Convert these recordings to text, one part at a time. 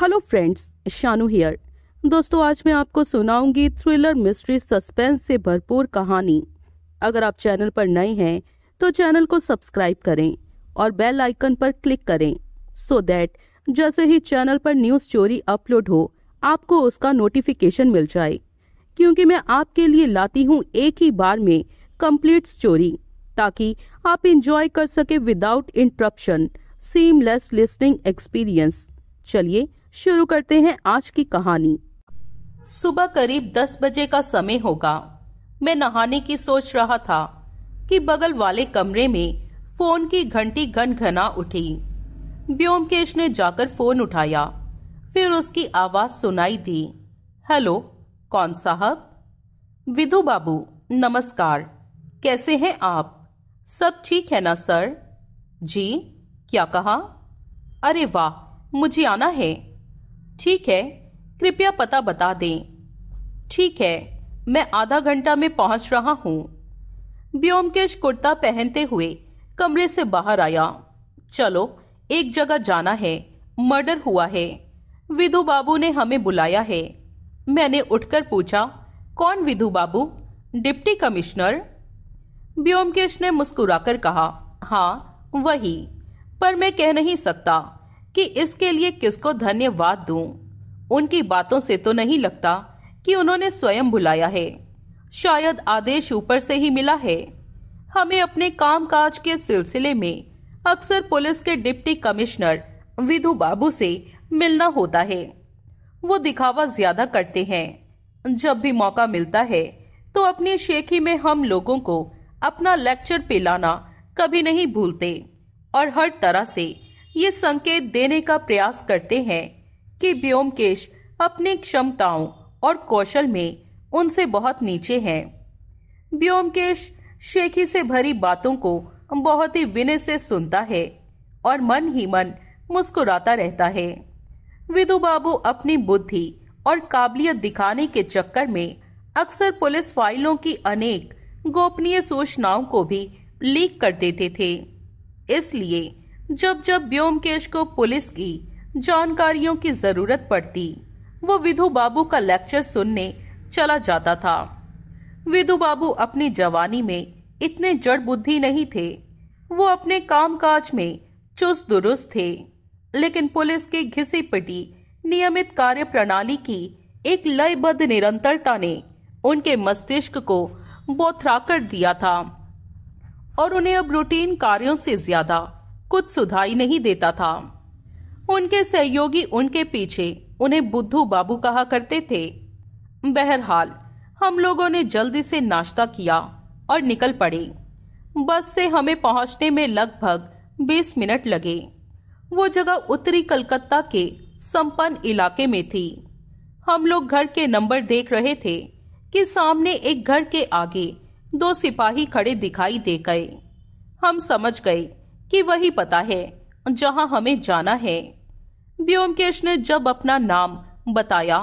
Hello friends Shanu here दोस्तों आज मैं आपको सुनाऊंगी थ्रिलर मिस्ट्री सस्पेंस से भरपूर कहानी अगर आप चैनल पर नए हैं तो चैनल को सब्सक्राइब करें और बेल आइकन पर क्लिक करें सो so दैट जैसे ही चैनल पर न्यूज स्टोरी अपलोड हो आपको उसका नोटिफिकेशन मिल जाए क्योंकि मैं आपके लिए लाती हूँ एक ही बार में कंप्लीट स्टोरी ताकि आप इंजॉय कर सके without interruption seamless listening experience चलिए शुरू करते हैं आज की कहानी सुबह करीब दस बजे का समय होगा मैं नहाने की सोच रहा था कि बगल वाले कमरे में फोन की घंटी घन घना उठी ब्योमकेश ने जाकर फोन उठाया फिर उसकी आवाज सुनाई दी हेलो कौन साहब विधु बाबू नमस्कार कैसे हैं आप सब ठीक है ना सर जी क्या कहा अरे वाह मुझे आना है ठीक है कृपया पता बता दें ठीक है मैं आधा घंटा में पहुंच रहा हूं व्योमकेश कुर्ता पहनते हुए कमरे से बाहर आया चलो एक जगह जाना है मर्डर हुआ है विधु बाबू ने हमें बुलाया है मैंने उठकर पूछा कौन विधु बाबू डिप्टी कमिश्नर व्योमकेश ने मुस्कुराकर कहा हाँ वही पर मैं कह नहीं सकता कि इसके लिए किसको धन्यवाद दूं। उनकी बातों से तो नहीं लगता कि उन्होंने स्वयं बुलाया है शायद आदेश ऊपर से ही मिला है हमें अपने कामकाज के सिलसिले में अक्सर पुलिस के डिप्टी कमिश्नर विधु बाबू से मिलना होता है वो दिखावा ज्यादा करते हैं जब भी मौका मिलता है तो अपनी शेखी में हम लोगों को अपना लेक्चर पिलाना कभी नहीं भूलते और हर तरह से ये संकेत देने का प्रयास करते हैं कि व्योमकेश अपनी क्षमताओं और कौशल में उनसे बहुत नीचे हैं व्योमकेश शेखी से भरी बातों को बहुत ही विनय से सुनता है और मन ही मन मुस्कुराता रहता है विदु बाबू अपनी बुद्धि और काबिलियत दिखाने के चक्कर में अक्सर पुलिस फाइलों की अनेक गोपनीय सूचनाओं को भी लीक कर देते थे इसलिए जब जब व्योमकेश को पुलिस की जानकारियों की जरूरत पड़ती वो विधु बाबू का लेक्चर सुनने चला जाता था विधु बाबू अपनी जवानी में इतने जड़ बुद्धि नहीं थे वो अपने कामकाज में चुस्त दुरुस्त थे लेकिन पुलिस के घिसी पिटी नियमित कार्य प्रणाली की एक लयबद्ध निरंतरता ने उनके मस्तिष्क को बोथरा कर दिया था और उन्हें अब रूटीन कार्यों से ज्यादा कुछ सुधाई नहीं देता था उनके सहयोगी उनके पीछे उन्हें बुद्धू बाबू कहा करते थे बहरहाल हम लोगों ने जल्दी से नाश्ता किया और निकल पड़े बस से हमें पहुंचने में लगभग बीस मिनट लगे वो जगह उत्तरी कलकत्ता के संपन्न इलाके में थी हम लोग घर के नंबर देख रहे थे कि सामने एक घर के आगे दो सिपाही खड़े दिखाई दे गए हम समझ गए कि वही पता है जहां हमें जाना है ब्योमकेश ने जब अपना नाम बताया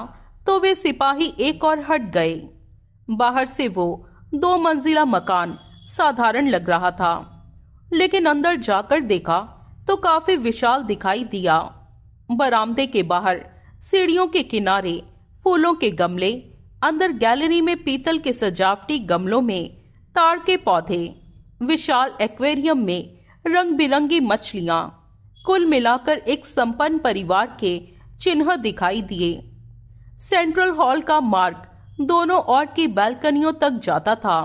तो वे सिपाही एक और हट गए बाहर से वो दो मंजिला मकान साधारण लग रहा था लेकिन अंदर जाकर देखा तो काफी विशाल दिखाई दिया बरामदे के बाहर सीढ़ियों के किनारे फूलों के गमले अंदर गैलरी में पीतल के सजावटी गमलों में ताड़ के पौधे विशाल एक्वेरियम में रंग बिरंगी मछलियां कुल मिलाकर एक संपन्न परिवार के चिन्ह दिखाई दिए सेंट्रल हॉल का मार्ग दोनों ओर की बालकनियों तक जाता था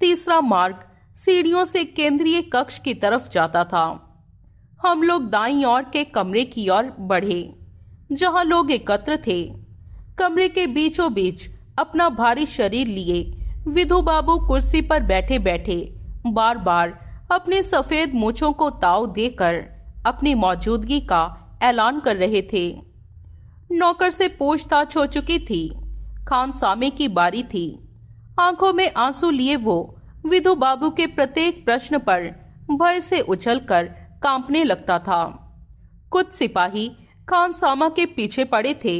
तीसरा मार्ग सीढ़ियों से केंद्रीय कक्ष की तरफ जाता था हम लोग दाई ओर के कमरे की ओर बढ़े जहां लोग एकत्र थे कमरे के बीचों बीच अपना भारी शरीर लिए विधु बाबू कुर्सी पर बैठे बैठे बार बार अपने सफेद मूछों को ताव देकर अपनी मौजूदगी का ऐलान कर रहे थे नौकर से पूछताछ हो चुकी थी खान सामे की बारी थी आंखों में आंसू लिए वो विधु बाबू के प्रत्येक प्रश्न पर भय से उछलकर कांपने लगता था कुछ सिपाही खान सामा के पीछे पड़े थे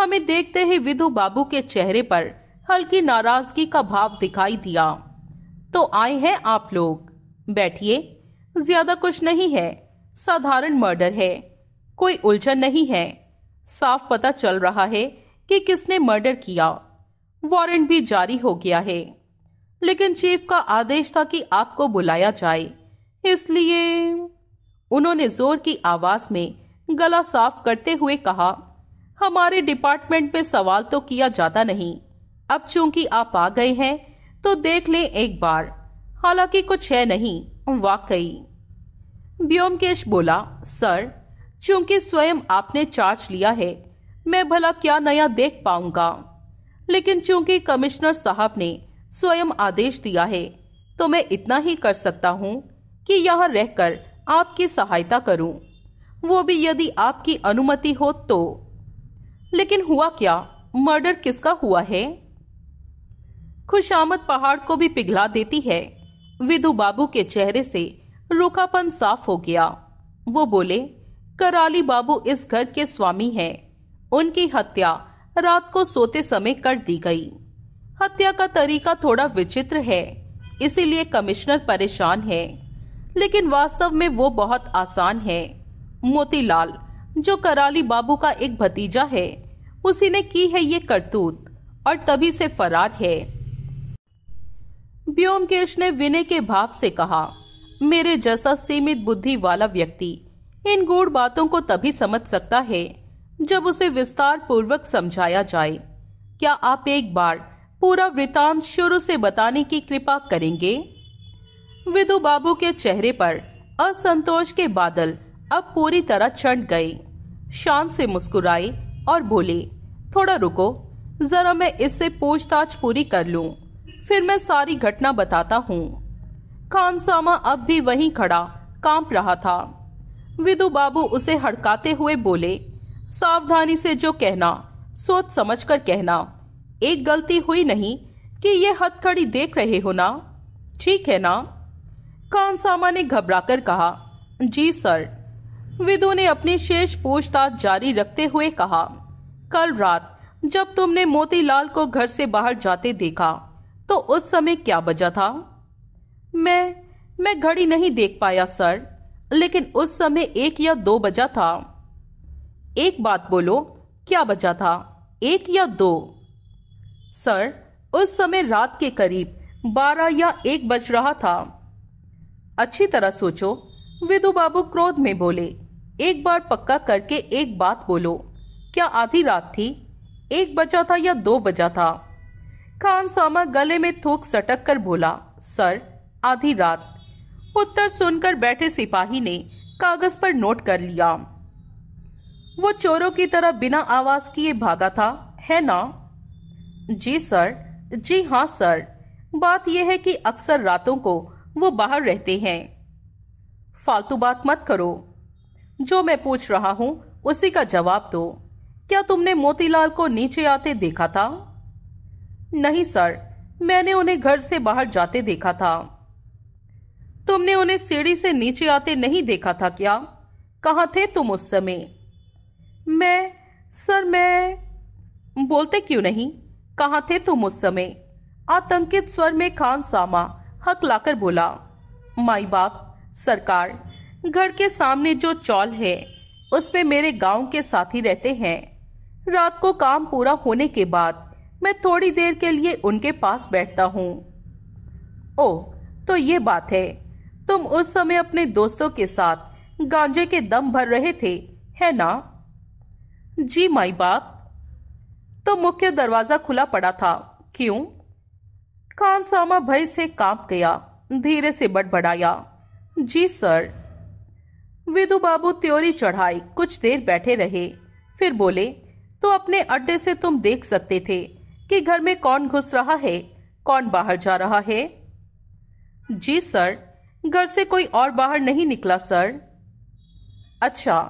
हमें देखते ही विधु बाबू के चेहरे पर हल्की नाराजगी का भाव दिखाई दिया तो आए हैं आप लोग बैठिए ज्यादा कुछ नहीं है साधारण मर्डर है कोई उलझन नहीं है साफ पता चल रहा है कि किसने मर्डर किया वारंट भी जारी हो गया है लेकिन चीफ का आदेश था कि आपको बुलाया जाए इसलिए उन्होंने जोर की आवाज में गला साफ करते हुए कहा हमारे डिपार्टमेंट में सवाल तो किया जाता नहीं अब चूंकि आप आ गए हैं तो देख लें एक बार हालांकि कुछ है नहीं वाकई व्योमकेश बोला सर चूंकि स्वयं आपने चार्ज लिया है मैं भला क्या नया देख पाऊंगा लेकिन चूंकि कमिश्नर साहब ने स्वयं आदेश दिया है तो मैं इतना ही कर सकता हूँ कि यहाँ रहकर आपकी सहायता करूं वो भी यदि आपकी अनुमति हो तो लेकिन हुआ क्या मर्डर किसका हुआ है खुशामद पहाड़ को भी पिघला देती है विधु बाबू के चेहरे से रुखापन साफ हो गया वो बोले कराली बाबू इस घर के स्वामी हैं उनकी हत्या रात को सोते समय कर दी गई हत्या का तरीका थोड़ा विचित्र है इसीलिए कमिश्नर परेशान है लेकिन वास्तव में वो बहुत आसान है मोतीलाल जो कराली बाबू का एक भतीजा है उसी ने की है ये करतूत और तभी से फरार है व्योमकेश ने विनय के भाव से कहा मेरे जैसा सीमित बुद्धि वाला व्यक्ति इन गुड़ बातों को तभी समझ सकता है जब उसे विस्तार पूर्वक समझाया जाए क्या आप एक बार पूरा वृतांत शुरू से बताने की कृपा करेंगे विदु बाबू के चेहरे पर असंतोष के बादल अब पूरी तरह चंट गए शांत से मुस्कुराए और बोले थोड़ा रुको जरा मैं इससे पूछताछ पूरी कर लूं। फिर मैं सारी घटना बताता हूँ खानसामा अब भी वहीं खड़ा कांप रहा था विदु बाबू उसे हड़काते हुए बोले सावधानी से जो कहना सोच समझ कर कहना एक गलती हुई नहीं कि ये हथकड़ी देख रहे हो ना ठीक है ना कानसामा ने घबराकर कहा जी सर विदु ने अपनी शेष पूछताछ जारी रखते हुए कहा कल रात जब तुमने मोतीलाल को घर से बाहर जाते देखा तो उस समय क्या बजा था मैं मैं घड़ी नहीं देख पाया सर लेकिन उस समय एक या दो बजा था एक बात बोलो क्या बजा था एक या दो सर उस समय रात के करीब बारह या एक बज रहा था अच्छी तरह सोचो विदु बाबू क्रोध में बोले एक बार पक्का करके एक बात बोलो क्या आधी रात थी एक बजा था या दो बजा था खान सामा गले में थूक सटक कर बोला सर आधी रात उत्तर सुनकर बैठे सिपाही ने कागज पर नोट कर लिया वो चोरों की तरह बिना आवाज किए भागा था है ना जी सर जी हाँ सर बात यह है कि अक्सर रातों को वो बाहर रहते हैं फालतू बात मत करो जो मैं पूछ रहा हूँ उसी का जवाब दो क्या तुमने मोतीलाल को नीचे आते देखा था नहीं सर मैंने उन्हें घर से बाहर जाते देखा था तुमने उन्हें सीढ़ी से नीचे आते नहीं देखा था क्या कहा थे तुम उस समय मैं सर मैं बोलते क्यों नहीं कहाँ थे तुम उस समय आतंकित स्वर में खान सामा हक लाकर बोला माई बाप सरकार घर के सामने जो चौल है उसमें मेरे गांव के साथी रहते हैं रात को काम पूरा होने के बाद मैं थोड़ी देर के लिए उनके पास बैठता हूँ ओह तो ये बात है तुम उस समय अपने दोस्तों के साथ गांजे के दम भर रहे थे है ना जी माई बाप तो मुख्य दरवाजा खुला पड़ा था क्यों खान सामा भय से कांप गया धीरे से बड़बड़ाया जी सर विदु बाबू त्योरी चढ़ाई कुछ देर बैठे रहे फिर बोले तो अपने अड्डे से तुम देख सकते थे कि घर में कौन घुस रहा है कौन बाहर जा रहा है जी सर घर से कोई और बाहर नहीं निकला सर अच्छा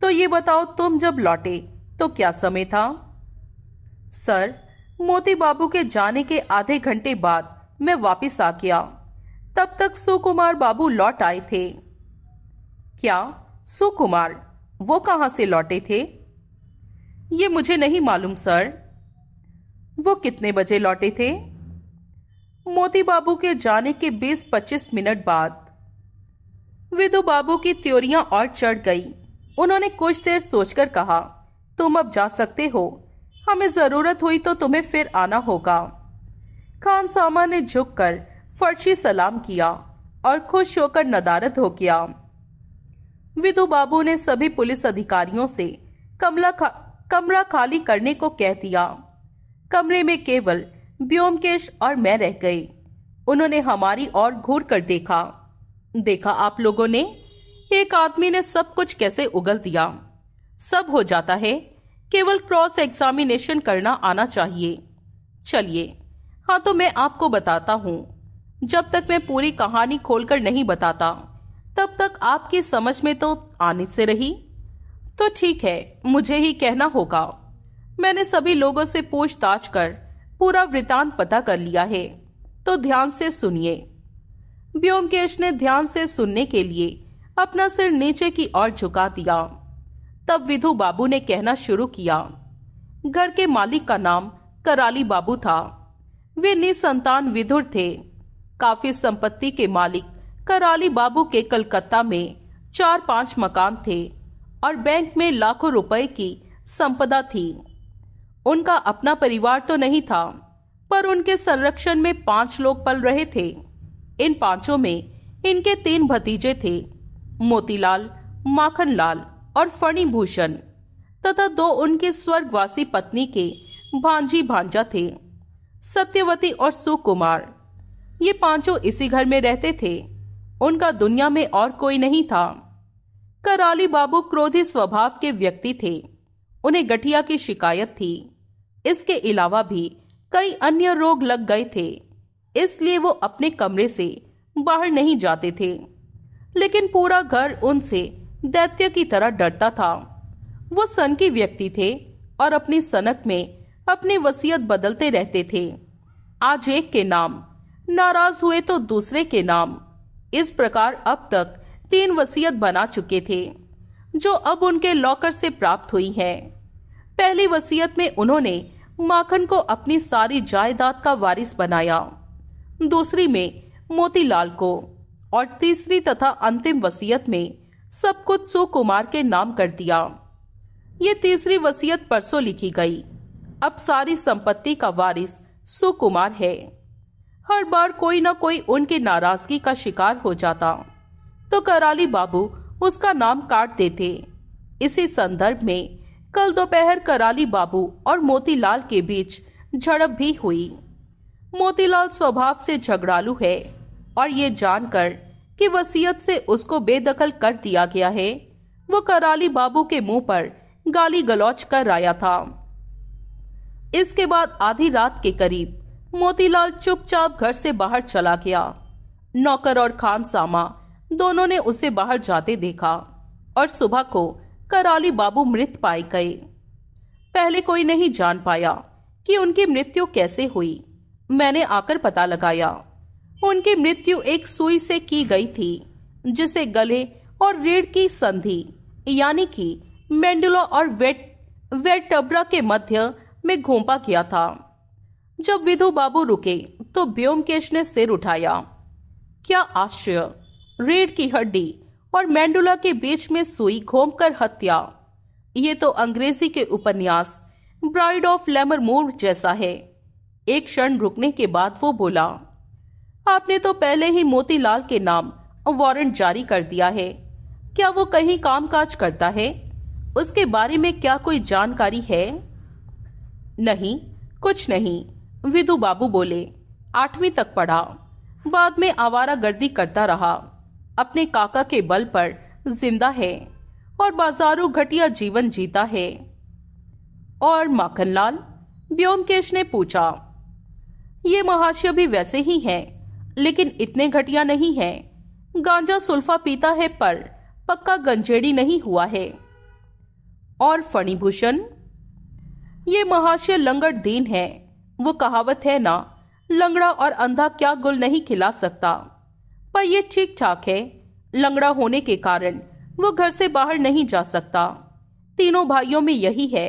तो ये बताओ तुम जब लौटे तो क्या समय था सर मोती बाबू के जाने के आधे घंटे बाद मैं वापस आ गया तब तक सुकुमार बाबू लौट आए थे क्या सुकुमार वो कहां से लौटे थे ये मुझे नहीं मालूम सर वो कितने बजे लौटे थे मोती बाबू के जाने के 20-25 मिनट बाद विदु बाबू की त्योरियां और चढ़ गई उन्होंने कुछ देर सोचकर कहा तुम अब जा सकते हो हमें जरूरत हुई तो तुम्हें फिर आना होगा खान सामा ने झुककर फर्शी सलाम किया और खुश होकर नदारत हो गया विदु बाबू ने सभी पुलिस अधिकारियों से कमला खा, कमरा खाली करने को कह दिया कमरे में केवल ब्योमकेश और मैं रह गई उन्होंने हमारी ओर घूर कर देखा देखा आप लोगों ने एक आदमी ने सब कुछ कैसे उगल दिया सब हो जाता है केवल क्रॉस एग्जामिनेशन करना आना चाहिए चलिए हाँ तो मैं आपको बताता हूँ जब तक मैं पूरी कहानी खोलकर नहीं बताता तब तक आपकी समझ में तो आने से रही तो ठीक है मुझे ही कहना होगा मैंने सभी लोगों से पूछताछ कर पूरा वृतांत पता कर लिया है तो ध्यान से सुनिए ब्योमकेश ने ध्यान से सुनने के लिए अपना सिर नीचे की ओर झुका दिया तब विधु बाबू ने कहना शुरू किया घर के मालिक का नाम कराली बाबू था वे निसंतान विधुर थे काफी संपत्ति के मालिक कराली बाबू के कलकत्ता में चार पांच मकान थे और बैंक में लाखों रुपए की संपदा थी उनका अपना परिवार तो नहीं था पर उनके संरक्षण में पांच लोग पल रहे थे इन पांचों में इनके तीन भतीजे थे मोतीलाल माखनलाल और फणी भूषण तथा दो उनके स्वर्गवासी पत्नी के भांजी भांजा थे सत्यवती और सुकुमार ये पांचों इसी घर में रहते थे उनका दुनिया में और कोई नहीं था कराली बाबू क्रोधी स्वभाव के व्यक्ति थे उन्हें गठिया की शिकायत थी इसके अलावा भी कई अन्य रोग लग गए थे इसलिए वो अपने कमरे से बाहर नहीं जाते थे लेकिन पूरा घर उनसे दैत्य की तरह डरता था वो सन की व्यक्ति थे और अपनी सनक में अपनी वसीयत बदलते रहते थे आज एक के नाम नाराज हुए तो दूसरे के नाम इस प्रकार अब तक तीन वसीयत बना चुके थे जो अब उनके लॉकर से प्राप्त हुई है पहली वसीयत में उन्होंने माखन को अपनी सारी जायदाद का वारिस बनाया दूसरी में मोतीलाल को और तीसरी तथा अंतिम वसीयत में सब कुछ सुकुमार के नाम कर दिया ये तीसरी वसीयत परसों लिखी गई अब सारी संपत्ति का वारिस सुकुमार है हर बार कोई ना कोई उनकी नाराजगी का शिकार हो जाता तो कराली बाबू उसका नाम काट देते इसी संदर्भ में कल दोपहर कराली बाबू और मोतीलाल के बीच झड़प भी हुई मोतीलाल स्वभाव से झगड़ालू है और ये जानकर कि वसीयत से उसको बेदखल कर दिया गया है वो कराली बाबू के मुंह पर गाली गलौच कर आया था इसके बाद आधी रात के करीब मोतीलाल चुपचाप घर से बाहर चला गया नौकर और खान सामा दोनों ने उसे बाहर जाते देखा और सुबह को कराली बाबू मृत पाए गए पहले कोई नहीं जान पाया कि उनकी मृत्यु कैसे हुई मैंने आकर पता लगाया उनकी मृत्यु एक सुई से की गई थी जिसे गले और रीढ़ की संधि यानी कि मेंडुला और वेट वेटब्रा के मध्य में घोंपा किया था जब विधु बाबू रुके तो व्योमकेश ने सिर उठाया क्या आश्चर्य रीढ़ की हड्डी और मैंडुला के बीच में सुई कर हत्या ये तो अंग्रेजी के उपन्यास ब्राइड ऑफ लेमर मोर जैसा है एक क्षण रुकने के बाद वो बोला आपने तो पहले ही मोतीलाल के नाम वारंट जारी कर दिया है क्या वो कहीं कामकाज करता है उसके बारे में क्या कोई जानकारी है नहीं कुछ नहीं विधु बाबू बोले आठवीं तक पढ़ा बाद में आवारा गर्दी करता रहा अपने काका के बल पर जिंदा है और बाजारों घटिया जीवन जीता है और माखनलाल व्योमकेश ने पूछा ये महाशय भी वैसे ही है लेकिन इतने घटिया नहीं है गांजा सुल्फा पीता है पर पक्का गंजेड़ी नहीं हुआ है और फणिभूषण ये महाशय लंगड़ दीन है वो कहावत है ना लंगड़ा और अंधा क्या गुल नहीं खिला सकता पर यह ठीक ठाक है लंगड़ा होने के कारण वो घर से बाहर नहीं जा सकता तीनों भाइयों में यही है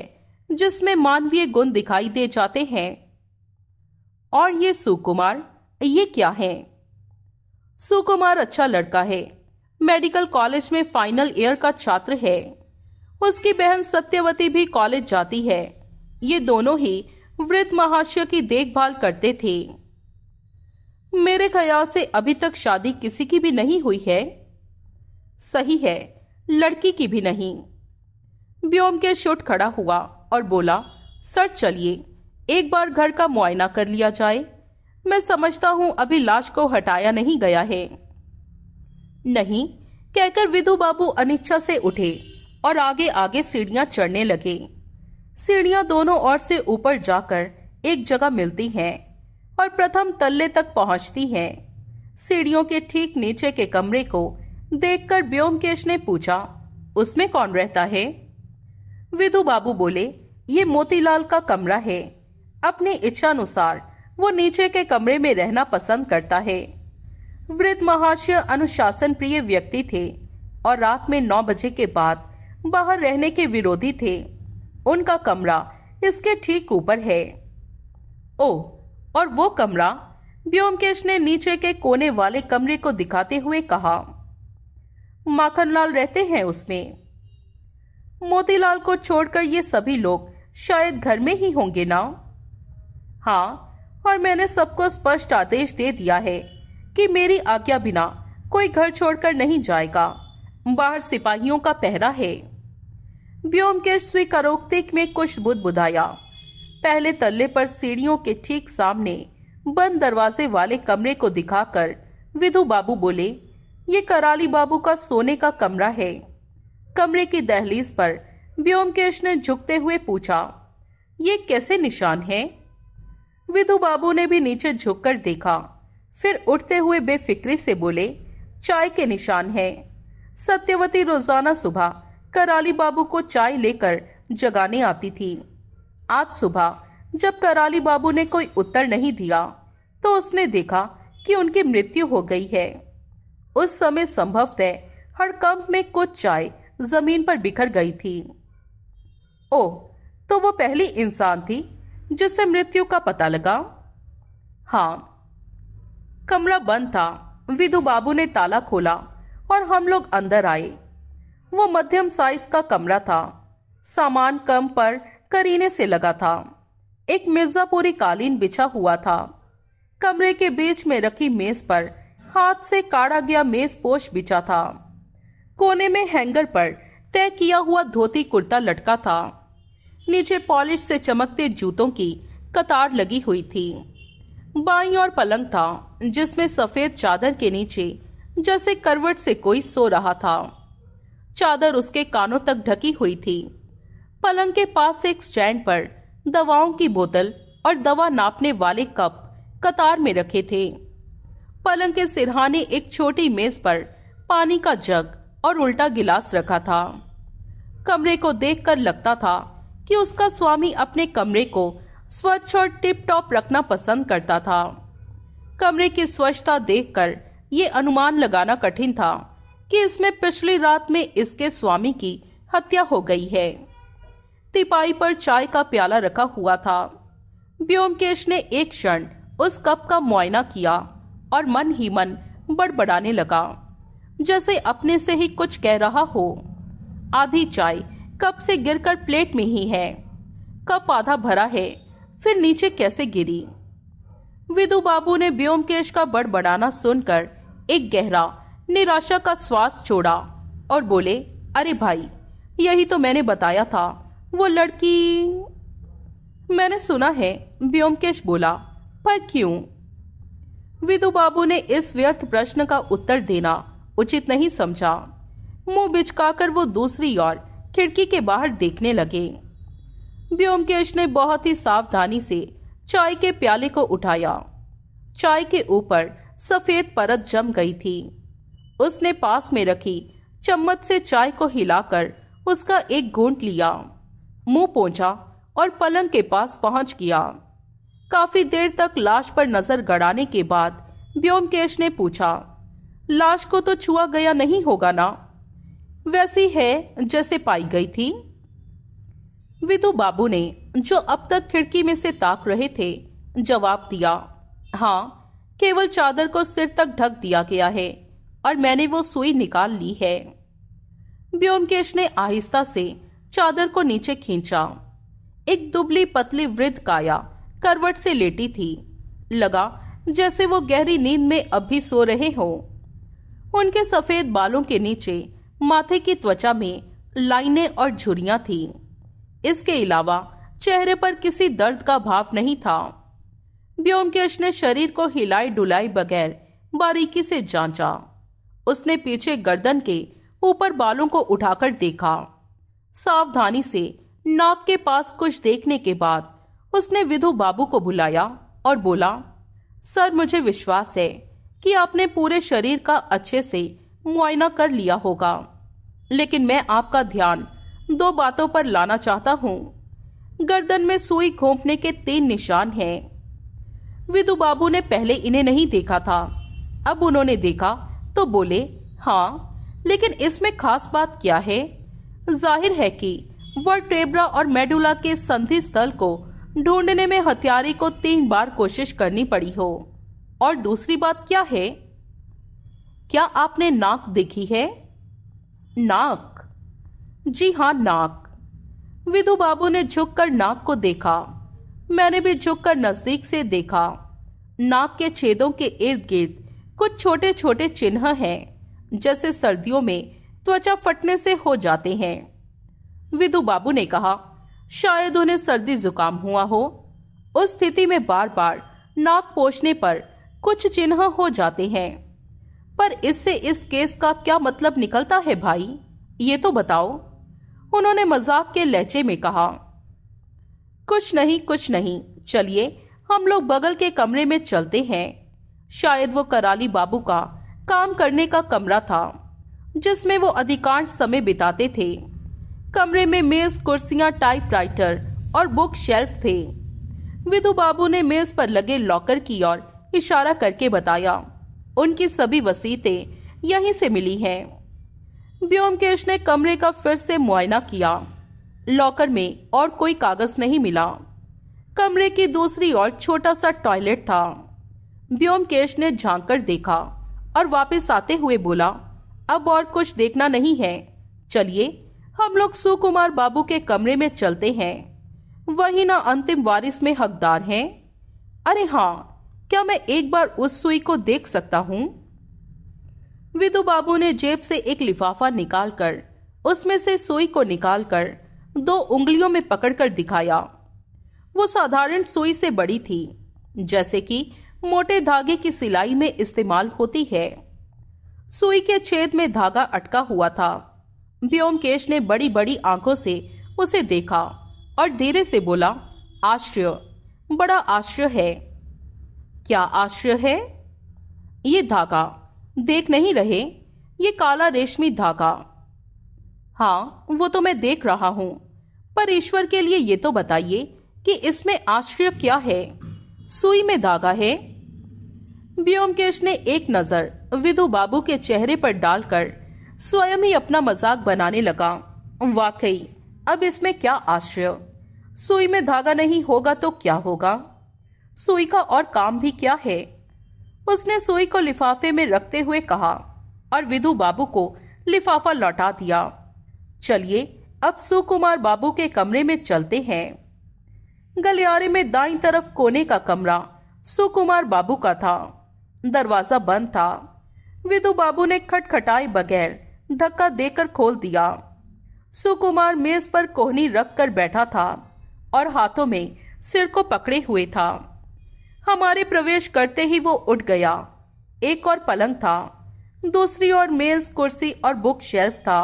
जिसमें मानवीय गुण दिखाई दे जाते हैं और ये सुकुमार ये क्या है सुकुमार अच्छा लड़का है मेडिकल कॉलेज में फाइनल ईयर का छात्र है उसकी बहन सत्यवती भी कॉलेज जाती है ये दोनों ही वृद्ध महाशय की देखभाल करते थे मेरे ख्याल से अभी तक शादी किसी की भी नहीं हुई है सही है लड़की की भी नहीं ब्योम के शोट खड़ा हुआ और बोला सर चलिए एक बार घर का मुआयना कर लिया जाए मैं समझता हूं अभी लाश को हटाया नहीं गया है नहीं कहकर विधु बाबू अनिच्छा से उठे और आगे आगे सीढ़ियां चढ़ने लगे सीढ़ियां दोनों ओर से ऊपर जाकर एक जगह मिलती हैं और प्रथम तल्ले तक पहुंचती है सीढ़ियों के ठीक नीचे के कमरे को देखकर व्योमकेश ने पूछा उसमें कौन रहता है विधु बाबू बोले ये मोतीलाल का कमरा है अपनी इच्छानुसार वो नीचे के कमरे में रहना पसंद करता है वृद्ध महाशय अनुशासन प्रिय व्यक्ति थे और रात में नौ बजे के बाद बाहर रहने के विरोधी थे उनका कमरा इसके ठीक ऊपर है ओ और वो कमरा ब्योमकेश ने नीचे के कोने वाले कमरे को दिखाते हुए कहा माखनलाल रहते हैं उसमें मोतीलाल को छोड़कर ये सभी लोग शायद घर में ही होंगे ना हाँ और मैंने सबको स्पष्ट आदेश दे दिया है कि मेरी आज्ञा बिना कोई घर छोड़कर नहीं जाएगा बाहर सिपाहियों का पहरा है व्योमकेश स्वीकारोक्तिक में कुछ बुद्ध बुधाया पहले तल्ले पर सीढ़ियों के ठीक सामने बंद दरवाजे वाले कमरे को दिखाकर विधु बाबू बोले ये कराली बाबू का सोने का कमरा है कमरे की दहलीज पर व्योमकेश ने झुकते हुए पूछा ये कैसे निशान है विधु बाबू ने भी नीचे झुककर देखा फिर उठते हुए बेफिक्री से बोले चाय के निशान है सत्यवती रोजाना सुबह कराली बाबू को चाय लेकर जगाने आती थी आज सुबह जब कराली बाबू ने कोई उत्तर नहीं दिया तो उसने देखा कि उनकी मृत्यु हो गई है उस समय संभवतः हड़कंप में कुछ चाय जमीन पर बिखर गई थी ओ तो वो पहली इंसान थी जिसे मृत्यु का पता लगा हाँ कमरा बंद था विदु बाबू ने ताला खोला और हम लोग अंदर आए वो मध्यम साइज का कमरा था सामान कम पर करीने से लगा था एक मिर्जापुरी कालीन बिछा हुआ था कमरे के बीच में रखी मेज पर हाथ से काढ़ा गया मेज पोश बिछा था कोने में हैंगर पर तय किया हुआ धोती कुर्ता लटका था नीचे पॉलिश से चमकते जूतों की कतार लगी हुई थी बाई और पलंग था जिसमें सफेद चादर के नीचे जैसे करवट से कोई सो रहा था चादर उसके कानों तक ढकी हुई थी पलंग के पास एक स्टैंड पर दवाओं की बोतल और दवा नापने वाले कप कतार में रखे थे पलंग के सिरहाने एक छोटी मेज पर पानी का जग और उल्टा गिलास रखा था कमरे को देखकर लगता था कि उसका स्वामी अपने कमरे को स्वच्छ और टिप टॉप रखना पसंद करता था कमरे की स्वच्छता देखकर ये अनुमान लगाना कठिन था कि इसमें पिछली रात में इसके स्वामी की हत्या हो गई है तिपाई पर चाय का प्याला रखा हुआ था ब्योमकेश ने एक क्षण उस कप का मुआयना किया और मन ही मन बड़बड़ाने लगा जैसे अपने से ही कुछ कह रहा हो आधी चाय कप से गिरकर प्लेट में ही है कप आधा भरा है फिर नीचे कैसे गिरी विदु बाबू ने ब्योमकेश का बड़बड़ाना सुनकर एक गहरा निराशा का श्वास छोड़ा और बोले अरे भाई यही तो मैंने बताया था वो लड़की मैंने सुना है व्योमकेश बोला पर क्यों विदु बाबू ने इस व्यर्थ प्रश्न का उत्तर देना उचित नहीं समझा मुंह बिचकाकर वो दूसरी ओर खिड़की के बाहर देखने लगे व्योमकेश ने बहुत ही सावधानी से चाय के प्याले को उठाया चाय के ऊपर सफेद परत जम गई थी उसने पास में रखी चम्मच से चाय को हिलाकर उसका एक घूंट लिया मुंह पहुंचा और पलंग के पास पहुंच गया काफी देर तक लाश पर नजर गड़ाने के बाद व्योमकेश ने पूछा लाश को तो छुआ गया नहीं होगा ना वैसी है जैसे पाई गई थी विदु बाबू ने जो अब तक खिड़की में से ताक रहे थे जवाब दिया हाँ केवल चादर को सिर तक ढक दिया गया है और मैंने वो सुई निकाल ली है व्योमकेश ने आहिस्ता से चादर को नीचे खींचा एक दुबली पतली वृद्ध काया करवट से लेटी थी लगा जैसे वो गहरी नींद में अभी सो रहे हो उनके सफेद बालों के नीचे माथे की त्वचा में लाइनें और झुरियां थी इसके अलावा चेहरे पर किसी दर्द का भाव नहीं था ब्योमकेश ने शरीर को हिलाई डुलाई बगैर बारीकी से जांचा उसने पीछे गर्दन के ऊपर बालों को उठाकर देखा सावधानी से नाग के पास कुछ देखने के बाद उसने विधु बाबू को बुलाया और बोला सर मुझे विश्वास है कि आपने पूरे शरीर का अच्छे से मुआयना कर लिया होगा लेकिन मैं आपका ध्यान दो बातों पर लाना चाहता हूँ गर्दन में सुई घोंपने के तीन निशान हैं विदु बाबू ने पहले इन्हें नहीं देखा था अब उन्होंने देखा तो बोले हाँ लेकिन इसमें खास बात क्या है जाहिर है कि वह टेबरा और मेडुला के संधि स्थल को ढूंढने में हथियारे को तीन बार कोशिश करनी पड़ी हो और दूसरी बात क्या है क्या आपने नाक देखी है नाक जी हाँ नाक विधु बाबू ने झुककर नाक को देखा मैंने भी झुककर नजदीक से देखा नाक के छेदों के इर्द गिर्द कुछ छोटे छोटे चिन्ह हैं जैसे सर्दियों में त्वचा फटने से हो जाते हैं विदु बाबू ने कहा शायद उन्हें सर्दी जुकाम हुआ हो उस स्थिति में बार बार नाक पोषने पर कुछ चिन्ह हो जाते हैं पर इससे इस केस का क्या मतलब निकलता है भाई ये तो बताओ उन्होंने मजाक के लहजे में कहा कुछ नहीं कुछ नहीं चलिए हम लोग बगल के कमरे में चलते हैं शायद वो कराली बाबू का काम करने का कमरा था जिसमें वो अधिकांश समय बिताते थे कमरे में मेज कुर्सियां टाइपराइटर और बुक शेल्फ थे विधु बाबू ने मेज पर लगे लॉकर की ओर इशारा करके बताया उनकी सभी वसीते यहीं से मिली हैं व्योमकेश ने कमरे का फिर से मुआयना किया लॉकर में और कोई कागज नहीं मिला कमरे की दूसरी ओर छोटा सा टॉयलेट था व्योमकेश ने झांक कर देखा और वापस आते हुए बोला अब और कुछ देखना नहीं है चलिए हम लोग सुकुमार बाबू के कमरे में चलते हैं वही ना अंतिम वारिस में हकदार हैं अरे हाँ क्या मैं एक बार उस सुई को देख सकता हूँ विदु बाबू ने जेब से एक लिफाफा निकालकर उसमें से सुई को निकालकर दो उंगलियों में पकड़कर दिखाया वो साधारण सुई से बड़ी थी जैसे कि मोटे धागे की सिलाई में इस्तेमाल होती है सुई के छेद में धागा अटका हुआ था व्योमकेश ने बड़ी बड़ी आंखों से उसे देखा और धीरे से बोला आश्चर्य बड़ा आश्रय है क्या आश्रय है ये धागा देख नहीं रहे ये काला रेशमी धागा हाँ वो तो मैं देख रहा हूं पर ईश्वर के लिए ये तो बताइए कि इसमें आश्रय क्या है सुई में धागा है व्योमकेश ने एक नजर विधु बाबू के चेहरे पर डालकर स्वयं ही अपना मजाक बनाने लगा वाकई अब इसमें क्या आश्रय सुई में धागा नहीं होगा तो क्या होगा सुई का और काम भी क्या है उसने सुई को लिफाफे में रखते हुए कहा और विधु बाबू को लिफाफा लौटा दिया चलिए अब सुकुमार बाबू के कमरे में चलते हैं गलियारे में दाई तरफ कोने का कमरा सुकुमार बाबू का था दरवाजा बंद था विदु बाबू ने खटखटाए बगैर धक्का देकर खोल दिया सुकुमार मेज पर कोहनी रख कर बैठा था और हाथों में सिर को पकड़े हुए था हमारे प्रवेश करते ही वो उठ गया एक और पलंग था दूसरी ओर मेज कुर्सी और बुक शेल्फ था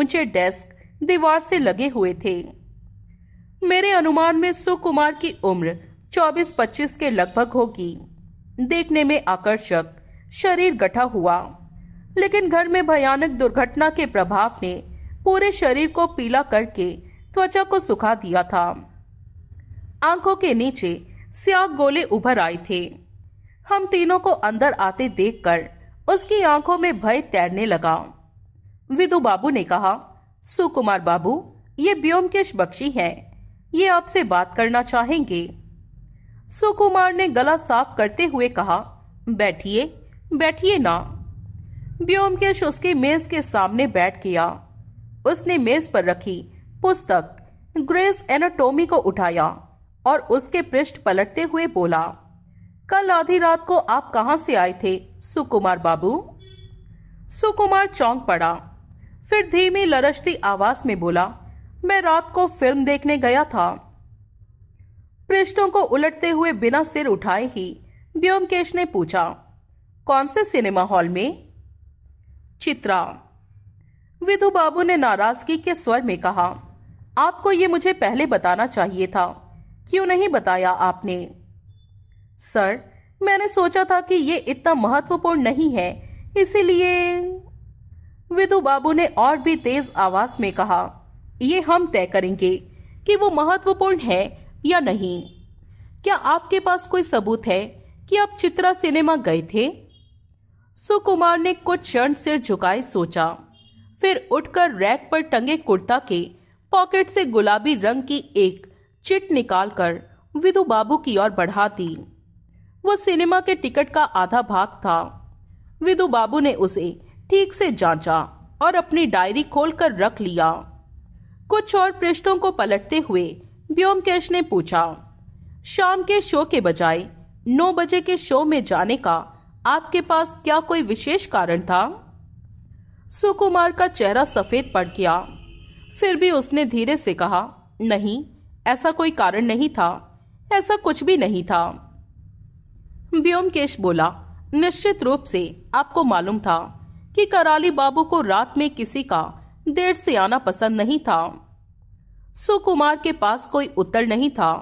ऊंचे डेस्क दीवार से लगे हुए थे मेरे अनुमान में सुकुमार की उम्र 24-25 के लगभग होगी देखने में आकर्षक शरीर गठा हुआ लेकिन घर में भयानक दुर्घटना के प्रभाव ने पूरे शरीर को पीला करके त्वचा को सुखा दिया था आंखों के नीचे स्याह गोले उभर आए थे हम तीनों को अंदर आते देखकर उसकी आंखों में भय तैरने लगा विदु बाबू ने कहा सुकुमार बाबू ये व्योमकेश बख्शी है ये आपसे बात करना चाहेंगे सुकुमार ने गला साफ करते हुए कहा बैठिए बैठिए ना ब्योमकेश उसके मेज के सामने बैठ गया उसने मेज पर रखी पुस्तक ग्रेस एनाटोमी को उठाया और उसके पृष्ठ पलटते हुए बोला कल आधी रात को आप कहां से आए थे सुकुमार बाबू सुकुमार चौंक पड़ा फिर धीमी लरशती आवाज में बोला मैं रात को फिल्म देखने गया था पृष्ठों को उलटते हुए बिना सिर उठाए ही ब्योमकेश ने पूछा कौन से सिनेमा हॉल में चित्रा विधु बाबू ने नाराजगी के स्वर में कहा आपको ये मुझे पहले बताना चाहिए था क्यों नहीं बताया आपने सर मैंने सोचा था कि ये इतना महत्वपूर्ण नहीं है इसीलिए विधु बाबू ने और भी तेज आवाज में कहा ये हम तय करेंगे कि वो महत्वपूर्ण है या नहीं क्या आपके पास कोई सबूत है कि आप चित्रा सिनेमा गए थे सुकुमार ने कुछ क्षण सिर झुकाए सोचा फिर उठकर रैक पर टंगे कुर्ता के पॉकेट से गुलाबी रंग की एक चिट निकालकर विदु बाबू की ओर बढ़ा दी वो सिनेमा के टिकट का आधा भाग था विदु बाबू ने उसे ठीक से जांचा और अपनी डायरी खोलकर रख लिया कुछ और पृष्ठों को पलटते हुए व्योमकेश ने पूछा शाम के शो के बजाय नौ बजे के शो में जाने का आपके पास क्या कोई विशेष कारण था सुकुमार का चेहरा सफेद पड़ गया फिर भी उसने धीरे से कहा नहीं ऐसा कोई कारण नहीं था ऐसा कुछ भी नहीं था व्योमकेश बोला निश्चित रूप से आपको मालूम था कि कराली बाबू को रात में किसी का देर से आना पसंद नहीं था सुकुमार के पास कोई उत्तर नहीं था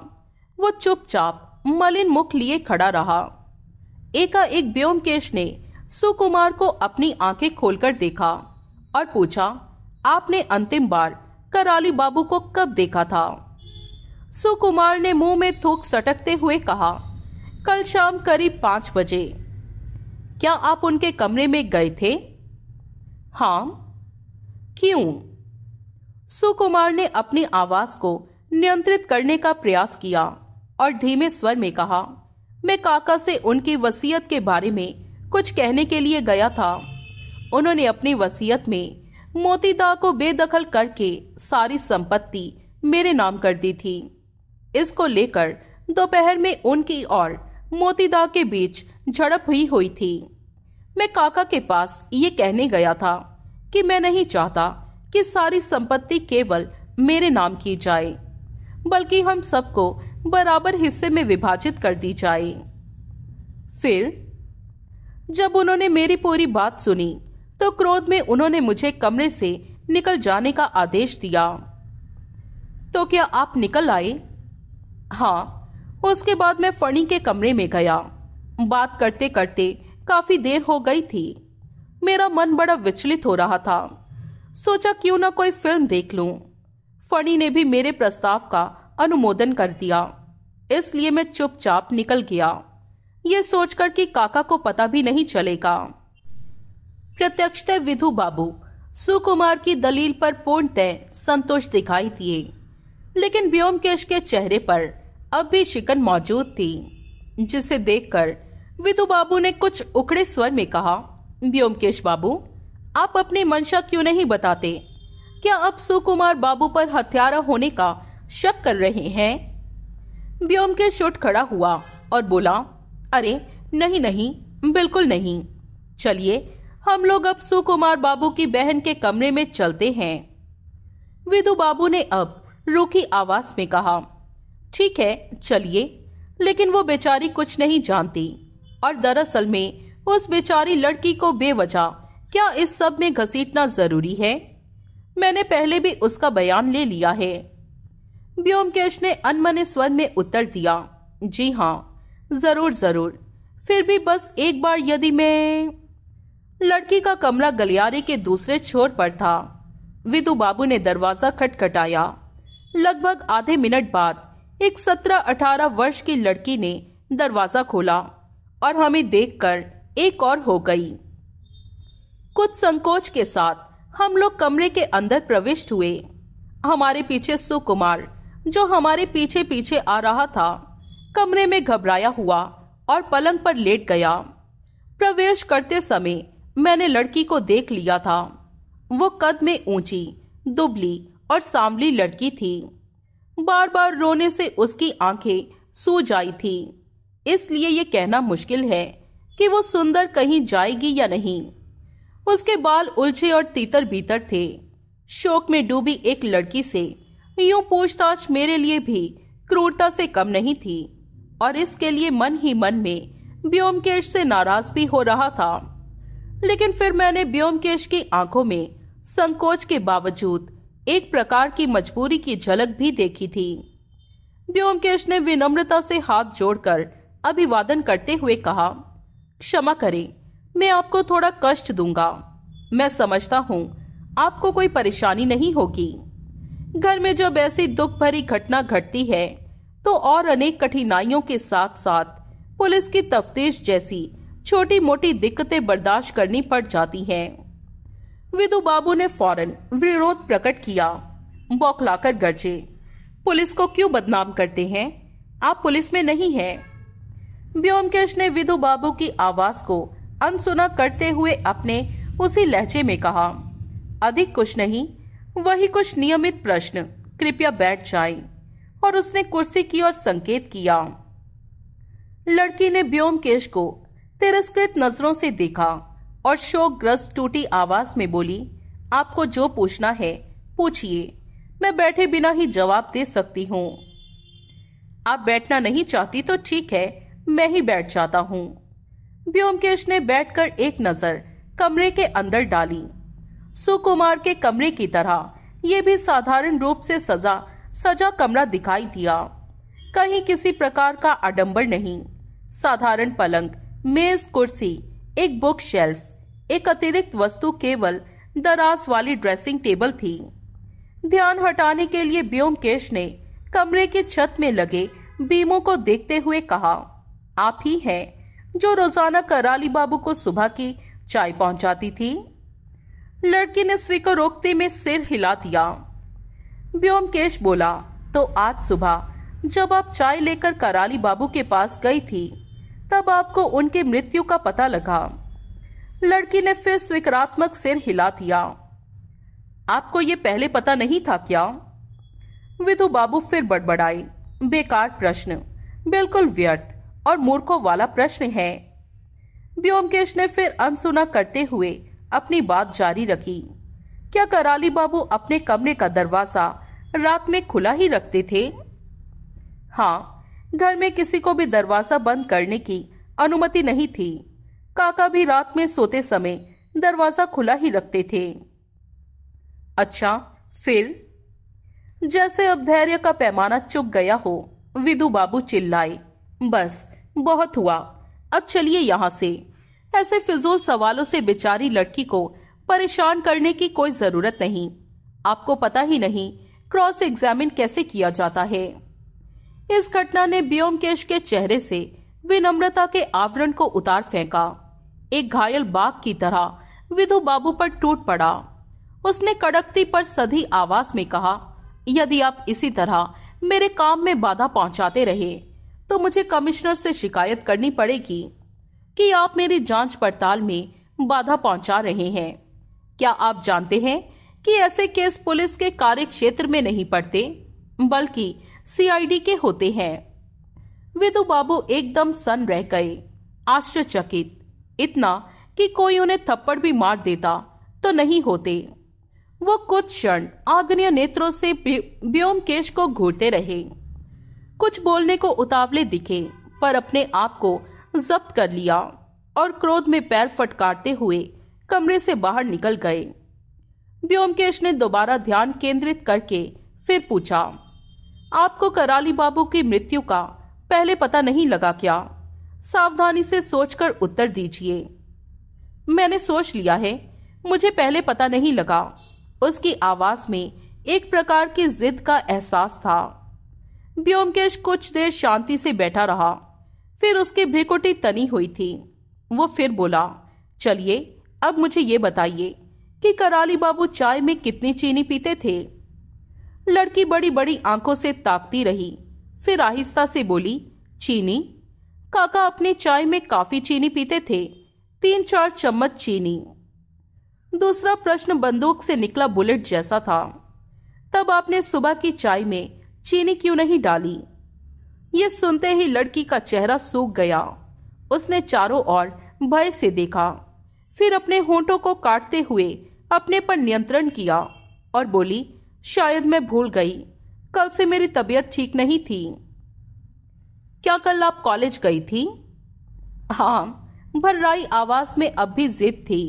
वो चुपचाप मलिन मुख लिए खड़ा रहा एकाएक केश ने सुकुमार को अपनी आंखें खोलकर देखा और पूछा आपने अंतिम बार कराली बाबू को कब देखा था सुकुमार ने मुंह में थूक सटकते हुए कहा कल शाम करीब पांच बजे क्या आप उनके कमरे में गए थे हा क्यों सुकुमार ने अपनी आवाज को नियंत्रित करने का प्रयास किया और धीमे स्वर में कहा मैं काका से उनकी वसीयत के बारे में कुछ कहने के लिए गया था उन्होंने अपनी वसीयत में मोतीदा को बेदखल करके सारी संपत्ति मेरे नाम कर दी थी इसको लेकर दोपहर में उनकी और मोतीदा के बीच झड़प हुई हुई थी मैं काका के पास ये कहने गया था कि मैं नहीं चाहता कि सारी संपत्ति केवल मेरे नाम की जाए बल्कि हम सबको बराबर हिस्से में विभाजित कर दी जाए फिर जब उन्होंने मेरी पूरी बात सुनी तो क्रोध में उन्होंने मुझे कमरे से निकल जाने का आदेश दिया तो क्या आप निकल आए हाँ उसके बाद मैं फणी के कमरे में गया बात करते करते काफी देर हो गई थी मेरा मन बड़ा विचलित हो रहा था सोचा क्यों ना कोई फिल्म देख लूं। फणी ने भी मेरे प्रस्ताव का अनुमोदन कर दिया इसलिए मैं चुपचाप निकल गया ये सोचकर कि काका को पता भी नहीं चलेगा प्रत्यक्षतः विधु बाबू सुकुमार की दलील पर पूर्णतः संतोष दिखाई दिए लेकिन व्योमकेश के चेहरे पर अब भी शिकन मौजूद थी जिसे देखकर विधु बाबू ने कुछ उखड़े स्वर में कहा व्योमकेश बाबू आप अपनी मंशा क्यों नहीं बताते क्या अब सुकुमार बाबू पर हत्यारा होने का शक कर रहे हैं व्योम के शोट खड़ा हुआ और बोला अरे नहीं नहीं बिल्कुल नहीं चलिए हम लोग अब सुकुमार बाबू की बहन के कमरे में चलते हैं विदु बाबू ने अब रूखी आवाज में कहा ठीक है चलिए लेकिन वो बेचारी कुछ नहीं जानती और दरअसल में उस बेचारी लड़की को बेवजह क्या इस सब में घसीटना जरूरी है मैंने पहले भी उसका बयान ले लिया है ब्योमकेश ने अनमने स्वर में उत्तर दिया जी हाँ जरूर जरूर फिर भी बस एक बार यदि मैं लड़की का कमरा गलियारे के दूसरे छोर पर था विदु बाबू ने दरवाजा खटखटाया लगभग आधे मिनट बाद एक सत्रह अठारह वर्ष की लड़की ने दरवाजा खोला और हमें देखकर एक और हो गई कुछ संकोच के साथ हम लोग कमरे के अंदर प्रविष्ट हुए हमारे पीछे सुकुमार जो हमारे पीछे पीछे आ रहा था कमरे में घबराया हुआ और पलंग पर लेट गया प्रवेश करते समय मैंने लड़की को देख लिया था वो कद में ऊंची दुबली और सांवली लड़की थी बार बार रोने से उसकी आंखें सूज आई थी इसलिए ये कहना मुश्किल है कि वो सुंदर कहीं जाएगी या नहीं उसके बाल उलझे और तीतर भीतर थे शोक में डूबी एक लड़की से यूं पूछताछ मेरे लिए भी क्रूरता से कम नहीं थी और इसके लिए मन ही मन में ब्योमकेश से नाराज भी हो रहा था लेकिन फिर मैंने ब्योमकेश की आंखों में संकोच के बावजूद एक प्रकार की मजबूरी की झलक भी देखी थी ब्योमकेश ने विनम्रता से हाथ जोड़कर अभिवादन करते हुए कहा क्षमा करें मैं आपको थोड़ा कष्ट दूंगा मैं समझता हूँ आपको कोई परेशानी नहीं होगी घर में जब ऐसी दुख भरी घटना घटती है तो और अनेक कठिनाइयों के साथ साथ पुलिस की तफ्तीश जैसी छोटी मोटी दिक्कतें बर्दाश्त करनी पड़ जाती हैं। विदु बाबू ने फौरन विरोध प्रकट किया बौखलाकर गरजे पुलिस को क्यों बदनाम करते हैं आप पुलिस में नहीं है व्योमकेश ने विदु बाबू की आवाज को अनसुना करते हुए अपने उसी लहजे में कहा अधिक कुछ नहीं वही कुछ नियमित प्रश्न कृपया बैठ जाए और उसने कुर्सी की ओर संकेत किया लड़की ने ब्योमकेश को तिरस्कृत नजरों से देखा और शोकग्रस्त टूटी आवाज में बोली आपको जो पूछना है पूछिए मैं बैठे बिना ही जवाब दे सकती हूँ आप बैठना नहीं चाहती तो ठीक है मैं ही बैठ जाता हूँ ब्योमकेश ने बैठकर एक नजर कमरे के अंदर डाली सुकुमार के कमरे की तरह ये भी साधारण रूप से सजा सजा कमरा दिखाई दिया कहीं किसी प्रकार का आडंबर नहीं साधारण पलंग मेज कुर्सी एक बुक शेल्फ एक अतिरिक्त वस्तु केवल दराज वाली ड्रेसिंग टेबल थी ध्यान हटाने के लिए ब्योमकेश ने कमरे के छत में लगे बीमों को देखते हुए कहा आप ही हैं जो रोजाना कराली बाबू को सुबह की चाय पहुंचाती थी लड़की ने स्वी को रोकते में सिर हिला दिया व्योमकेश बोला तो आज सुबह जब आप चाय लेकर कराली बाबू के पास गई थी तब आपको उनके मृत्यु का पता लगा लड़की ने फिर स्वीकारात्मक सिर हिला दिया आपको ये पहले पता नहीं था क्या विधु बाबू फिर बड़बड़ाए बेकार प्रश्न बिल्कुल व्यर्थ और मूर्खों वाला प्रश्न है व्योमकेश ने फिर अनसुना करते हुए अपनी बात जारी रखी क्या कराली बाबू अपने कमरे का दरवाजा रात में खुला ही रखते थे हाँ घर में किसी को भी दरवाजा बंद करने की अनुमति नहीं थी काका भी रात में सोते समय दरवाजा खुला ही रखते थे अच्छा फिर जैसे अब धैर्य का पैमाना चुक गया हो विधु बाबू चिल्लाए बस बहुत हुआ अब चलिए यहाँ से ऐसे फिजूल सवालों से बेचारी लड़की को परेशान करने की कोई जरूरत नहीं आपको पता ही नहीं क्रॉस एग्जामिन कैसे किया जाता है इस घटना ने ब्योमकेश के चेहरे से विनम्रता के आवरण को उतार फेंका एक घायल बाघ की तरह विधु बाबू पर टूट पड़ा उसने कड़कती पर सधी आवाज में कहा यदि आप इसी तरह मेरे काम में बाधा पहुंचाते रहे तो मुझे कमिश्नर से शिकायत करनी पड़ेगी कि आप मेरी जांच पड़ताल में बाधा पहुंचा रहे हैं क्या आप जानते हैं कि ऐसे केस पुलिस के कार्य क्षेत्र में नहीं पड़ते बल्कि सीआईडी के होते हैं विदु बाबू एकदम सन रह गए आश्चर्यचकित इतना कि कोई उन्हें थप्पड़ भी मार देता तो नहीं होते वो कुछ क्षण आग्नेय नेत्रों से व्योम केश को घूरते रहे कुछ बोलने को उतावले दिखे पर अपने आप को जब्त कर लिया और क्रोध में पैर फटकारते हुए कमरे से बाहर निकल गए व्योमकेश ने दोबारा ध्यान केंद्रित करके फिर पूछा आपको कराली बाबू की मृत्यु का पहले पता नहीं लगा क्या सावधानी से सोचकर उत्तर दीजिए मैंने सोच लिया है मुझे पहले पता नहीं लगा उसकी आवाज में एक प्रकार की जिद का एहसास था व्योमकेश कुछ देर शांति से बैठा रहा फिर उसके भ्रिकोटी तनी हुई थी वो फिर बोला चलिए अब मुझे ये बताइए कि कराली बाबू चाय में कितनी चीनी पीते थे लड़की बड़ी बड़ी आंखों से ताकती रही फिर आहिस्ता से बोली चीनी काका अपने चाय में काफी चीनी पीते थे तीन चार चम्मच चीनी दूसरा प्रश्न बंदूक से निकला बुलेट जैसा था तब आपने सुबह की चाय में चीनी क्यों नहीं डाली ये सुनते ही लड़की का चेहरा सूख गया उसने चारों ओर भय से देखा फिर अपने होंठों को काटते हुए अपने पर नियंत्रण किया और बोली शायद मैं भूल गई कल से मेरी तबीयत ठीक नहीं थी क्या कल आप कॉलेज गई थी हाँ भर्राई आवाज में अब भी जिद थी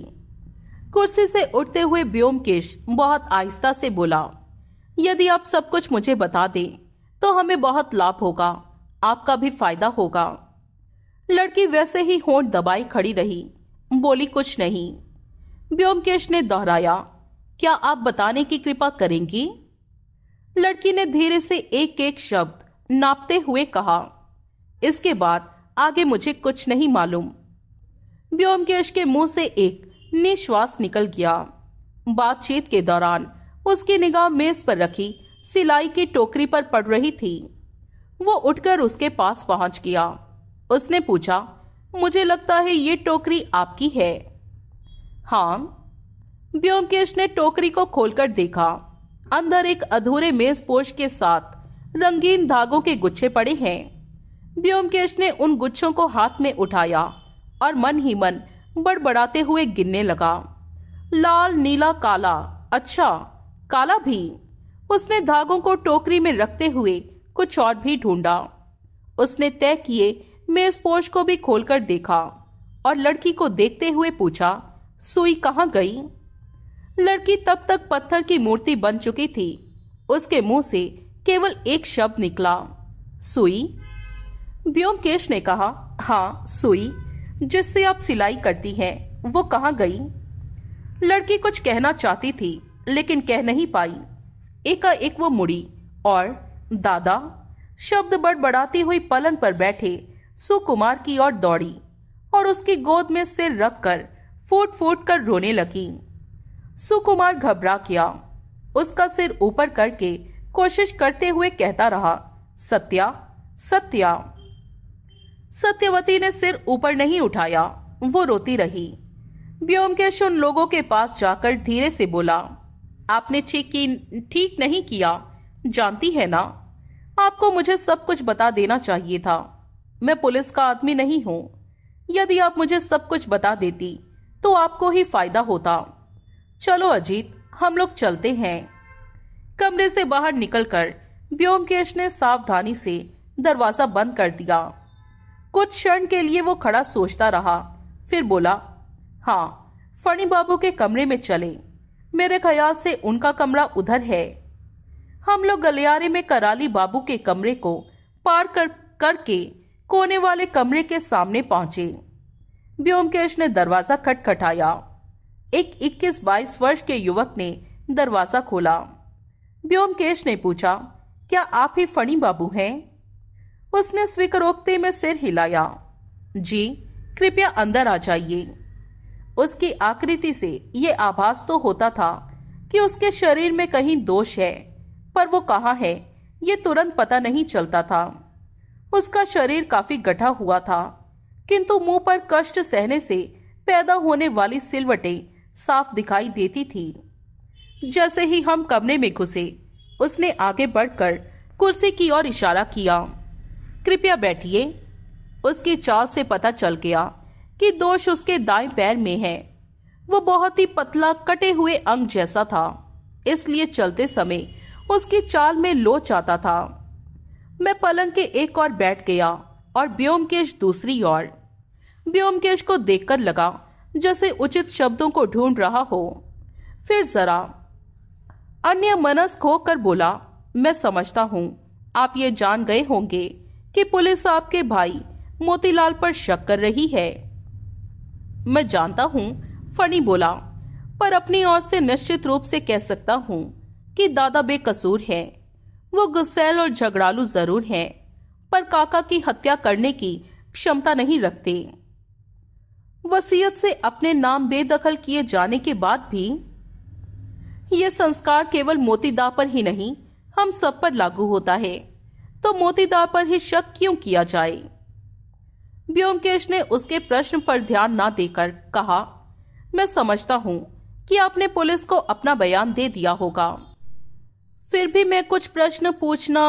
कुर्सी से उठते हुए व्योमकेश बहुत आहिस्ता से बोला यदि आप सब कुछ मुझे बता दें तो हमें बहुत लाभ होगा आपका भी फायदा होगा लड़की वैसे ही होंठ दबाई खड़ी रही बोली कुछ नहीं व्योमकेश ने दोहराया क्या आप बताने की कृपा करेंगी लड़की ने धीरे से एक एक शब्द नापते हुए कहा इसके बाद आगे मुझे कुछ नहीं मालूम व्योमकेश के मुंह से एक निश्वास निकल गया बातचीत के दौरान उसकी निगाह मेज पर रखी सिलाई की टोकरी पर पड़ रही थी वो उठकर उसके पास पहुंच गया उसने पूछा मुझे लगता है ये टोकरी आपकी है हाँ ब्योमकेश ने टोकरी को खोलकर देखा अंदर एक अधूरे मेज के साथ रंगीन धागों के गुच्छे पड़े हैं ब्योमकेश ने उन गुच्छों को हाथ में उठाया और मन ही मन बड़बड़ाते हुए गिनने लगा लाल नीला काला अच्छा काला भी उसने धागों को टोकरी में रखते हुए कुछ और भी ढूंढा उसने तय किए मैं इस पोर्च को भी खोलकर देखा और लड़की को देखते हुए पूछा सुई कहाँ गई लड़की तब तक पत्थर की मूर्ति बन चुकी थी उसके मुंह से केवल एक शब्द निकला सुई व्योमकेश ने कहा हाँ सुई जिससे आप सिलाई करती हैं वो कहा गई लड़की कुछ कहना चाहती थी लेकिन कह नहीं पाई एक, एक वो मुड़ी और दादा शब्द बड़बड़ाती हुई पलंग पर बैठे सुकुमार की ओर दौड़ी और उसकी गोद में सिर रखकर फूट फूट कर रोने लगी सुकुमार घबरा गया उसका सिर ऊपर करके कोशिश करते हुए कहता रहा सत्या सत्या सत्यवती ने सिर ऊपर नहीं उठाया वो रोती रही के उन लोगों के पास जाकर धीरे से बोला आपने ठीक नहीं किया जानती है ना आपको मुझे सब कुछ बता देना चाहिए था मैं पुलिस का आदमी नहीं हूं यदि आप मुझे सब कुछ बता देती तो आपको ही फायदा होता चलो अजीत हम लोग चलते हैं कमरे से बाहर निकलकर ब्योमकेश ने सावधानी से दरवाजा बंद कर दिया कुछ क्षण के लिए वो खड़ा सोचता रहा फिर बोला हाँ फणी बाबू के कमरे में चले मेरे ख्याल से उनका कमरा उधर है हम लोग गलियारे में कराली बाबू के कमरे को पार कर करके कोने वाले कमरे के सामने पहुंचे ब्योमकेश ने दरवाजा खटखटाया एक 21 22 वर्ष के युवक ने दरवाजा खोला ब्योमकेश ने पूछा क्या आप ही फणी बाबू हैं उसने स्वीकारोक्ति में सिर हिलाया जी कृपया अंदर आ जाइए उसकी आकृति से ये आभास तो होता था कि उसके शरीर में कहीं दोष है पर वो कहाँ है ये तुरंत पता नहीं चलता था उसका शरीर काफी गठा हुआ था किंतु मुंह पर कष्ट सहने से पैदा होने वाली सिलवटें साफ दिखाई देती थी जैसे ही हम कमरे में घुसे उसने आगे बढ़कर कुर्सी की ओर इशारा किया कृपया बैठिए उसकी चाल से पता चल गया कि दोष उसके दाएं पैर में है वो बहुत ही पतला कटे हुए अंग जैसा था इसलिए चलते समय उसकी चाल में लोच आता था मैं पलंग के एक और बैठ गया और ब्योमकेश दूसरी ओर ब्योमकेश को देखकर लगा जैसे उचित शब्दों को ढूंढ रहा हो फिर जरा अन्य मनस कर बोला मैं समझता हूँ आप ये जान गए होंगे कि पुलिस आपके भाई मोतीलाल पर शक कर रही है मैं जानता हूँ फनी बोला पर अपनी ओर से निश्चित रूप से कह सकता हूँ कि दादा बेकसूर है वो गुस्सेल और झगड़ालू जरूर है पर काका की हत्या करने की क्षमता नहीं रखते वसीयत से अपने नाम बेदखल किए जाने के बाद भी ये संस्कार केवल मोतीदा पर ही नहीं हम सब पर लागू होता है तो मोतीदा पर ही शक क्यों किया जाए ब्योमकेश ने उसके प्रश्न पर ध्यान ना देकर कहा मैं समझता हूं कि आपने पुलिस को अपना बयान दे दिया होगा फिर भी मैं कुछ प्रश्न पूछना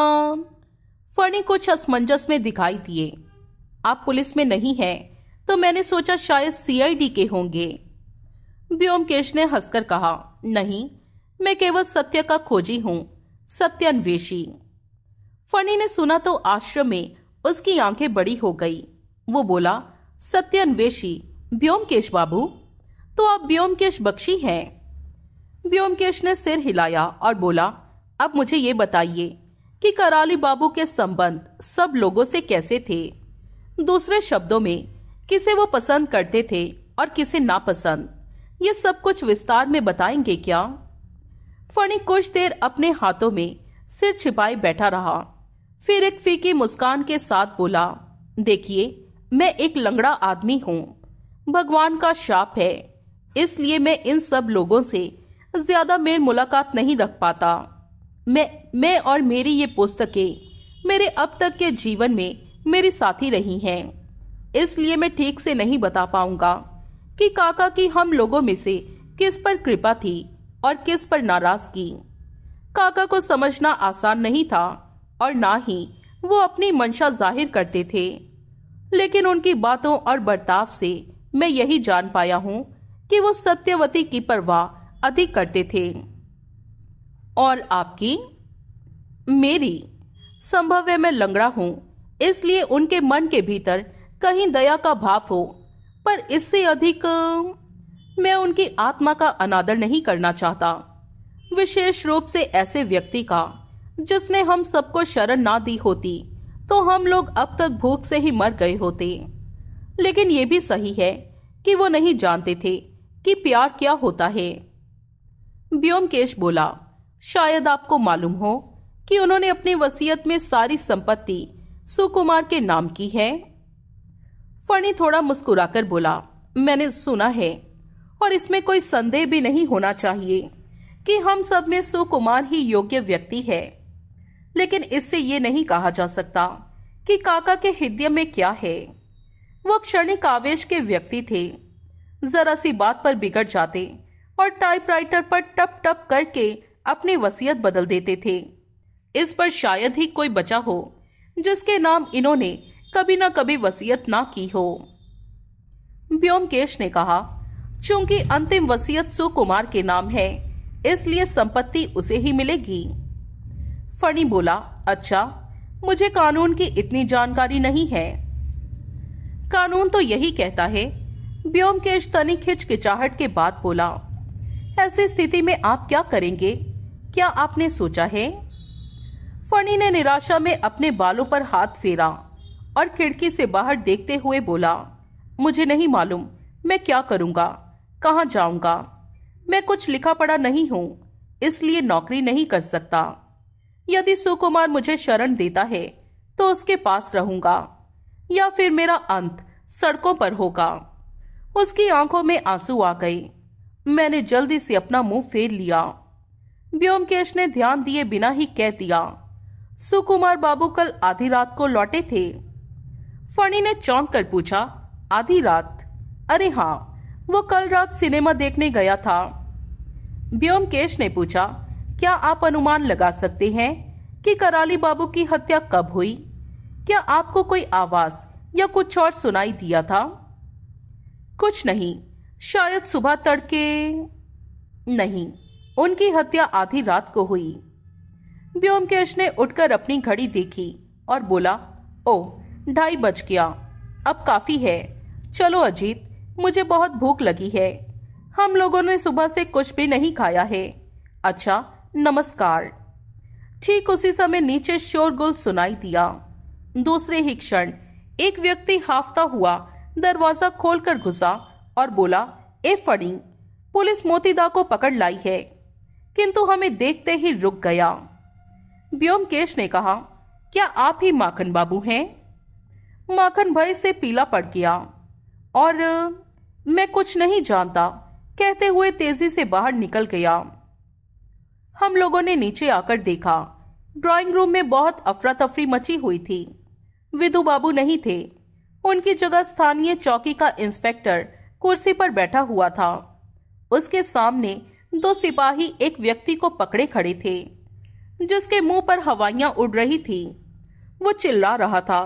फणी कुछ असमंजस में दिखाई दिए आप पुलिस में नहीं हैं तो मैंने सोचा शायद सीआईडी के होंगे व्योमकेश ने हंसकर कहा नहीं मैं केवल सत्य का खोजी हूं सत्य अन्वेषी फणी ने सुना तो आश्रम में उसकी आंखें बड़ी हो गई वो बोला सत्य अन्वेषी व्योमकेश बाबू तो आप व्योमकेश बख्शी हैं व्योमकेश ने सिर हिलाया और बोला अब मुझे ये बताइए कि कराली बाबू के संबंध सब लोगों से कैसे थे दूसरे शब्दों में किसे वो पसंद करते थे और किसे नापसंद ये सब कुछ विस्तार में बताएंगे क्या फणी कुछ देर अपने हाथों में सिर छिपाए बैठा रहा फिर एक फीकी मुस्कान के साथ बोला देखिए मैं एक लंगड़ा आदमी हूँ भगवान का शाप है इसलिए मैं इन सब लोगों से ज्यादा मेल मुलाकात नहीं रख पाता मैं मैं और मेरी ये पुस्तकें मेरे अब तक के जीवन में मेरे साथी रही हैं इसलिए मैं ठीक से नहीं बता पाऊंगा कि काका की हम लोगों में से किस पर कृपा थी और किस पर नाराज की काका को समझना आसान नहीं था और ना ही वो अपनी मंशा जाहिर करते थे लेकिन उनकी बातों और बर्ताव से मैं यही जान पाया हूँ कि वो सत्यवती की परवाह अधिक करते थे और आपकी मेरी संभव है मैं लंगड़ा हूं इसलिए उनके मन के भीतर कहीं दया का भाव हो पर इससे अधिक मैं उनकी आत्मा का अनादर नहीं करना चाहता विशेष रूप से ऐसे व्यक्ति का जिसने हम सबको शरण ना दी होती तो हम लोग अब तक भूख से ही मर गए होते लेकिन ये भी सही है कि वो नहीं जानते थे कि प्यार क्या होता है केश बोला शायद आपको मालूम हो कि उन्होंने अपनी वसीयत में सारी संपत्ति सुकुमार के नाम की है फणी थोड़ा मुस्कुराकर बोला मैंने सुना है और इसमें कोई संदेह भी नहीं होना चाहिए कि हम सब में सुकुमार ही योग्य व्यक्ति है लेकिन इससे ये नहीं कहा जा सकता कि काका के हृदय में क्या है वो क्षणिक आवेश के व्यक्ति थे जरा सी बात पर बिगड़ जाते और टाइपराइटर पर टप टप करके अपनी वसीयत बदल देते थे इस पर शायद ही कोई बचा हो जिसके नाम इन्होंने कभी ना कभी वसीयत ना की हो व्योमकेश ने कहा चूंकि अंतिम वसीयत सुकुमार के नाम है इसलिए संपत्ति उसे ही मिलेगी फणी बोला अच्छा मुझे कानून की इतनी जानकारी नहीं है कानून तो यही कहता है व्योमकेश तनिक हिचकिचाहट के बाद बोला ऐसी स्थिति में आप क्या करेंगे क्या आपने सोचा है फणी ने निराशा में अपने बालों पर हाथ फेरा और खिड़की से बाहर देखते हुए बोला मुझे नहीं मालूम मैं क्या करूंगा कहा जाऊंगा मैं कुछ लिखा पढ़ा नहीं हूँ इसलिए नौकरी नहीं कर सकता यदि सुकुमार मुझे शरण देता है तो उसके पास रहूंगा या फिर मेरा अंत सड़कों पर होगा उसकी आंखों में आंसू आ गए मैंने जल्दी से अपना मुंह फेर लिया व्योमकेश ने ध्यान दिए बिना ही कह दिया सुकुमार बाबू कल आधी रात को लौटे थे फणी ने चौंक कर पूछा आधी रात अरे हाँ वो कल रात सिनेमा देखने गया था व्योमकेश ने पूछा क्या आप अनुमान लगा सकते हैं कि कराली बाबू की हत्या कब हुई क्या आपको कोई आवाज या कुछ और सुनाई दिया था कुछ नहीं शायद सुबह तड़के नहीं उनकी हत्या आधी रात को हुई व्योमकेश ने उठकर अपनी घड़ी देखी और बोला ओ ढाई बज गया अब काफी है चलो अजीत मुझे बहुत भूख लगी है हम लोगों ने सुबह से कुछ भी नहीं खाया है अच्छा नमस्कार ठीक उसी समय नीचे शोरगुल सुनाई दिया दूसरे ही क्षण एक व्यक्ति हाफता हुआ दरवाजा खोलकर घुसा और बोला ए फड़ी पुलिस मोतीदा को पकड़ लाई है किंतु हमें देखते ही रुक गया व्योमकेश ने कहा क्या आप ही माखन बाबू हैं माखन भय से पीला पड़ गया और मैं कुछ नहीं जानता कहते हुए तेजी से बाहर निकल गया हम लोगों ने नीचे आकर देखा ड्राइंग रूम में बहुत अफरा तफरी मची हुई थी विधु बाबू नहीं थे उनकी जगह स्थानीय चौकी का इंस्पेक्टर कुर्सी पर बैठा हुआ था उसके सामने दो सिपाही एक व्यक्ति को पकड़े खड़े थे जिसके मुंह पर हवाइयां उड़ रही थी वो चिल्ला रहा था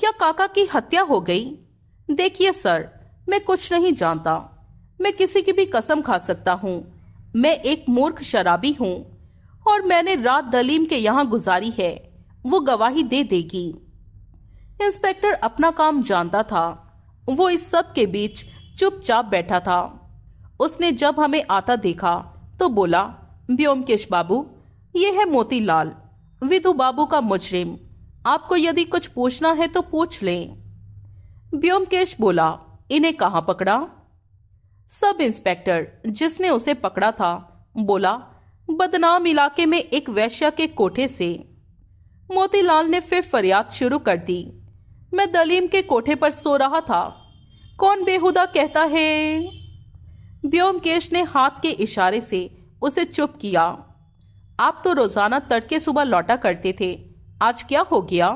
क्या काका की हत्या हो गई देखिए सर मैं कुछ नहीं जानता मैं किसी की भी कसम खा सकता हूँ मैं एक मूर्ख शराबी हूँ और मैंने रात दलीम के यहाँ गुजारी है वो गवाही दे देगी इंस्पेक्टर अपना काम जानता था वो इस सब के बीच चुपचाप बैठा था उसने जब हमें आता देखा तो बोला व्योमकेश बाबू यह है मोतीलाल विधु बाबू का मुजरिम आपको यदि कुछ पूछना है तो पूछ लें व्योमकेश बोला इन्हें कहाँ पकड़ा सब इंस्पेक्टर जिसने उसे पकड़ा था बोला बदनाम इलाके में एक वैश्य के कोठे से मोतीलाल ने फिर फरियाद शुरू कर दी मैं दलीम के कोठे पर सो रहा था कौन बेहुदा कहता है व्योमकेश ने हाथ के इशारे से उसे चुप किया आप तो रोजाना तड़के सुबह लौटा करते थे आज क्या हो गया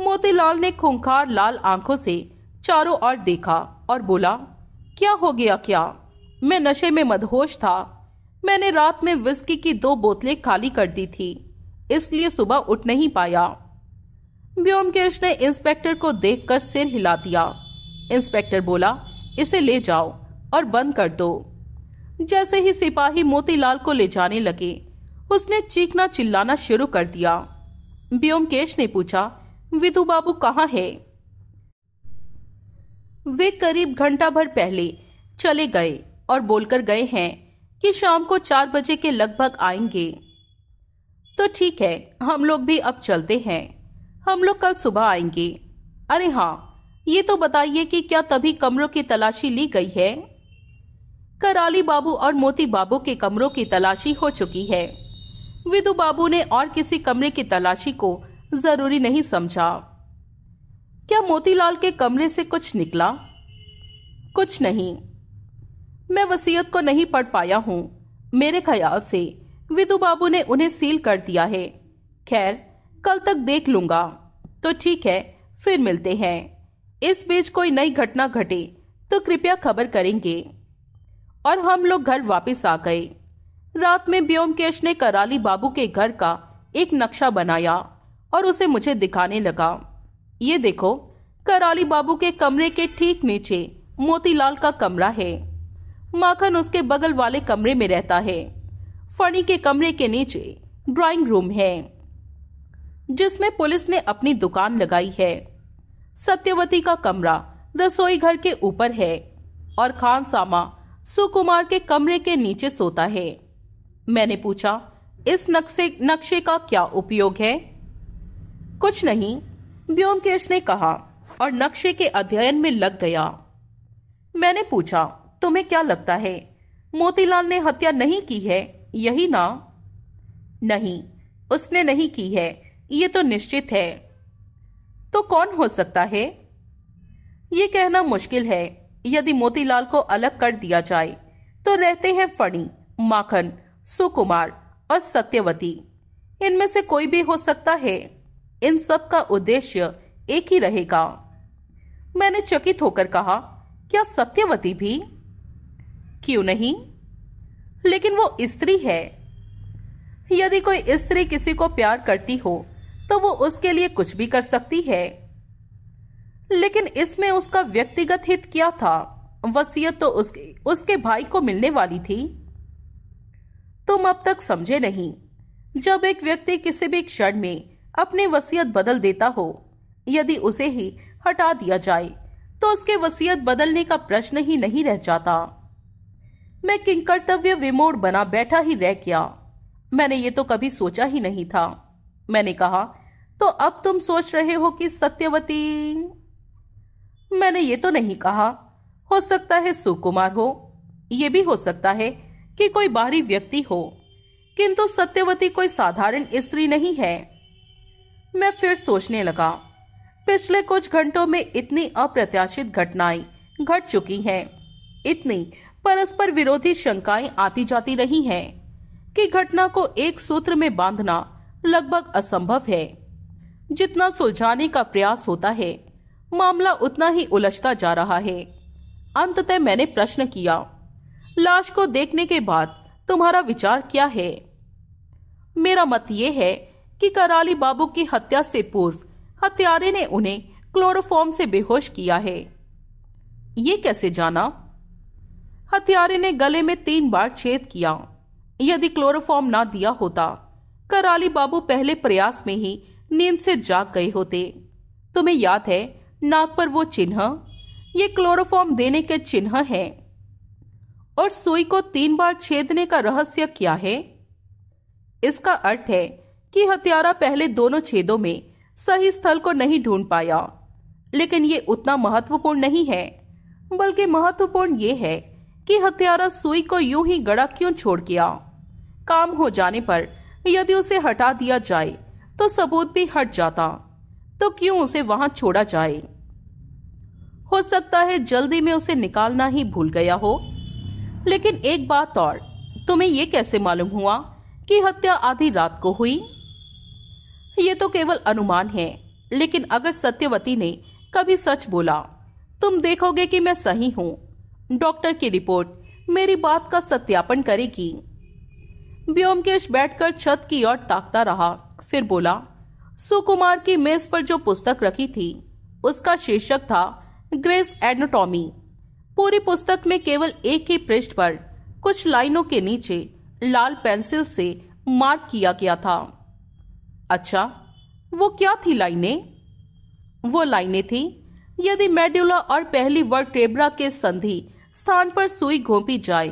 मोतीलाल ने खूंखार लाल आंखों से चारों ओर देखा और बोला क्या हो गया क्या मैं नशे में मदहोश था मैंने रात में विस्की की दो बोतलें खाली कर दी थी इसलिए सुबह उठ नहीं पाया व्योमकेश ने इंस्पेक्टर को देखकर सिर हिला दिया इंस्पेक्टर बोला इसे ले जाओ और बंद कर दो जैसे ही सिपाही मोतीलाल को ले जाने लगे उसने चीखना चिल्लाना शुरू कर दिया ब्योमकेश ने पूछा विधु बाबू कहाँ है वे करीब घंटा भर पहले चले गए और बोलकर गए हैं कि शाम को चार बजे के लगभग आएंगे तो ठीक है हम लोग भी अब चलते हैं हम लोग कल सुबह आएंगे अरे हाँ ये तो बताइए कि क्या तभी कमरों की तलाशी ली गई है कराली बाबू और मोती बाबू के कमरों की तलाशी हो चुकी है विदु बाबू ने और किसी कमरे की तलाशी को जरूरी नहीं समझा क्या मोतीलाल के कमरे से कुछ निकला कुछ नहीं मैं वसीयत को नहीं पढ़ पाया हूँ मेरे ख्याल से विदु बाबू ने उन्हें सील कर दिया है खैर कल तक देख लूंगा तो ठीक है फिर मिलते हैं इस बीच कोई नई घटना घटे तो कृपया खबर करेंगे और हम लोग घर वापस आ गए रात में ब्योमकेश ने कराली बाबू के घर का एक नक्शा बनाया और उसे मुझे दिखाने लगा ये देखो कराली बाबू के कमरे के ठीक नीचे मोतीलाल का कमरा है माखन उसके बगल वाले कमरे में रहता है फणी के कमरे के नीचे ड्राइंग रूम है जिसमें पुलिस ने अपनी दुकान लगाई है सत्यवती का कमरा रसोई घर के ऊपर है और खान सामा सुकुमार के कमरे के नीचे सोता है मैंने पूछा इस नक्शे नक्शे का क्या उपयोग है कुछ नहीं ब्योमकेश ने कहा और नक्शे के अध्ययन में लग गया मैंने पूछा तुम्हें क्या लगता है मोतीलाल ने हत्या नहीं की है यही ना नहीं उसने नहीं की है ये तो निश्चित है तो कौन हो सकता है ये कहना मुश्किल है यदि मोतीलाल को अलग कर दिया जाए तो रहते हैं फणी माखन सुकुमार और सत्यवती इनमें से कोई भी हो सकता है इन सब का उद्देश्य एक ही रहेगा मैंने चकित होकर कहा क्या सत्यवती भी क्यों नहीं लेकिन वो स्त्री है यदि कोई स्त्री किसी को प्यार करती हो तो वो उसके लिए कुछ भी कर सकती है लेकिन इसमें उसका व्यक्तिगत हित क्या था वसीयत तो उसके उसके भाई को मिलने वाली थी तुम अब तक समझे नहीं जब एक व्यक्ति किसी भी क्षण में अपनी वसीयत बदल देता हो यदि उसे ही हटा दिया जाए तो उसके वसीयत बदलने का प्रश्न ही नहीं रह जाता मैं किंकर्तव्य विमोड़ बना बैठा ही रह गया मैंने ये तो कभी सोचा ही नहीं था मैंने कहा तो अब तुम सोच रहे हो कि सत्यवती मैंने ये तो नहीं कहा हो सकता है सुकुमार हो ये भी हो सकता है कि कोई बाहरी व्यक्ति हो किंतु सत्यवती कोई साधारण स्त्री नहीं है मैं फिर सोचने लगा पिछले कुछ घंटों में इतनी अप्रत्याशित घटनाएं घट चुकी हैं इतनी परस्पर विरोधी शंकाएं आती जाती रही हैं कि घटना को एक सूत्र में बांधना लगभग असंभव है जितना सुलझाने का प्रयास होता है मामला उतना ही उलझता जा रहा है अंततः मैंने प्रश्न किया लाश को देखने के बाद तुम्हारा विचार क्या है मेरा मत यह है कि कराली बाबू की हत्या से पूर्व हत्यारे ने उन्हें क्लोरोफॉर्म से बेहोश किया है ये कैसे जाना हत्यारे ने गले में तीन बार छेद किया यदि क्लोरोफॉर्म ना दिया होता कराली बाबू पहले प्रयास में ही नींद से जाग गए होते तुम्हें याद है नाक पर वो चिन्ह ये क्लोरोफॉर्म देने के चिन्ह है और सुई को तीन बार छेदने का रहस्य क्या है इसका अर्थ है कि हत्यारा पहले दोनों छेदों में सही स्थल को नहीं ढूंढ पाया लेकिन ये उतना महत्वपूर्ण नहीं है बल्कि महत्वपूर्ण ये है कि हत्यारा सुई को यूं ही गड़ा क्यों छोड़ गया काम हो जाने पर यदि उसे हटा दिया जाए तो सबूत भी हट जाता तो क्यों उसे वहां छोड़ा जाए हो सकता है जल्दी में उसे निकालना ही भूल गया हो लेकिन एक बात और तुम्हें यह कैसे मालूम हुआ कि हत्या आधी रात को हुई ये तो केवल अनुमान है लेकिन अगर सत्यवती ने कभी सच बोला तुम देखोगे कि मैं सही हूं डॉक्टर की रिपोर्ट मेरी बात का सत्यापन करेगी व्योमकेश बैठकर छत की ओर ताकता रहा फिर बोला सुकुमार की मेज पर जो पुस्तक रखी थी उसका शीर्षक था ग्रेस एनाटॉमी पूरी पुस्तक में केवल एक ही पृष्ठ पर कुछ लाइनों के नीचे लाल पेंसिल से मार्क किया गया था अच्छा वो क्या थी लाइनें वो लाइनें थी यदि मेड्यूला और पहली वर्टेब्रा के संधि स्थान पर सुई घोपी जाए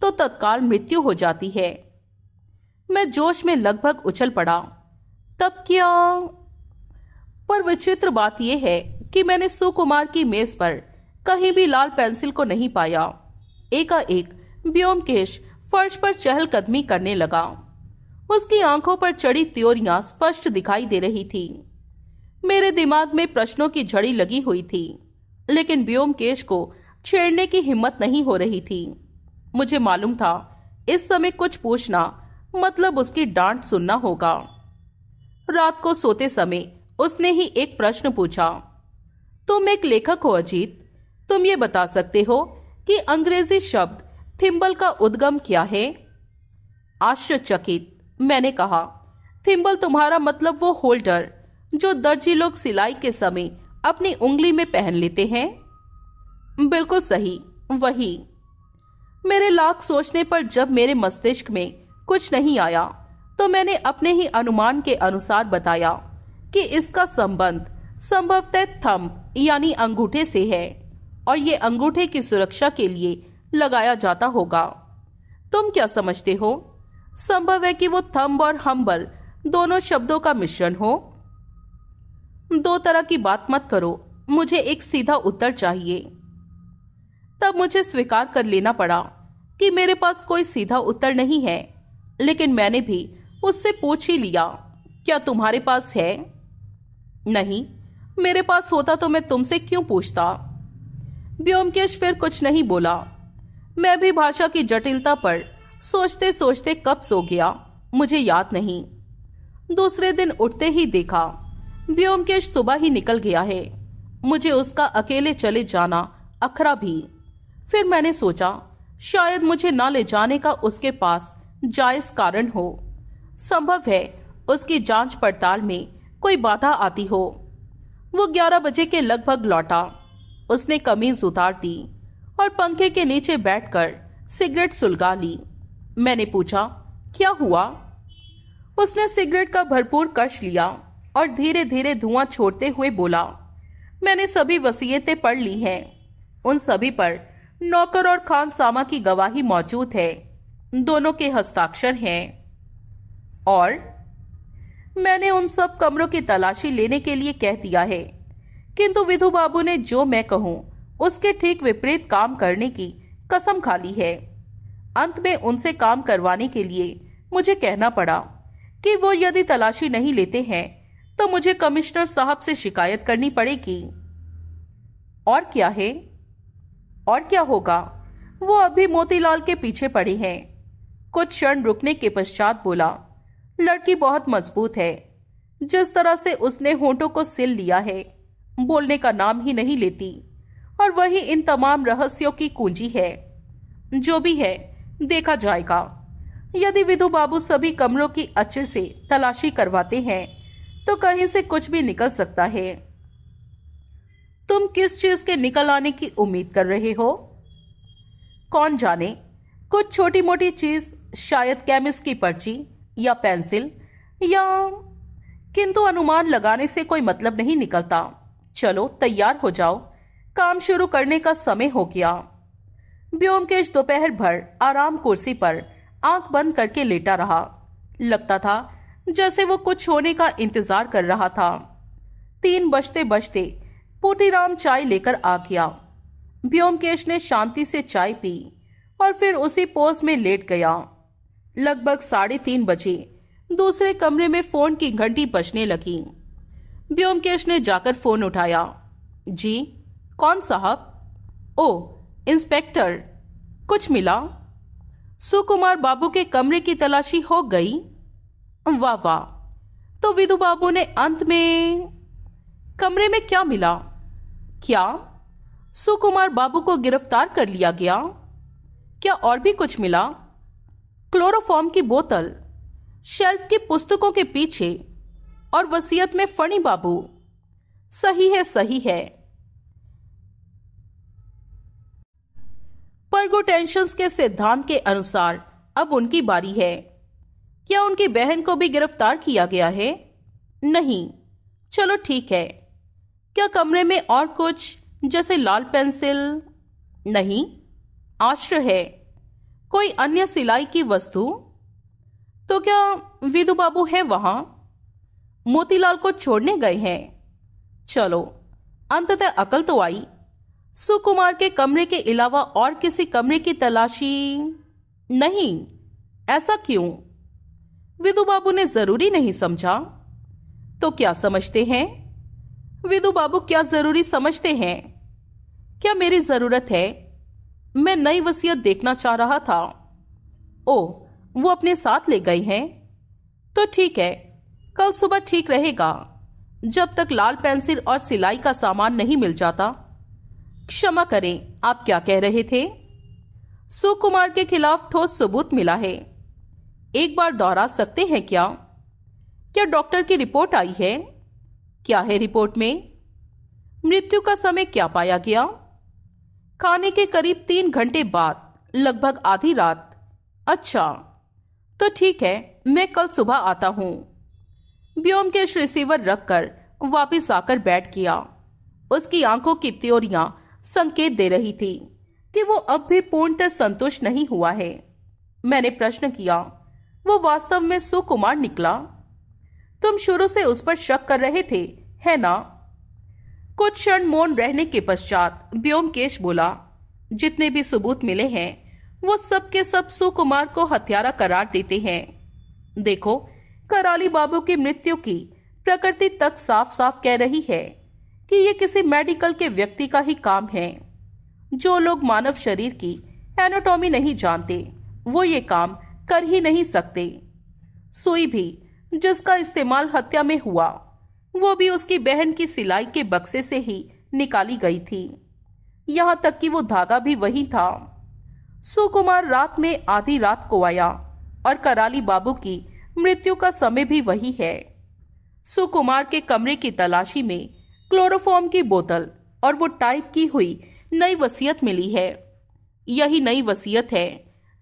तो तत्काल मृत्यु हो जाती है मैं जोश में लगभग उछल पड़ा तब क्या पर विचित्र बात यह है कि मैंने सुकुमार की मेज पर कहीं भी लाल पेंसिल को नहीं पाया एकाएक व्योमकेश फर्श पर चहलकदमी करने लगा उसकी आंखों पर चढ़ी त्योरिया स्पष्ट दिखाई दे रही थी मेरे दिमाग में प्रश्नों की झड़ी लगी हुई थी लेकिन व्योमकेश को छेड़ने की हिम्मत नहीं हो रही थी मुझे मालूम था इस समय कुछ पूछना मतलब उसकी डांट सुनना होगा रात को सोते समय उसने ही एक प्रश्न पूछा तुम एक लेखक हो अजीत तुम ये बता सकते हो कि अंग्रेजी शब्द थिम्बल का उद्गम क्या है आश्चर्यचकित मैंने कहा थिम्बल तुम्हारा मतलब वो होल्डर जो दर्जी लोग सिलाई के समय अपनी उंगली में पहन लेते हैं बिल्कुल सही वही मेरे लाख सोचने पर जब मेरे मस्तिष्क में कुछ नहीं आया तो मैंने अपने ही अनुमान के अनुसार बताया कि इसका संबंध संभवतः थंब यानी अंगूठे से है और ये अंगूठे की सुरक्षा के लिए लगाया जाता होगा तुम क्या समझते हो संभव है कि वो थंब और हम्बल दोनों शब्दों का मिश्रण हो दो तरह की बात मत करो मुझे एक सीधा उत्तर चाहिए तब मुझे स्वीकार कर लेना पड़ा कि मेरे पास कोई सीधा उत्तर नहीं है लेकिन मैंने भी उससे पूछ ही लिया क्या तुम्हारे पास है नहीं मेरे पास होता तो मैं तुमसे क्यों पूछता व्योमकेश फिर कुछ नहीं बोला मैं भी भाषा की जटिलता पर सोचते सोचते कब सो गया मुझे याद नहीं दूसरे दिन उठते ही देखा व्योमकेश सुबह ही निकल गया है मुझे उसका अकेले चले जाना अखरा भी फिर मैंने सोचा शायद मुझे ना ले जाने का उसके पास जायज कारण हो संभव है उसकी जांच पड़ताल में कोई बाधा आती हो वो ग्यारह बजे के लगभग लौटा उसने कमीज उतार दी और पंखे के नीचे बैठकर सिगरेट सुलगा ली मैंने पूछा क्या हुआ उसने सिगरेट का भरपूर कश लिया और धीरे धीरे धुआं छोड़ते हुए बोला मैंने सभी वसीयतें पढ़ ली हैं उन सभी पर नौकर और खान सामा की गवाही मौजूद है दोनों के हस्ताक्षर हैं और मैंने उन सब कमरों की तलाशी लेने के लिए कह दिया है किंतु विधु बाबू ने जो मैं कहूं उसके ठीक विपरीत काम करने की कसम खा ली है अंत में उनसे काम करवाने के लिए मुझे कहना पड़ा कि वो यदि तलाशी नहीं लेते हैं तो मुझे कमिश्नर साहब से शिकायत करनी पड़ेगी और क्या है और क्या होगा वो अभी मोतीलाल के पीछे पड़े हैं कुछ क्षण रुकने के पश्चात बोला लड़की बहुत मजबूत है जिस तरह से उसने होठों को सिल लिया है बोलने का नाम ही नहीं लेती और वही इन तमाम रहस्यों की कुंजी है जो भी है देखा जाएगा यदि विधु बाबू सभी कमरों की अच्छे से तलाशी करवाते हैं तो कहीं से कुछ भी निकल सकता है तुम किस चीज के निकल आने की उम्मीद कर रहे हो कौन जाने कुछ छोटी मोटी चीज शायद केमिस्ट की पर्ची या पेंसिल या किंतु अनुमान लगाने से कोई मतलब नहीं निकलता चलो तैयार हो जाओ काम शुरू करने का समय हो गया व्योमकेश दोपहर भर आराम कुर्सी पर आंख बंद करके लेटा रहा लगता था जैसे वो कुछ होने का इंतजार कर रहा था तीन बजते बजते पोटीराम चाय लेकर आ गया व्योमकेश ने शांति से चाय पी और फिर उसी पोज में लेट गया लगभग साढ़े तीन बजे दूसरे कमरे में फोन की घंटी बजने लगी व्योमकेश ने जाकर फोन उठाया जी कौन साहब ओ इंस्पेक्टर कुछ मिला सुकुमार बाबू के कमरे की तलाशी हो गई वाह वाह तो विधु बाबू ने अंत में कमरे में क्या मिला क्या सुकुमार बाबू को गिरफ्तार कर लिया गया क्या और भी कुछ मिला क्लोरोफॉर्म की बोतल शेल्फ की पुस्तकों के पीछे और वसीयत में फणी बाबू सही है सही है परगोटेंशन के सिद्धांत के अनुसार अब उनकी बारी है क्या उनकी बहन को भी गिरफ्तार किया गया है नहीं चलो ठीक है क्या कमरे में और कुछ जैसे लाल पेंसिल नहीं आश्रय है कोई अन्य सिलाई की वस्तु तो क्या विधु बाबू है वहां मोतीलाल को छोड़ने गए हैं चलो अंततः अकल तो आई सुकुमार के कमरे के अलावा और किसी कमरे की तलाशी नहीं ऐसा क्यों विदु बाबू ने जरूरी नहीं समझा तो क्या समझते हैं विदु बाबू क्या जरूरी समझते हैं क्या मेरी जरूरत है मैं नई वसीयत देखना चाह रहा था ओ वो अपने साथ ले गई हैं तो ठीक है कल सुबह ठीक रहेगा जब तक लाल पेंसिल और सिलाई का सामान नहीं मिल जाता क्षमा करें आप क्या कह रहे थे सुकुमार के खिलाफ ठोस सबूत मिला है एक बार दोहरा सकते हैं क्या क्या डॉक्टर की रिपोर्ट आई है क्या है रिपोर्ट में मृत्यु का समय क्या पाया गया खाने के करीब तीन घंटे बाद लगभग आधी रात अच्छा तो ठीक है मैं कल सुबह आता हूँ व्योम के रिसीवर रखकर वापस आकर बैठ गया उसकी आंखों की त्योरिया संकेत दे रही थी कि वो अब भी पूर्णतः संतुष्ट नहीं हुआ है मैंने प्रश्न किया वो वास्तव में सुकुमार निकला तुम शुरू से उस पर शक कर रहे थे है ना कुछ क्षण मौन रहने के पश्चात व्योमकेश बोला जितने भी सबूत मिले हैं वो सब के सब सुकुमार को हत्यारा करार देते हैं देखो कराली बाबू की मृत्यु की प्रकृति तक साफ साफ कह रही है कि ये किसी मेडिकल के व्यक्ति का ही काम है जो लोग मानव शरीर की एनाटॉमी नहीं जानते वो ये काम कर ही नहीं सकते सुई भी जिसका इस्तेमाल हत्या में हुआ वो भी उसकी बहन की सिलाई के बक्से से ही निकाली गई थी यहां तक कि वो धागा भी वही था सुकुमार रात में आधी रात को आया और कराली बाबू की मृत्यु का समय भी वही है सुकुमार के कमरे की तलाशी में क्लोरोफॉर्म की बोतल और वो टाइप की हुई नई वसीयत मिली है यही नई वसीयत है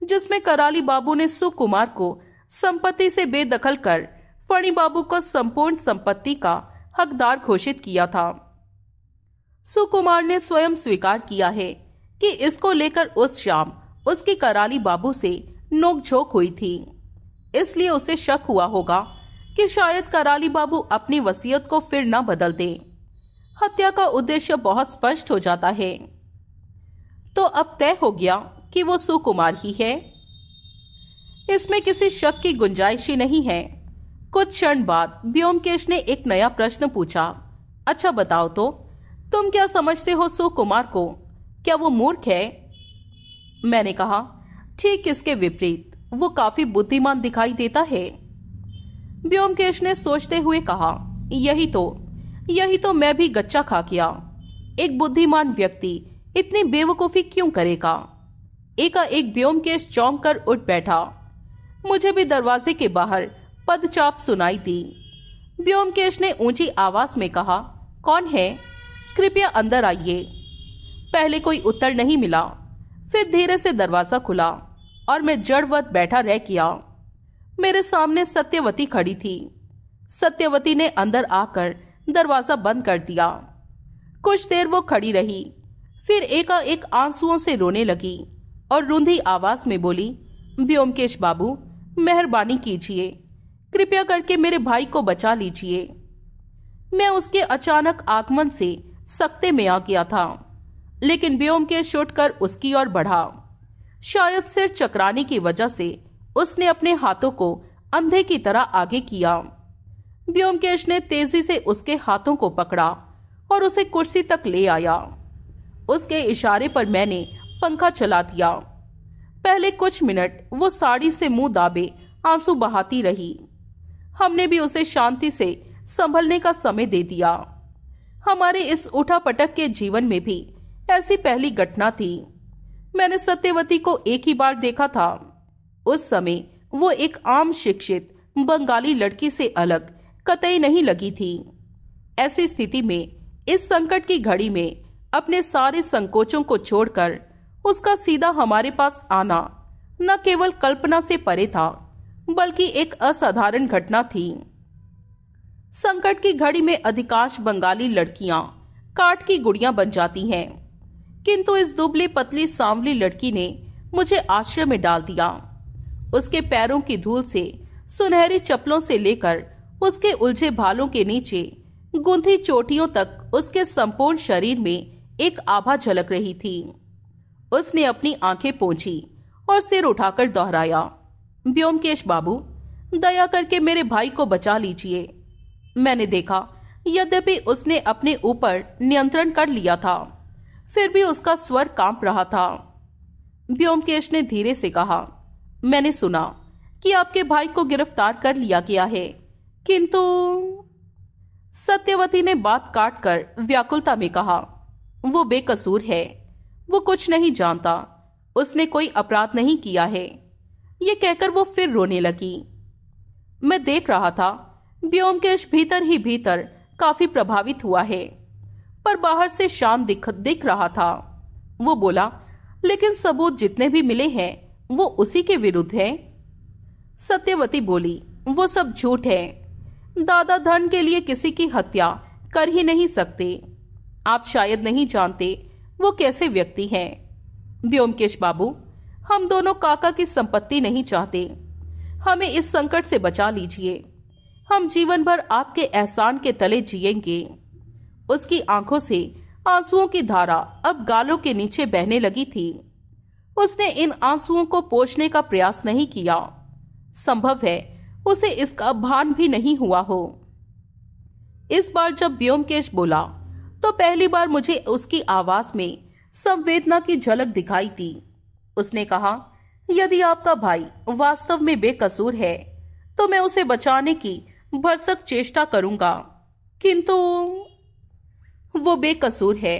जिसमें कराली बाबू ने सुकुमार को संपत्ति से बेदखल कर फणी बाबू को संपूर्ण संपत्ति का हकदार घोषित किया था सुकुमार ने स्वयं स्वीकार किया है कि इसको लेकर उस शाम उसकी कराली बाबू से नोकझोंक हुई थी इसलिए उसे शक हुआ होगा कि शायद कराली बाबू अपनी वसीयत को फिर न बदल दे हत्या का उद्देश्य बहुत स्पष्ट हो जाता है तो अब तय हो गया कि वो सुकुमार ही है इसमें किसी शक की गुंजाइश ही नहीं है कुछ क्षण बाद ब्योमकेश ने एक नया प्रश्न पूछा अच्छा बताओ तो तुम क्या समझते हो सुकुमार को क्या वो मूर्ख है मैंने कहा ठीक इसके विपरीत वो काफी बुद्धिमान दिखाई देता है ब्योमकेश ने सोचते हुए कहा यही तो यही तो मैं भी गच्चा खा गया एक बुद्धिमान व्यक्ति इतनी बेवकूफी क्यों करेगा एक व्योमकेश चौंक कर उठ बैठा मुझे भी दरवाजे के बाहर पदचाप सुनाई दी व्योमकेश ने ऊंची आवाज में कहा कौन है कृपया अंदर आइए पहले कोई उत्तर नहीं मिला फिर धीरे से दरवाजा खुला और मैं जड़वत बैठा रह गया मेरे सामने सत्यवती खड़ी थी सत्यवती ने अंदर आकर दरवाजा बंद कर दिया कुछ देर वो खड़ी रही फिर एकाएक आंसुओं से रोने लगी और रूंधी आवाज में बोली व्योमकेश बाबू मेहरबानी कीजिए कृपया करके मेरे भाई को बचा लीजिए मैं उसके अचानक आगमन से सकते में आ गया था लेकिन व्योमकेश कर उसकी ओर बढ़ा शायद सिर चकराने की वजह से उसने अपने हाथों को अंधे की तरह आगे किया व्योमकेश ने तेजी से उसके हाथों को पकड़ा और उसे कुर्सी तक ले आया उसके इशारे पर मैंने पंखा चला दिया पहले कुछ मिनट वो साड़ी से मुंह दाबे आंसू बहाती रही हमने भी उसे शांति से संभलने का समय दे दिया हमारे इस उठा पटक के जीवन में भी ऐसी पहली घटना थी मैंने सत्यवती को एक ही बार देखा था उस समय वो एक आम शिक्षित बंगाली लड़की से अलग कतई नहीं लगी थी ऐसी स्थिति में इस संकट की घड़ी में अपने सारे संकोचों को छोड़कर उसका सीधा हमारे पास आना न केवल कल्पना से परे था बल्कि एक असाधारण घटना थी संकट की घड़ी में अधिकांश बंगाली लड़कियां काट की गुड़िया बन जाती हैं किंतु इस दुबली पतली सांवली लड़की ने मुझे आश्रय में डाल दिया उसके पैरों की धूल से सुनहरी चप्पलों से लेकर उसके उलझे भालों के नीचे गुंथी चोटियों तक उसके संपूर्ण शरीर में एक आभा झलक रही थी उसने अपनी आंखें पहुंची और सिर उठाकर दोहराया व्योमकेश बाबू दया करके मेरे भाई को बचा लीजिए मैंने देखा यद्यपि उसने अपने ऊपर नियंत्रण कर लिया था फिर भी उसका स्वर कांप रहा था व्योमकेश ने धीरे से कहा मैंने सुना कि आपके भाई को गिरफ्तार कर लिया गया है किंतु सत्यवती ने बात काट कर व्याकुलता में कहा वो बेकसूर है वो कुछ नहीं जानता उसने कोई अपराध नहीं किया है ये कहकर वो फिर रोने लगी मैं देख रहा था ब्योमकेश भीतर ही भीतर काफी प्रभावित हुआ है पर बाहर से शांत दिख दिख रहा था वो बोला लेकिन सबूत जितने भी मिले हैं वो उसी के विरुद्ध है सत्यवती बोली वो सब झूठ है दादा धन के लिए किसी की हत्या कर ही नहीं सकते आप शायद नहीं जानते वो कैसे व्यक्ति हैं ब्योमकेश बाबू हम दोनों काका की संपत्ति नहीं चाहते हमें इस संकट से बचा लीजिए हम जीवन भर आपके एहसान के तले जिएंगे उसकी आंखों से आंसुओं की धारा अब गालों के नीचे बहने लगी थी उसने इन आंसुओं को पोषने का प्रयास नहीं किया संभव है उसे इसका भान भी नहीं हुआ हो इस बार जब व्योमकेश बोला तो पहली बार मुझे उसकी आवाज में संवेदना की झलक दिखाई दी उसने कहा यदि आपका भाई वास्तव में बेकसूर है तो मैं उसे बचाने की भरसक चेष्टा करूंगा किंतु वो बेकसूर है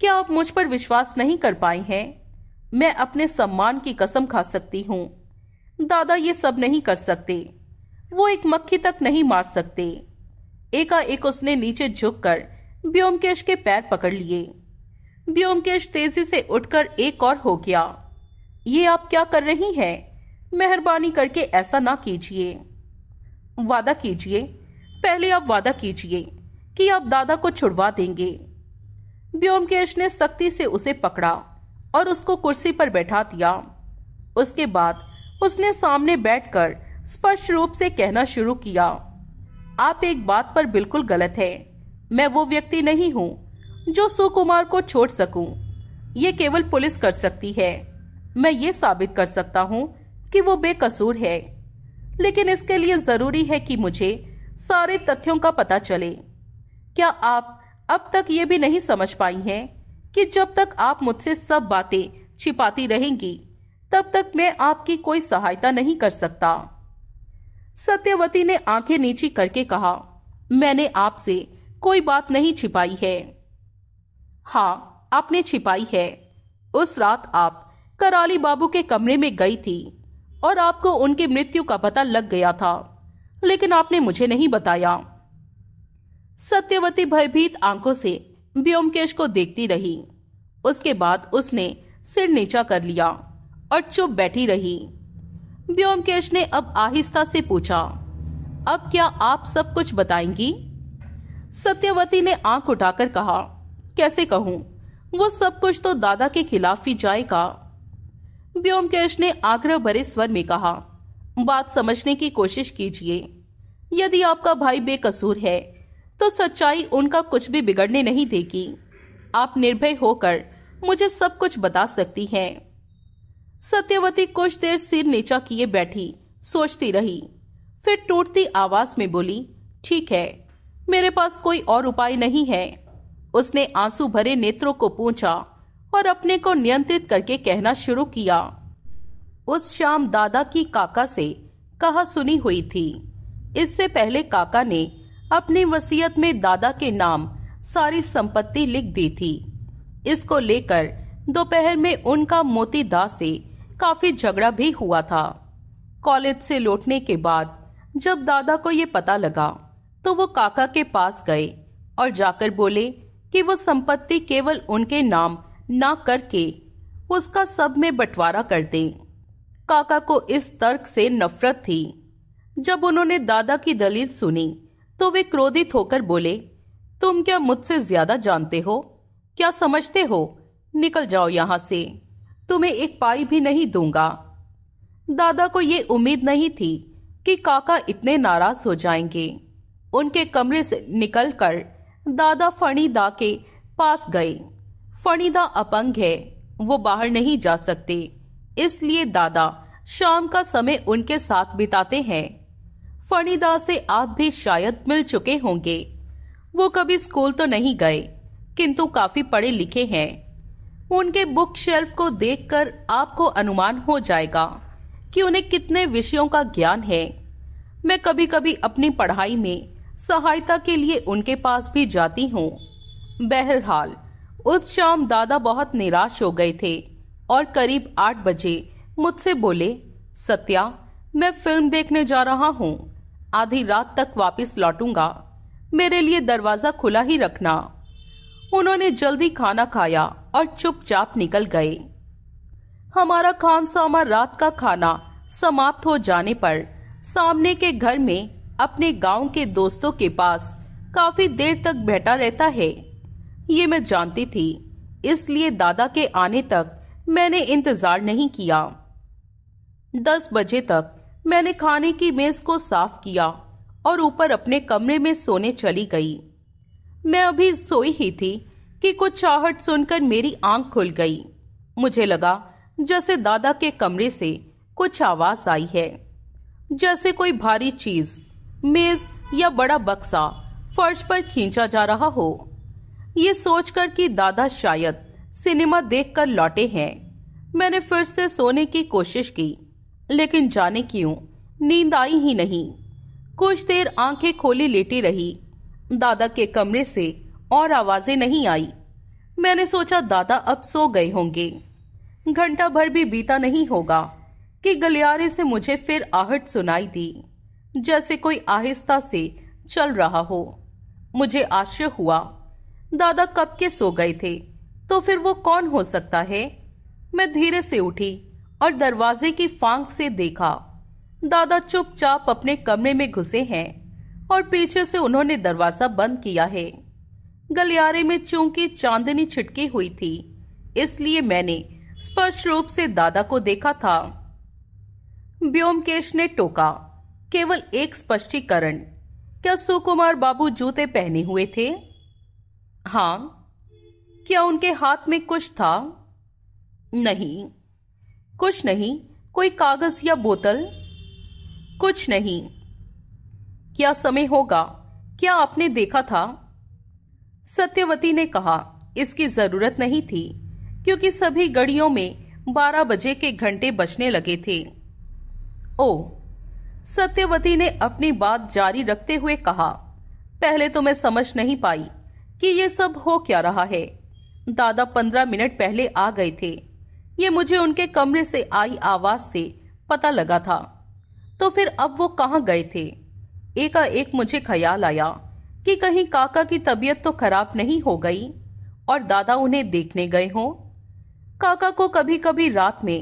क्या आप मुझ पर विश्वास नहीं कर पाए हैं मैं अपने सम्मान की कसम खा सकती हूँ दादा ये सब नहीं कर सकते वो एक मक्खी तक नहीं मार सकते एकाएक उसने नीचे झुककर ब्योमकेश के पैर पकड़ लिए ब्योमकेश तेजी से उठकर एक और हो गया ये आप क्या कर रही हैं मेहरबानी करके ऐसा ना कीजिए वादा कीजिए पहले आप वादा कीजिए कि आप दादा को छुड़वा देंगे ब्योमकेश ने सख्ती से उसे पकड़ा और उसको कुर्सी पर बैठा दिया उसके बाद उसने सामने बैठकर स्पष्ट रूप से कहना शुरू किया आप एक बात पर बिल्कुल गलत है मैं वो व्यक्ति नहीं हूँ जो सुकुमार को छोड़ सकूं। ये केवल पुलिस कर सकती है मैं ये साबित कर सकता हूँ कि वो बेकसूर है लेकिन इसके लिए जरूरी है कि मुझे सारे तथ्यों का पता चले क्या आप अब तक ये भी नहीं समझ पाई हैं कि जब तक आप मुझसे सब बातें छिपाती रहेंगी तब तक मैं आपकी कोई सहायता नहीं कर सकता सत्यवती ने आंखें नीचे करके कहा मैंने आपसे कोई बात नहीं छिपाई है हाँ आपने छिपाई है उस रात आप कराली बाबू के कमरे में गई थी और आपको उनकी मृत्यु का पता लग गया था लेकिन आपने मुझे नहीं बताया सत्यवती भयभीत आंखों से व्योमकेश को देखती रही उसके बाद उसने सिर नीचा कर लिया और चुप बैठी रही व्योमकेश ने अब आहिस्ता से पूछा अब क्या आप सब कुछ बताएंगी सत्यवती ने आंख उठाकर कहा कैसे कहूं वो सब कुछ तो दादा के खिलाफ ही जाएगा व्योमकेश ने आग्रह भरे स्वर में कहा बात समझने की कोशिश कीजिए यदि आपका भाई बेकसूर है तो सच्चाई उनका कुछ भी बिगड़ने नहीं देगी आप निर्भय होकर मुझे सब कुछ बता सकती हैं। सत्यवती कुछ देर सिर नीचा किए बैठी सोचती रही फिर टूटती आवाज में बोली ठीक है मेरे पास कोई और उपाय नहीं है उसने आंसू भरे नेत्रों को पूछा और अपने को नियंत्रित करके कहना शुरू किया उस शाम दादा की काका से कहा सुनी हुई थी इससे पहले काका ने अपनी वसीयत में दादा के नाम सारी संपत्ति लिख दी थी इसको लेकर दोपहर में उनका मोती दास से काफी झगड़ा भी हुआ था कॉलेज से लौटने के बाद जब दादा को ये पता लगा तो वो काका के पास गए और जाकर बोले कि वो संपत्ति केवल उनके नाम ना करके उसका सब में बंटवारा कर दे काका को इस तर्क से नफरत थी जब उन्होंने दादा की दलील सुनी तो वे क्रोधित होकर बोले तुम क्या मुझसे ज्यादा जानते हो क्या समझते हो निकल जाओ यहां से तुम्हें एक पाई भी नहीं दूंगा दादा को ये उम्मीद नहीं थी कि काका इतने नाराज हो जाएंगे उनके कमरे से निकलकर दादा फणी दा के पास गए फणीदा अपंग है वो बाहर नहीं जा सकते इसलिए दादा शाम का समय उनके साथ बिताते हैं फणीदा से आप भी शायद मिल चुके होंगे वो कभी स्कूल तो नहीं गए किंतु काफी पढ़े लिखे हैं उनके बुक शेल्फ को देखकर आपको अनुमान हो जाएगा कि उन्हें कितने विषयों का ज्ञान है मैं कभी कभी अपनी पढ़ाई में सहायता के लिए उनके पास भी जाती हूँ बहरहाल उस शाम दादा बहुत निराश हो गए थे और करीब आठ बजे मुझसे बोले सत्या मैं फिल्म देखने जा रहा हूँ आधी रात तक वापस लौटूंगा मेरे लिए दरवाजा खुला ही रखना उन्होंने जल्दी खाना खाया और चुपचाप निकल गए हमारा खान सामा रात का खाना समाप्त हो जाने पर सामने के घर में अपने गांव के दोस्तों के पास काफी देर तक बैठा रहता है ये मैं जानती थी इसलिए दादा के आने तक मैंने इंतजार नहीं किया दस बजे तक मैंने खाने की मेज को साफ किया और ऊपर अपने कमरे में सोने चली गई मैं अभी सोई ही थी कि कुछ चाहट सुनकर मेरी आंख खुल गई मुझे लगा जैसे दादा के कमरे से कुछ आवाज आई है जैसे कोई भारी चीज मेज या बड़ा बक्सा फर्श पर खींचा जा रहा हो ये सोचकर कि दादा शायद सिनेमा देखकर लौटे हैं मैंने फिर से सोने की कोशिश की लेकिन जाने क्यों नींद आई ही नहीं कुछ देर आंखें खोली लेटी रही दादा के कमरे से और आवाजें नहीं आई मैंने सोचा दादा अब सो गए होंगे घंटा भर भी बीता नहीं होगा कि गलियारे से मुझे फिर आहट सुनाई दी जैसे कोई आहिस्ता से चल रहा हो मुझे आश्चर्य हुआ दादा कब के सो गए थे तो फिर वो कौन हो सकता है मैं धीरे से उठी और दरवाजे की फांक से देखा दादा चुपचाप अपने कमरे में घुसे हैं और पीछे से उन्होंने दरवाजा बंद किया है गलियारे में चूंकि चांदनी छिटकी हुई थी इसलिए मैंने स्पष्ट रूप से दादा को देखा था व्योमकेश ने टोका केवल एक स्पष्टीकरण क्या सुकुमार बाबू जूते पहने हुए थे हाँ क्या उनके हाथ में कुछ था नहीं कुछ नहीं कोई कागज या बोतल कुछ नहीं क्या समय होगा क्या आपने देखा था सत्यवती ने कहा इसकी जरूरत नहीं थी क्योंकि सभी गड़ियों में बारह बजे के घंटे बजने लगे थे ओ सत्यवती ने अपनी बात जारी रखते हुए कहा पहले तो मैं समझ नहीं पाई कि ये सब हो क्या रहा है दादा पंद्रह मिनट पहले आ गए थे ये मुझे उनके कमरे से आई आवाज से पता लगा था तो फिर अब वो कहाँ गए थे एकाएक एक मुझे ख्याल आया कि कहीं काका की तबीयत तो खराब नहीं हो गई और दादा उन्हें देखने गए हों काका को कभी कभी रात में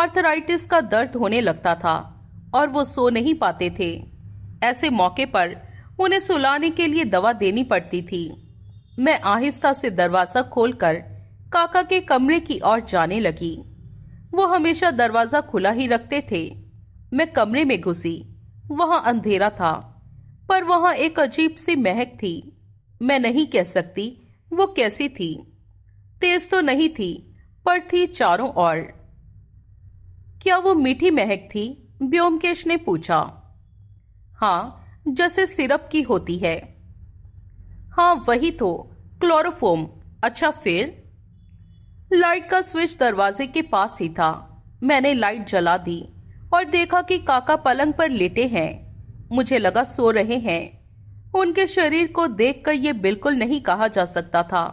आर्थराइटिस का दर्द होने लगता था और वो सो नहीं पाते थे ऐसे मौके पर उन्हें सुलाने के लिए दवा देनी पड़ती थी मैं आहिस्ता से दरवाजा खोलकर काका के कमरे की ओर जाने लगी वो हमेशा दरवाजा खुला ही रखते थे मैं कमरे में घुसी वहां अंधेरा था पर वहां एक अजीब सी महक थी मैं नहीं कह सकती वो कैसी थी तेज तो नहीं थी पर थी चारों ओर क्या वो मीठी महक थी ब्योमकेश ने पूछा हाँ जैसे सिरप की होती है हाँ वही तो क्लोरोफोम अच्छा फिर लाइट का स्विच दरवाजे के पास ही था मैंने लाइट जला दी और देखा कि काका पलंग पर लेटे हैं मुझे लगा सो रहे हैं उनके शरीर को देखकर यह बिल्कुल नहीं कहा जा सकता था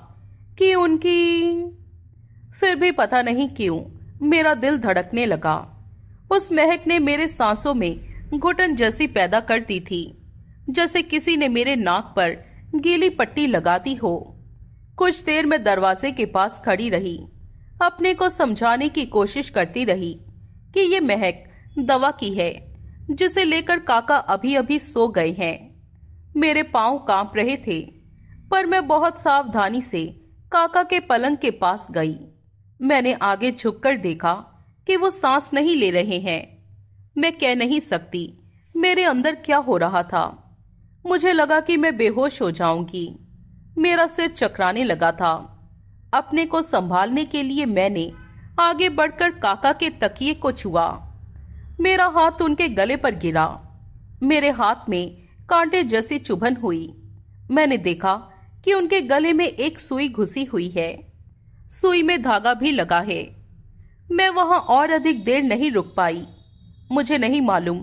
कि उनकी फिर भी पता नहीं क्यों मेरा दिल धड़कने लगा उस महक ने मेरे सांसों में घुटन जैसी पैदा कर दी थी जैसे किसी ने मेरे नाक पर गीली पट्टी लगा दी हो कुछ देर में दरवाजे के पास खड़ी रही अपने को समझाने की कोशिश करती रही कि ये महक दवा की है जिसे लेकर काका अभी अभी सो गए हैं मेरे पांव कांप रहे थे पर मैं बहुत सावधानी से काका के पलंग के पास गई मैंने आगे झुककर देखा कि वो सांस नहीं ले रहे हैं मैं कह नहीं सकती मेरे अंदर क्या हो रहा था मुझे लगा कि मैं बेहोश हो जाऊंगी मेरा सिर चकराने लगा था अपने को संभालने के लिए मैंने आगे बढ़कर काका के तकिए को छुआ मेरा हाथ उनके गले पर गिरा मेरे हाथ में कांटे जैसी चुभन हुई मैंने देखा कि उनके गले में एक सुई घुसी हुई है सुई में धागा भी लगा है मैं वहां और अधिक देर नहीं रुक पाई मुझे नहीं मालूम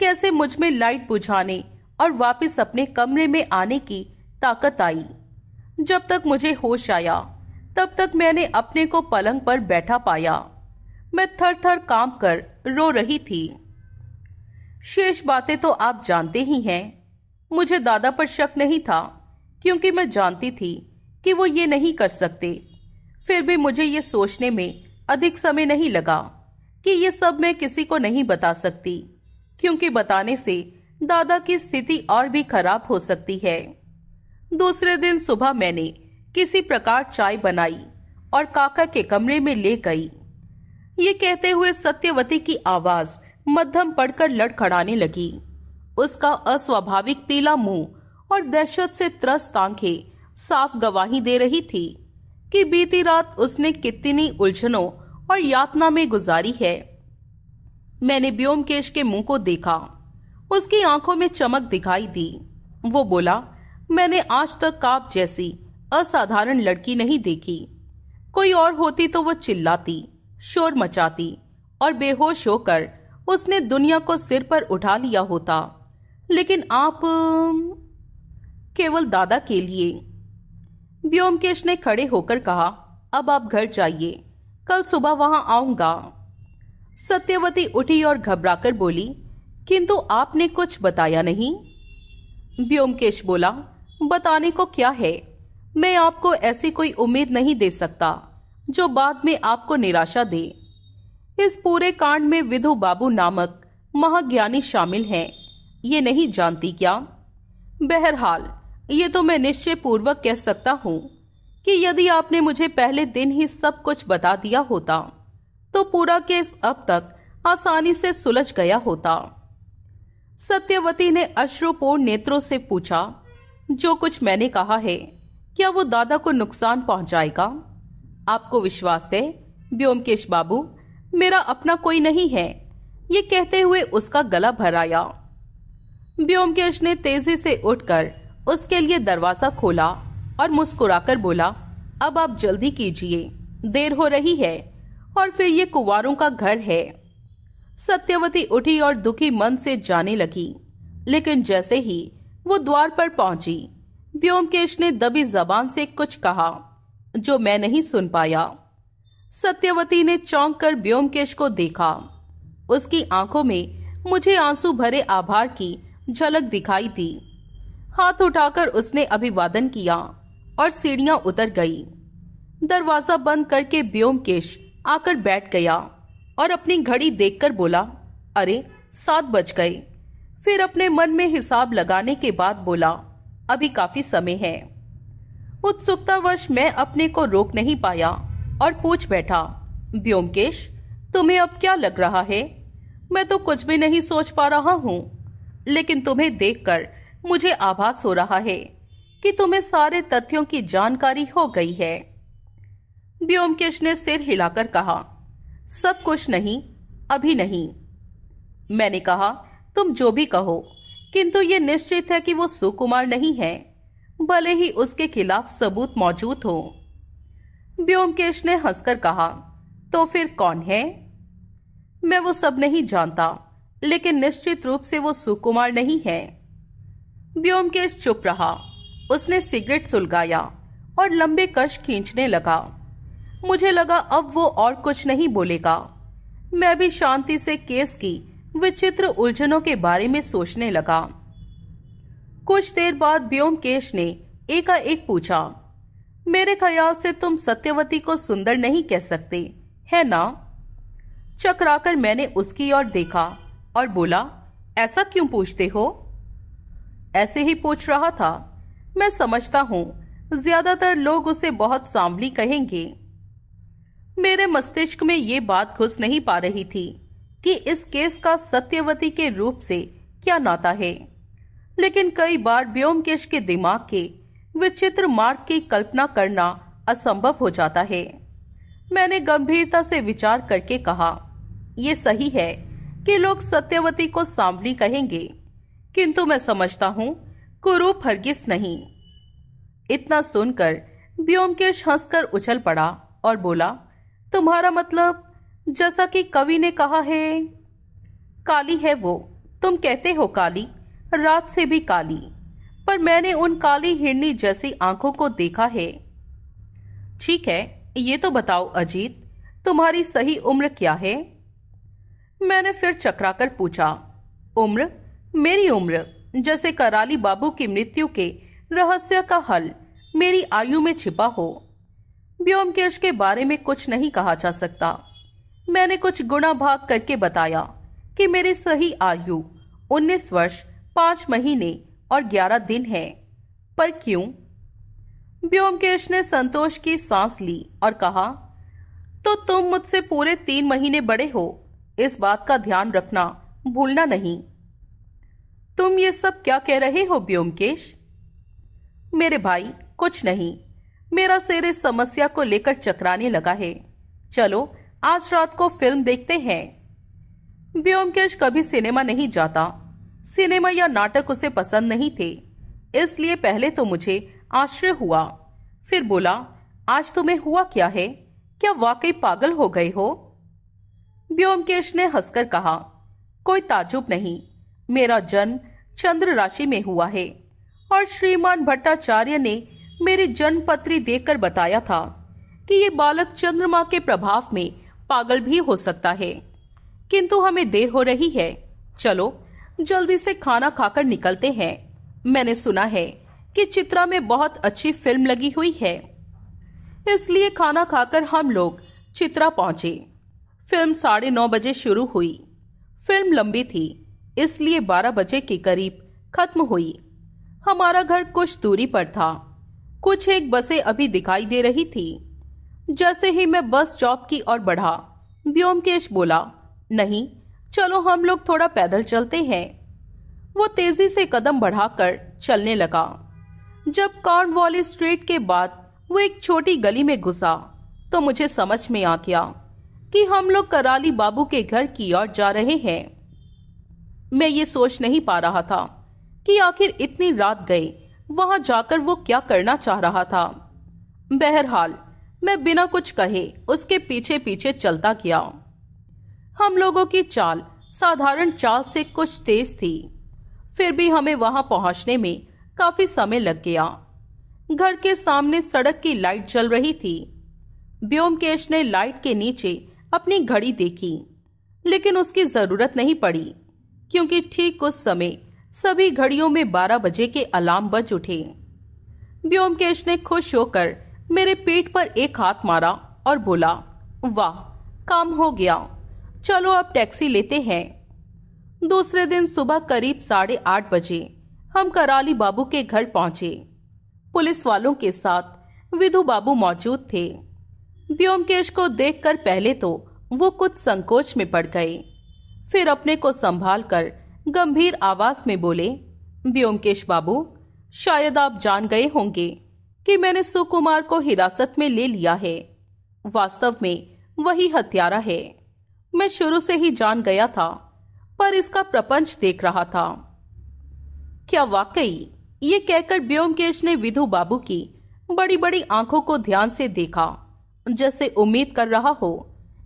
कैसे मुझ में लाइट बुझाने और वापस अपने कमरे में आने की ताकत आई जब तक मुझे होश आया तब तक मैंने अपने को पलंग पर बैठा पाया मैं थर थर काम कर रो रही थी शेष बातें तो आप जानते ही हैं मुझे दादा पर शक नहीं था क्योंकि मैं जानती थी कि वो ये नहीं कर सकते फिर भी मुझे ये सोचने में अधिक समय नहीं लगा कि ये सब मैं किसी को नहीं बता सकती क्योंकि बताने से दादा की स्थिति और भी खराब हो सकती है दूसरे दिन सुबह मैंने किसी प्रकार चाय बनाई और काका के कमरे में ले गई ये कहते हुए सत्यवती की आवाज मध्यम पड़कर लड़खड़ाने लगी उसका अस्वाभाविक पीला मुंह और दहशत से त्रस्त आंखें साफ गवाही दे रही थी कि बीती रात उसने कितनी उलझनों और यातना में गुजारी है मैंने ब्योमकेश के मुंह को देखा उसकी आंखों में चमक दिखाई दी वो बोला मैंने आज तक काप जैसी असाधारण लड़की नहीं देखी कोई और होती तो वो चिल्लाती शोर मचाती और बेहोश होकर उसने दुनिया को सिर पर उठा लिया होता लेकिन आप केवल दादा के लिए व्योमकेश ने खड़े होकर कहा अब आप घर जाइए कल सुबह वहां आऊंगा सत्यवती उठी और घबराकर बोली किंतु आपने कुछ बताया नहीं व्योमकेश बोला बताने को क्या है मैं आपको ऐसी कोई उम्मीद नहीं दे सकता जो बाद में आपको निराशा दे इस पूरे कांड में विधु बाबू नामक महाज्ञानी शामिल हैं ये नहीं जानती क्या बहरहाल ये तो मैं निश्चय पूर्वक कह सकता हूँ कि यदि आपने मुझे पहले दिन ही सब कुछ बता दिया होता तो पूरा केस अब तक आसानी से सुलझ गया होता सत्यवती ने अश्रुपूर्ण नेत्रों से पूछा जो कुछ मैंने कहा है क्या वो दादा को नुकसान पहुंचाएगा आपको विश्वास है व्योमकेश बाबू मेरा अपना कोई नहीं है ये कहते हुए उसका गला भराया व्योमकेश ने तेजी से उठकर उसके लिए दरवाजा खोला और मुस्कुराकर बोला अब आप जल्दी कीजिए देर हो रही है और फिर ये कुवारों का घर है सत्यवती उठी और दुखी मन से जाने लगी लेकिन जैसे ही वो द्वार पर पहुंची व्योमकेश ने दबी जबान से कुछ कहा जो मैं नहीं सुन पाया सत्यवती ने चौंक कर व्योमकेश को देखा उसकी आंखों में मुझे आंसू भरे आभार की झलक दिखाई दी हाथ उठाकर उसने अभिवादन किया और सीढ़ियां उतर गई दरवाजा बंद करके व्योमकेश आकर बैठ गया और अपनी घड़ी देखकर बोला अरे सात बज गए फिर अपने मन में हिसाब लगाने के बाद बोला अभी काफी समय है उत्सुकतावश मैं अपने को रोक नहीं पाया और पूछ बैठा व्योमकेश तुम्हें अब क्या लग रहा है मैं तो कुछ भी नहीं सोच पा रहा हूँ लेकिन तुम्हें देखकर मुझे आभास हो रहा है कि तुम्हें सारे तथ्यों की जानकारी हो गई है व्योमकेश ने सिर हिलाकर कहा सब कुछ नहीं अभी नहीं मैंने कहा तुम जो भी कहो किंतु ये निश्चित है कि वो सुकुमार नहीं है भले ही उसके खिलाफ सबूत मौजूद हो व्योमकेश ने हंसकर कहा तो फिर कौन है मैं वो सब नहीं जानता लेकिन निश्चित रूप से वो सुकुमार नहीं है व्योमकेश चुप रहा उसने सिगरेट सुलगाया और लंबे कश खींचने लगा मुझे लगा अब वो और कुछ नहीं बोलेगा मैं भी शांति से केस की विचित्र उलझनों के बारे में सोचने लगा कुछ देर बाद व्योमकेश ने एकाएक पूछा मेरे ख्याल से तुम सत्यवती को सुंदर नहीं कह सकते है ना चकराकर मैंने उसकी ओर देखा और बोला ऐसा क्यों पूछते हो ऐसे ही पूछ रहा था मैं समझता हूं ज्यादातर लोग उसे बहुत सांवली कहेंगे मेरे मस्तिष्क में ये बात घुस नहीं पा रही थी कि इस केस का सत्यवती के रूप से क्या नाता है लेकिन कई बार व्योमकेश के दिमाग के विचित्र मार्ग की कल्पना करना असंभव हो जाता है मैंने गंभीरता से विचार करके कहा यह सही है कि लोग सत्यवती को सांवली कहेंगे किंतु मैं समझता हूँ कुरूप हरगिस नहीं इतना सुनकर व्योमकेश हंसकर उछल पड़ा और बोला तुम्हारा मतलब जैसा कि कवि ने कहा है काली है वो तुम कहते हो काली रात से भी काली पर मैंने उन काली हिरनी जैसी आंखों को देखा है ठीक है ये तो बताओ अजीत तुम्हारी सही उम्र क्या है मैंने फिर चकराकर पूछा उम्र मेरी उम्र जैसे कराली बाबू की मृत्यु के रहस्य का हल मेरी आयु में छिपा हो व्योमकेश के बारे में कुछ नहीं कहा जा सकता मैंने कुछ गुणा भाग करके बताया कि मेरी सही आयु 19 वर्ष पांच महीने और 11 दिन है पर क्यों व्योमकेश ने संतोष की सांस ली और कहा तो तुम मुझसे पूरे तीन महीने बड़े हो इस बात का ध्यान रखना भूलना नहीं तुम ये सब क्या कह रहे हो व्योमकेश मेरे भाई कुछ नहीं मेरा सिर इस समस्या को लेकर चकराने लगा है चलो आज रात को फिल्म देखते हैं ब्योमकेश कभी सिनेमा नहीं जाता सिनेमा या नाटक उसे पसंद नहीं थे इसलिए पहले तो मुझे आश्चर्य हुआ फिर बोला आज तुम्हें हुआ क्या है क्या वाकई पागल हो गए हो व्योमकेश ने हंसकर कहा कोई ताजुब नहीं मेरा जन्म चंद्र राशि में हुआ है और श्रीमान भट्टाचार्य ने मेरी जन्म पत्री देखकर बताया था कि ये बालक चंद्रमा के प्रभाव में पागल भी हो सकता है किंतु हमें देर हो रही है चलो जल्दी से खाना खाकर निकलते हैं मैंने सुना है कि चित्रा में बहुत अच्छी फिल्म लगी हुई है इसलिए खाना खाकर हम लोग चित्रा पहुंचे फिल्म साढ़े नौ बजे शुरू हुई फिल्म लंबी थी इसलिए बारह बजे के करीब खत्म हुई हमारा घर कुछ दूरी पर था कुछ एक बसें अभी दिखाई दे रही थी जैसे ही मैं बस चौक की ओर बढ़ा व्योमकेश बोला नहीं चलो हम लोग थोड़ा पैदल चलते हैं वो तेजी से कदम बढ़ाकर चलने लगा जब कॉर्नवॉल स्ट्रीट के बाद वो एक छोटी गली में घुसा तो मुझे समझ में आ गया कि हम लोग कराली बाबू के घर की ओर जा रहे हैं मैं ये सोच नहीं पा रहा था कि आखिर इतनी रात गए वहां जाकर वो क्या करना चाह रहा था बहरहाल मैं बिना कुछ कहे उसके पीछे पीछे चलता गया हम लोगों की चाल साधारण चाल से कुछ तेज थी फिर भी हमें वहां पहुंचने में काफी समय लग गया घर के सामने सड़क की लाइट जल रही थी व्योमकेश ने लाइट के नीचे अपनी घड़ी देखी लेकिन उसकी जरूरत नहीं पड़ी क्योंकि ठीक उस समय सभी घड़ियों में बारह बजे के अलार्म बज उठे व्योमकेश ने खुश होकर मेरे पेट पर एक हाथ मारा और बोला वाह काम हो गया चलो अब टैक्सी लेते हैं दूसरे दिन सुबह करीब साढ़े आठ बजे हम कराली बाबू के घर पहुंचे पुलिस वालों के साथ विधु बाबू मौजूद थे व्योमकेश को देखकर पहले तो वो कुछ संकोच में पड़ गए फिर अपने को संभाल कर गंभीर आवाज में बोले व्योमकेश बाबू शायद आप जान गए होंगे कि मैंने सुकुमार को हिरासत में ले लिया है वास्तव में वही हत्यारा है मैं शुरू से ही जान गया था पर इसका प्रपंच देख रहा था क्या वाकई ये कहकर ब्योमकेश ने विधु बाबू की बड़ी बड़ी आंखों को ध्यान से देखा जैसे उम्मीद कर रहा हो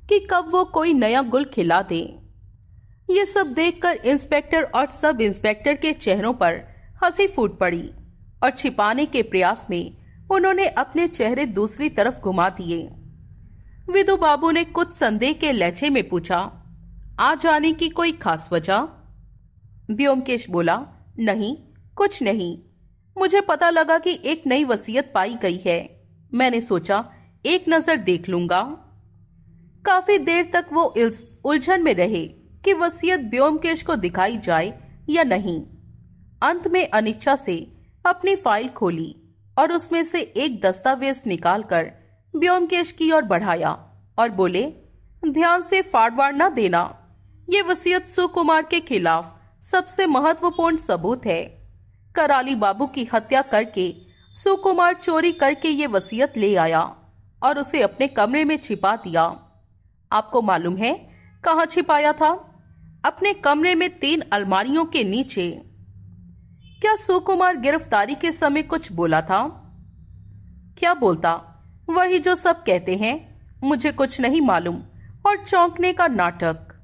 कि कब वो कोई नया गुल खिला दे ये सब देखकर इंस्पेक्टर और सब इंस्पेक्टर के चेहरों पर हंसी फूट पड़ी और छिपाने के प्रयास में उन्होंने अपने चेहरे दूसरी तरफ घुमा दिए विदु बाबू ने कुछ संदेह के लहजे में पूछा आ जाने की कोई खास वजह व्योमकेश बोला नहीं कुछ नहीं मुझे पता लगा कि एक नई वसीयत पाई गई है मैंने सोचा एक नजर देख लूंगा काफी देर तक वो उलझन में रहे कि वसीयत व्योमकेश को दिखाई जाए या नहीं अंत में अनिच्छा से अपनी फाइल खोली और उसमें से एक दस्तावेज निकालकर ब्योमकेश की ओर बढ़ाया और बोले ध्यान से फाड़वाड़ ना देना ये वसीयत सुकुमार के खिलाफ सबसे महत्वपूर्ण सबूत है कराली बाबू की हत्या करके सुकुमार चोरी करके ये वसीयत ले आया और उसे अपने कमरे में छिपा दिया आपको मालूम है कहा छिपाया था अपने कमरे में तीन अलमारियों के नीचे क्या सुकुमार गिरफ्तारी के समय कुछ बोला था क्या बोलता वही जो सब कहते हैं मुझे कुछ नहीं मालूम और चौंकने का नाटक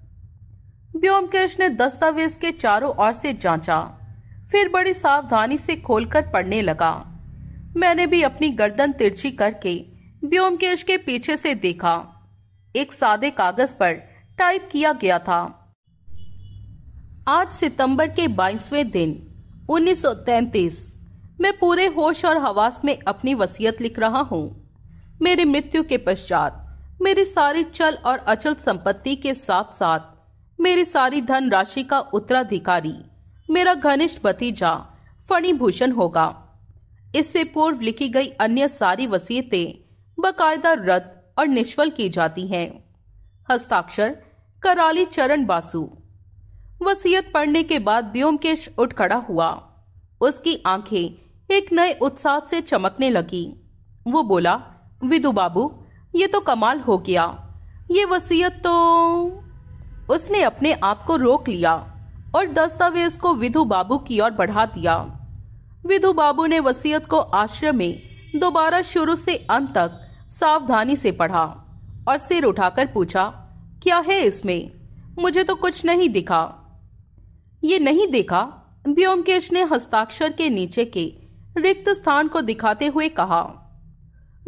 व्योमकेश ने दस्तावेज के चारों ओर से जांचा फिर बड़ी सावधानी से खोलकर पढ़ने लगा मैंने भी अपनी गर्दन तिरछी करके व्योमकेश के पीछे से देखा एक सादे कागज पर टाइप किया गया था आज सितंबर के बाईसवें दिन 1933 मैं पूरे होश और हवास में अपनी वसीयत लिख रहा हूँ मेरी मृत्यु के पश्चात मेरी सारी चल और अचल संपत्ति के साथ साथ मेरी सारी धन राशि का उत्तराधिकारी मेरा घनिष्ठ भतीजा फणीभूषण होगा इससे पूर्व लिखी गई अन्य सारी वसीयतें बाकायदा रद्द और निष्फल की जाती हैं हस्ताक्षर कराली चरण बासु वसीयत पढ़ने के बाद ब्योमकेश उठ खड़ा हुआ उसकी आंखें एक नए उत्साह से चमकने लगी वो बोला विदु बाबू ये तो कमाल हो गया ये वसीयत तो उसने अपने आप को रोक लिया और दस्तावेज को विधु बाबू की ओर बढ़ा दिया विधु बाबू ने वसीयत को आश्रम में दोबारा शुरू से अंत तक सावधानी से पढ़ा और सिर उठाकर पूछा क्या है इसमें मुझे तो कुछ नहीं दिखा ये नहीं देखा ब्योमकेश ने हस्ताक्षर के नीचे के रिक्त स्थान को दिखाते हुए कहा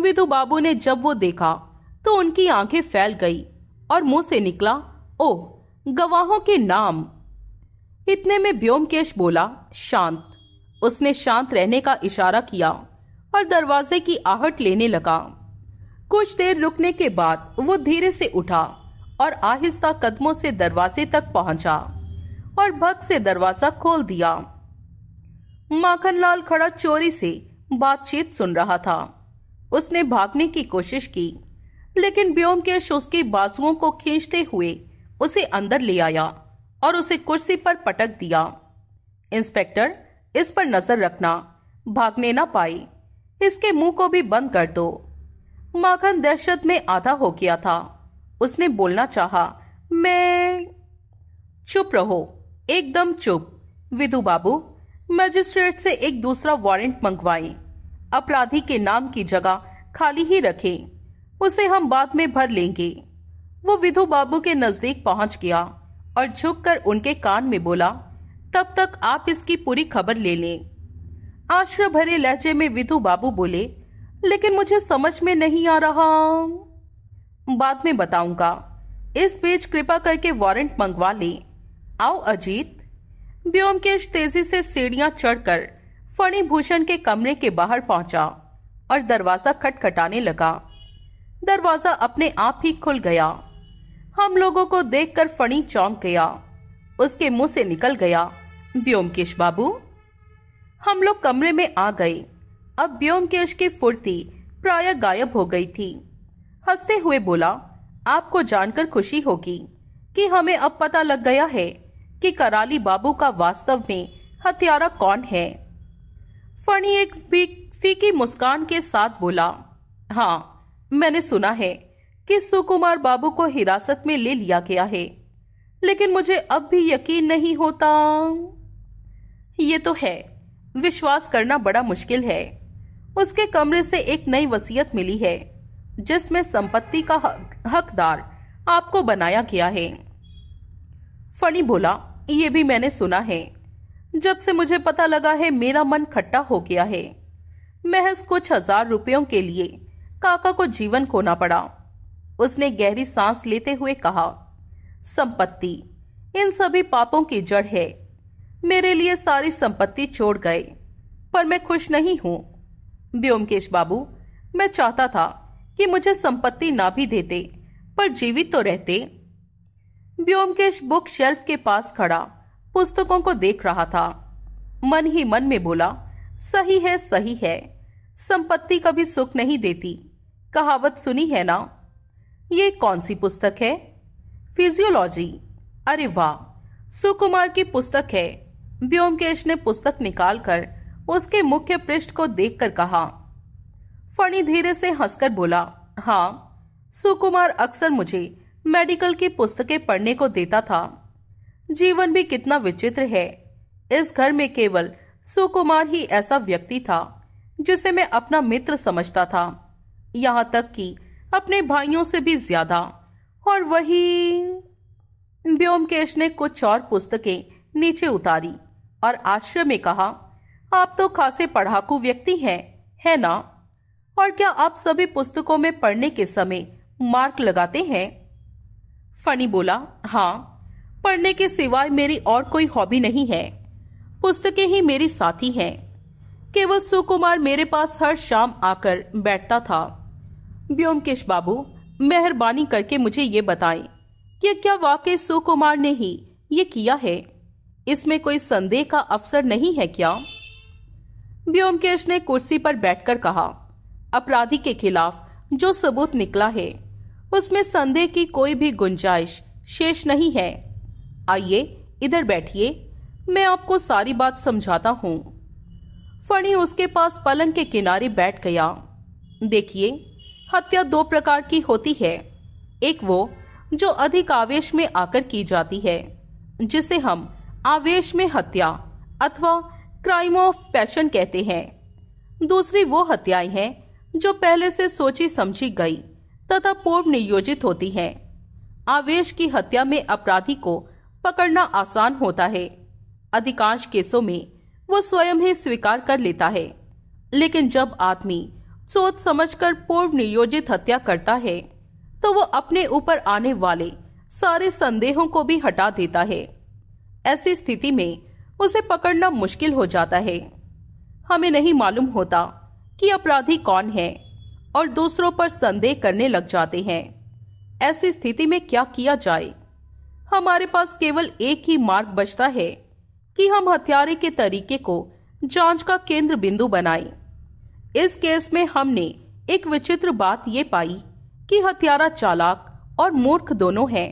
विधु बाबू ने जब वो देखा तो उनकी आंखें फैल गई और मुंह से निकला ओ गवाहों के नाम इतने में ब्योमकेश बोला शांत उसने शांत रहने का इशारा किया और दरवाजे की आहट लेने लगा कुछ देर रुकने के बाद वो धीरे से उठा और आहिस्ता कदमों से दरवाजे तक पहुंचा और भग से दरवाजा खोल दिया माखनलाल खड़ा चोरी से बातचीत सुन रहा था उसने भागने की कोशिश की लेकिन ब्योमकेश उसके बाजुओं को खींचते हुए उसे अंदर ले आया और उसे कुर्सी पर पटक दिया इंस्पेक्टर इस पर नजर रखना भागने ना पाए इसके मुंह को भी बंद कर दो माखन दहशत में आधा हो गया था उसने बोलना चाहा मैं चुप रहो एकदम चुप विधु बाबू मजिस्ट्रेट से एक दूसरा वारंट मंगवाए अपराधी के नाम की जगह खाली ही रखें उसे हम बाद में भर लेंगे वो विधु बाबू के नजदीक पहुंच गया और झुककर उनके कान में बोला तब तक आप इसकी पूरी खबर ले लें आश्रय भरे लहजे में विधु बाबू बोले लेकिन मुझे समझ में नहीं आ रहा बाद में बताऊंगा इस बीच कृपा करके वारंट मंगवा लें आओ अजीत ब्योमकेश तेजी से सीढ़ियां चढ़कर फणिभूषण के कमरे के बाहर पहुंचा और दरवाजा खटखटाने लगा दरवाजा अपने आप ही खुल गया हम लोगों को देखकर फणी चौंक गया उसके मुंह से निकल गया ब्योमकेश बाबू हम लोग कमरे में आ गए अब ब्योमकेश की फुर्ती प्राय गायब हो गई थी हंसते हुए बोला आपको जानकर खुशी होगी कि हमें अब पता लग गया है कि कराली बाबू का वास्तव में हत्यारा कौन है फणी एक फीकी मुस्कान के साथ बोला हाँ मैंने सुना है कि सुकुमार बाबू को हिरासत में ले लिया गया है लेकिन मुझे अब भी यकीन नहीं होता ये तो है विश्वास करना बड़ा मुश्किल है उसके कमरे से एक नई वसीयत मिली है जिसमें संपत्ति का हकदार आपको बनाया गया है फणी बोला ये भी मैंने सुना है जब से मुझे पता लगा है मेरा मन खट्टा हो गया है महज कुछ हजार रुपयों के लिए काका को जीवन खोना पड़ा उसने गहरी सांस लेते हुए कहा संपत्ति इन सभी पापों की जड़ है मेरे लिए सारी संपत्ति छोड़ गए पर मैं खुश नहीं हूं व्योमकेश बाबू मैं चाहता था कि मुझे संपत्ति ना भी देते पर जीवित तो रहते व्योमकेश बुक शेल्फ के पास खड़ा पुस्तकों को देख रहा था मन ही मन में बोला सही है सही है संपत्ति कभी सुख नहीं देती कहावत सुनी है ना ये कौन सी पुस्तक है फिजियोलॉजी अरे वाह सुकुमार की पुस्तक है व्योमकेश ने पुस्तक निकालकर उसके मुख्य पृष्ठ को देखकर कहा फणी धीरे से हंसकर बोला हाँ सुकुमार अक्सर मुझे मेडिकल की पुस्तकें पढ़ने को देता था जीवन भी कितना विचित्र है इस घर में केवल सुकुमार ही ऐसा व्यक्ति था जिसे मैं अपना मित्र समझता था यहाँ तक कि अपने भाइयों से भी ज्यादा और वही व्योमकेश ने कुछ और पुस्तकें नीचे उतारी और आश्रय में कहा आप तो खासे पढ़ाकू व्यक्ति हैं है ना और क्या आप सभी पुस्तकों में पढ़ने के समय मार्क लगाते हैं फनी बोला हाँ पढ़ने के सिवाय मेरी और कोई हॉबी नहीं है पुस्तकें ही मेरी साथी हैं केवल सुकुमार मेरे पास हर शाम आकर बैठता था व्योमकेश बाबू मेहरबानी करके मुझे ये बताएं कि क्या वाकई सुकुमार ने ही ये किया है इसमें कोई संदेह का अवसर नहीं है क्या व्योमकेश ने कुर्सी पर बैठकर कहा अपराधी के खिलाफ जो सबूत निकला है उसमें संदेह की कोई भी गुंजाइश शेष नहीं है आइए इधर बैठिए मैं आपको सारी बात समझाता हूं फणी उसके पास पलंग के किनारे बैठ गया देखिए हत्या दो प्रकार की होती है एक वो जो अधिक आवेश में आकर की जाती है जिसे हम आवेश में हत्या अथवा क्राइम ऑफ पैशन कहते हैं दूसरी वो हत्याएं हैं जो पहले से सोची समझी गई तथा पूर्व नियोजित होती है आवेश की हत्या में अपराधी को पकड़ना आसान होता है अधिकांश केसों में वो स्वयं ही स्वीकार कर लेता है लेकिन जब आदमी सोच समझकर पूर्व नियोजित हत्या करता है तो वो अपने ऊपर आने वाले सारे संदेहों को भी हटा देता है ऐसी स्थिति में उसे पकड़ना मुश्किल हो जाता है हमें नहीं मालूम होता कि अपराधी कौन है और दूसरों पर संदेह करने लग जाते हैं ऐसी स्थिति में क्या किया जाए हमारे पास केवल एक ही मार्ग बचता है कि हम हथियारे के तरीके को जांच का केंद्र बिंदु बनाएं। इस केस में हमने एक विचित्र बात ये पाई कि हत्यारा चालाक और मूर्ख दोनों है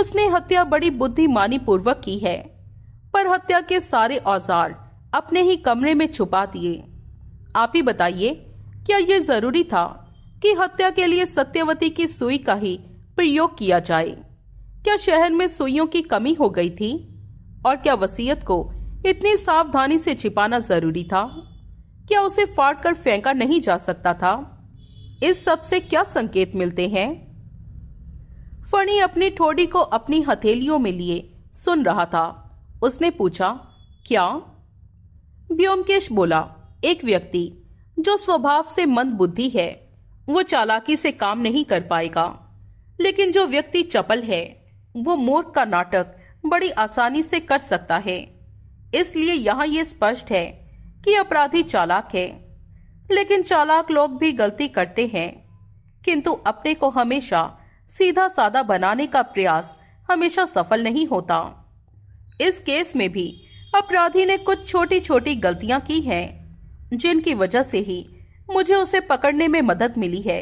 उसने हत्या बड़ी बुद्धिमानी पूर्वक की है पर हत्या के सारे औजार अपने ही कमरे में छुपा दिए आप ही बताइए क्या यह जरूरी था कि हत्या के लिए सत्यवती की सुई का ही प्रयोग किया जाए क्या शहर में सुइयों की कमी हो गई थी और क्या वसीयत को इतनी सावधानी से छिपाना जरूरी था क्या उसे फाड़ कर फेंका नहीं जा सकता था इस सब से क्या संकेत मिलते हैं फणी अपनी ठोड़ी को अपनी हथेलियों में लिए सुन रहा था उसने पूछा क्या व्योमकेश बोला एक व्यक्ति जो स्वभाव से मंद बुद्धि है वो चालाकी से काम नहीं कर पाएगा लेकिन जो व्यक्ति चपल है वो मूर्ख का नाटक बड़ी आसानी से कर सकता है इसलिए यहाँ ये स्पष्ट है कि अपराधी चालाक है लेकिन चालाक लोग भी गलती करते हैं किंतु अपने को हमेशा सीधा साधा बनाने का प्रयास हमेशा सफल नहीं होता इस केस में भी अपराधी ने कुछ छोटी छोटी गलतियां की हैं जिनकी वजह से ही मुझे उसे पकड़ने में मदद मिली है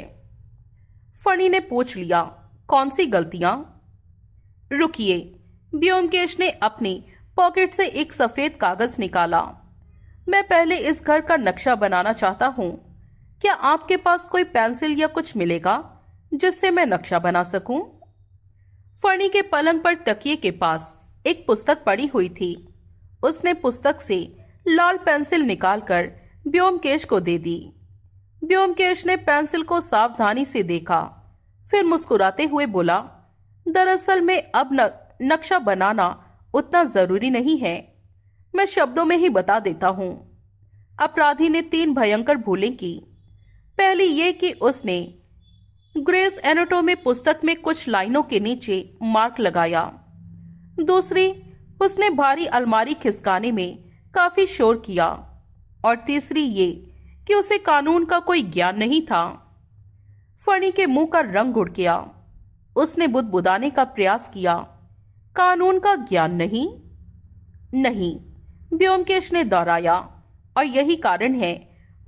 फणी ने पूछ लिया कौन सी गलतियां रुकिए ब्योमकेश ने अपने पॉकेट से एक सफेद कागज निकाला मैं पहले इस घर का नक्शा बनाना चाहता हूं क्या आपके पास कोई पेंसिल या कुछ मिलेगा जिससे मैं नक्शा बना सकूं? फणी के पलंग पर तकिए के पास एक पुस्तक पड़ी हुई थी उसने पुस्तक से लाल पेंसिल निकालकर ब्योमकेश को दे दी ब्योमकेश ने पेंसिल को सावधानी से देखा फिर मुस्कुराते हुए बोला दरअसल में अब न, नक्शा बनाना उतना जरूरी नहीं है मैं शब्दों में ही बता देता हूँ अपराधी ने तीन भयंकर भूलें की पहली ये कि उसने ग्रेस एनोटोमी में पुस्तक में कुछ लाइनों के नीचे मार्क लगाया दूसरी उसने भारी अलमारी खिसकाने में काफी शोर किया और तीसरी ये कि उसे कानून का कोई ज्ञान नहीं था फणी के मुंह का रंग उड़ गया उसने बुदबुदाने का प्रयास किया कानून का ज्ञान नहीं नहीं व्योमकेश ने दोहराया और यही कारण है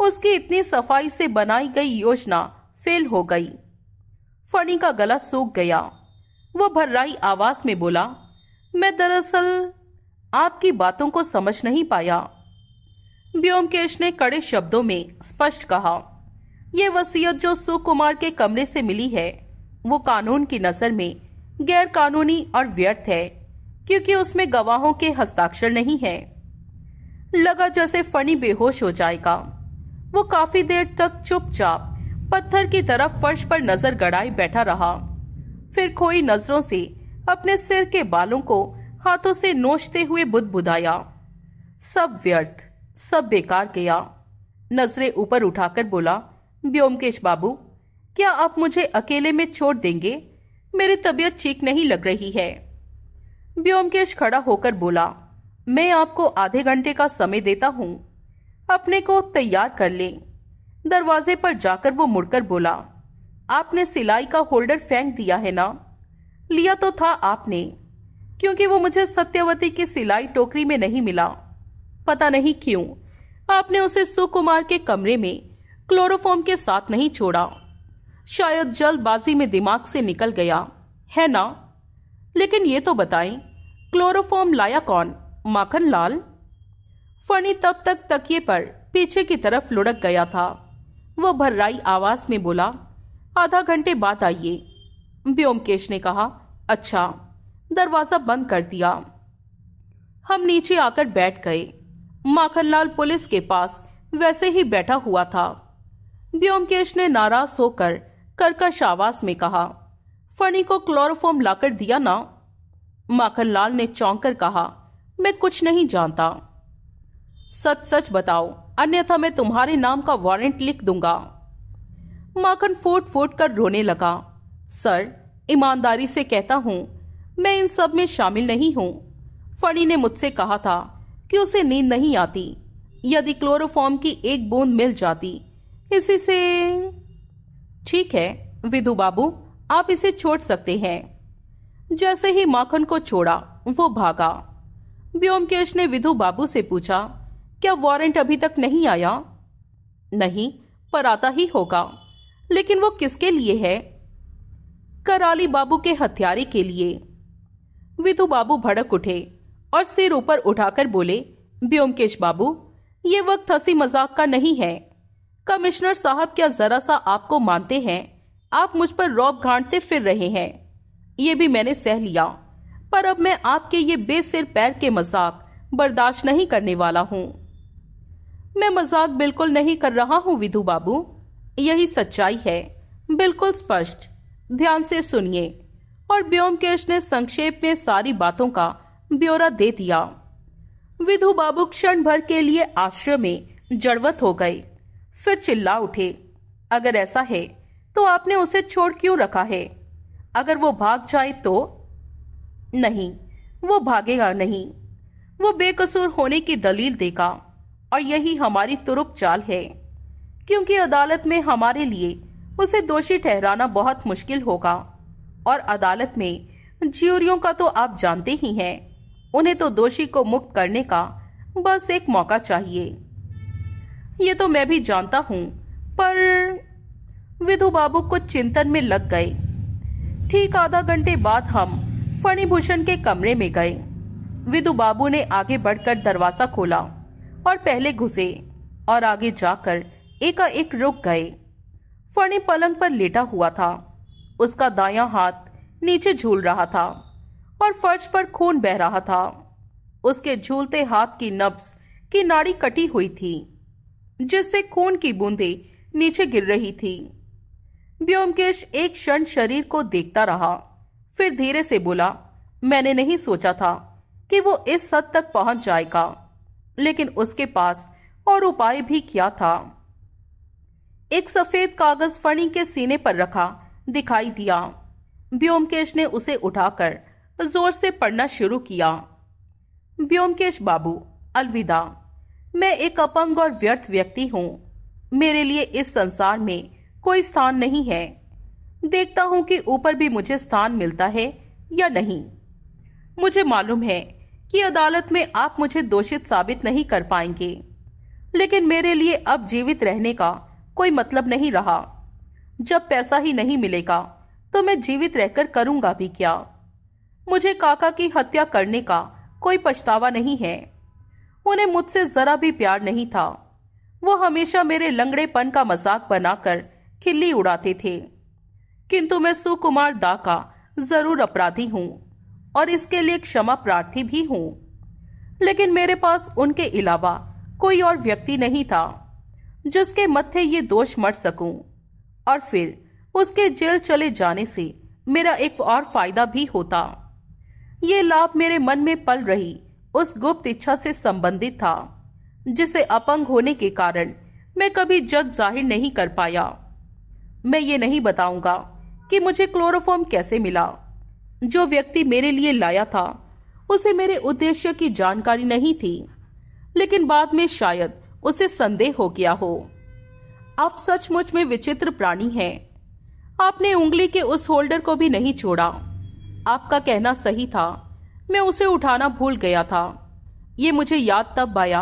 उसकी इतनी सफाई से बनाई गई योजना फेल हो गई फणी का गला सूख गया वो भर्राई आवाज में बोला मैं दरअसल आपकी बातों को समझ नहीं पाया व्योमकेश ने कड़े शब्दों में स्पष्ट कहा यह वसीयत जो सुकुमार के कमरे से मिली है वो कानून की नजर में गैर कानूनी और व्यर्थ है क्योंकि उसमें गवाहों के हस्ताक्षर नहीं है लगा जैसे फनी बेहोश हो जाएगा वो काफी देर तक चुपचाप पत्थर की तरफ फर्श पर नजर गड़ाए बैठा रहा फिर खोई नजरों से अपने सिर के बालों को हाथों से नोचते हुए बुदबुदाया सब व्यर्थ सब बेकार गया नजरे ऊपर उठाकर बोला ब्योमकेश बाबू क्या आप मुझे अकेले में छोड़ देंगे मेरी तबीयत ठीक नहीं लग रही है ब्योमकेश खड़ा होकर बोला मैं आपको आधे घंटे का समय देता हूं अपने को तैयार कर ले दरवाजे पर जाकर वो मुड़कर बोला आपने सिलाई का होल्डर फेंक दिया है ना लिया तो था आपने क्योंकि वो मुझे सत्यवती की सिलाई टोकरी में नहीं मिला पता नहीं क्यों आपने उसे सुकुमार के कमरे में क्लोरोफॉर्म के साथ नहीं छोड़ा शायद जल्दबाजी में दिमाग से निकल गया है ना लेकिन ये तो बताएं क्लोरोफॉर्म लाया कौन माखन लाल फणी तब तक तकिए पर पीछे की तरफ लुढ़क गया था वो भर्राई आवाज में बोला आधा घंटे बाद आइए व्योमकेश ने कहा अच्छा दरवाजा बंद कर दिया हम नीचे आकर बैठ गए माखनलाल पुलिस के पास वैसे ही बैठा हुआ था व्योमकेश ने नाराज होकर करकश आवास में कहा फणी को क्लोरोफॉर्म लाकर दिया ना माखनलाल ने चौंक कर कहा मैं कुछ नहीं जानता सच सच बताओ अन्यथा मैं तुम्हारे नाम का वारंट लिख दूंगा माखन फूट फूट कर रोने लगा सर ईमानदारी से कहता हूँ मैं इन सब में शामिल नहीं हूं फणी ने मुझसे कहा था कि उसे नींद नहीं आती यदि क्लोरोफॉर्म की एक बूंद मिल जाती इसी से ठीक है विधु बाबू आप इसे छोड़ सकते हैं जैसे ही माखन को छोड़ा वो भागा व्योमकेश ने विधु बाबू से पूछा क्या वारंट अभी तक नहीं आया नहीं पर आता ही होगा लेकिन वो किसके लिए है कराली बाबू के हथियारे के लिए विधु बाबू भड़क उठे और सिर ऊपर उठाकर बोले ब्योमकेश बाबू ये वक्त हंसी मजाक का नहीं है कमिश्नर साहब क्या जरा सा आपको मानते हैं आप मुझ पर रौब घाटते फिर रहे हैं ये भी मैंने सह लिया पर अब मैं आपके ये बेसिर पैर के मजाक बर्दाश्त नहीं करने वाला हूं मैं मजाक बिल्कुल नहीं कर रहा हूं विधु बाबू यही सच्चाई है बिल्कुल स्पष्ट ध्यान से सुनिए और ब्योमकेश ने संक्षेप में सारी बातों का ब्योरा दे दिया विधु बाबू क्षण भर के लिए आश्रम में जड़वत हो गए फिर चिल्ला उठे अगर ऐसा है तो आपने उसे छोड़ क्यों रखा है अगर वो भाग जाए तो नहीं वो भागेगा नहीं वो बेकसूर होने की दलील देगा और यही हमारी तुरुप चाल है क्योंकि अदालत में हमारे लिए उसे दोषी ठहराना बहुत मुश्किल होगा और अदालत में ज्यूरियों का तो आप जानते ही हैं उन्हें तो दोषी को मुक्त करने का बस एक मौका चाहिए ये तो मैं भी जानता हूं पर विधु बाबू कुछ चिंतन में लग गए ठीक आधा घंटे बाद हम फणिभूषण के कमरे में गए विधु बाबू ने आगे बढ़कर दरवाजा खोला और पहले घुसे और आगे जाकर एकाएक रुक गए फणी पलंग पर लेटा हुआ था उसका दायां हाथ नीचे झूल रहा था और फर्श पर खून बह रहा था उसके झूलते हाथ की नब्स की नाड़ी कटी हुई थी जिससे खून की बूंदे नीचे गिर रही थी व्योमकेश एक क्षण शरीर को देखता रहा फिर धीरे से बोला मैंने नहीं सोचा था कि वो इस हद तक पहुंच जाएगा लेकिन उसके पास और उपाय भी क्या था एक सफेद कागज फणी के सीने पर रखा दिखाई दिया व्योमकेश ने उसे उठाकर जोर से पढ़ना शुरू किया व्योमकेश बाबू अलविदा मैं एक अपंग और व्यर्थ व्यक्ति हूँ मेरे लिए इस संसार में कोई स्थान नहीं है देखता हूँ कि ऊपर भी मुझे स्थान मिलता है या नहीं मुझे मालूम है कि अदालत में आप मुझे दोषित साबित नहीं कर पाएंगे लेकिन मेरे लिए अब जीवित रहने का कोई मतलब नहीं रहा जब पैसा ही नहीं मिलेगा तो मैं जीवित रहकर करूंगा भी क्या मुझे काका की हत्या करने का कोई पछतावा नहीं है उन्हें मुझसे जरा भी प्यार नहीं था वो हमेशा मेरे लंगड़ेपन का मजाक बनाकर खिल्ली उड़ाते थे किंतु मैं सुकुमार दा का जरूर अपराधी हूं और इसके लिए क्षमा प्रार्थी भी हूँ लेकिन मेरे पास उनके अलावा कोई और व्यक्ति नहीं था जिसके मथे ये दोष मर सकूं और फिर उसके जेल चले जाने से मेरा एक और फायदा भी होता ये लाभ मेरे मन में पल रही उस गुप्त इच्छा से संबंधित था जिसे अपंग होने के कारण मैं कभी जग जाहिर नहीं कर पाया मैं ये नहीं बताऊंगा कि मुझे क्लोरोफॉर्म कैसे मिला जो व्यक्ति मेरे लिए लाया था उसे मेरे उद्देश्य की जानकारी नहीं थी लेकिन बाद में शायद उसे संदेह हो गया हो आप सचमुच में विचित्र प्राणी हैं आपने उंगली के उस होल्डर को भी नहीं छोड़ा आपका कहना सही था मैं उसे उठाना भूल गया था ये मुझे याद तब आया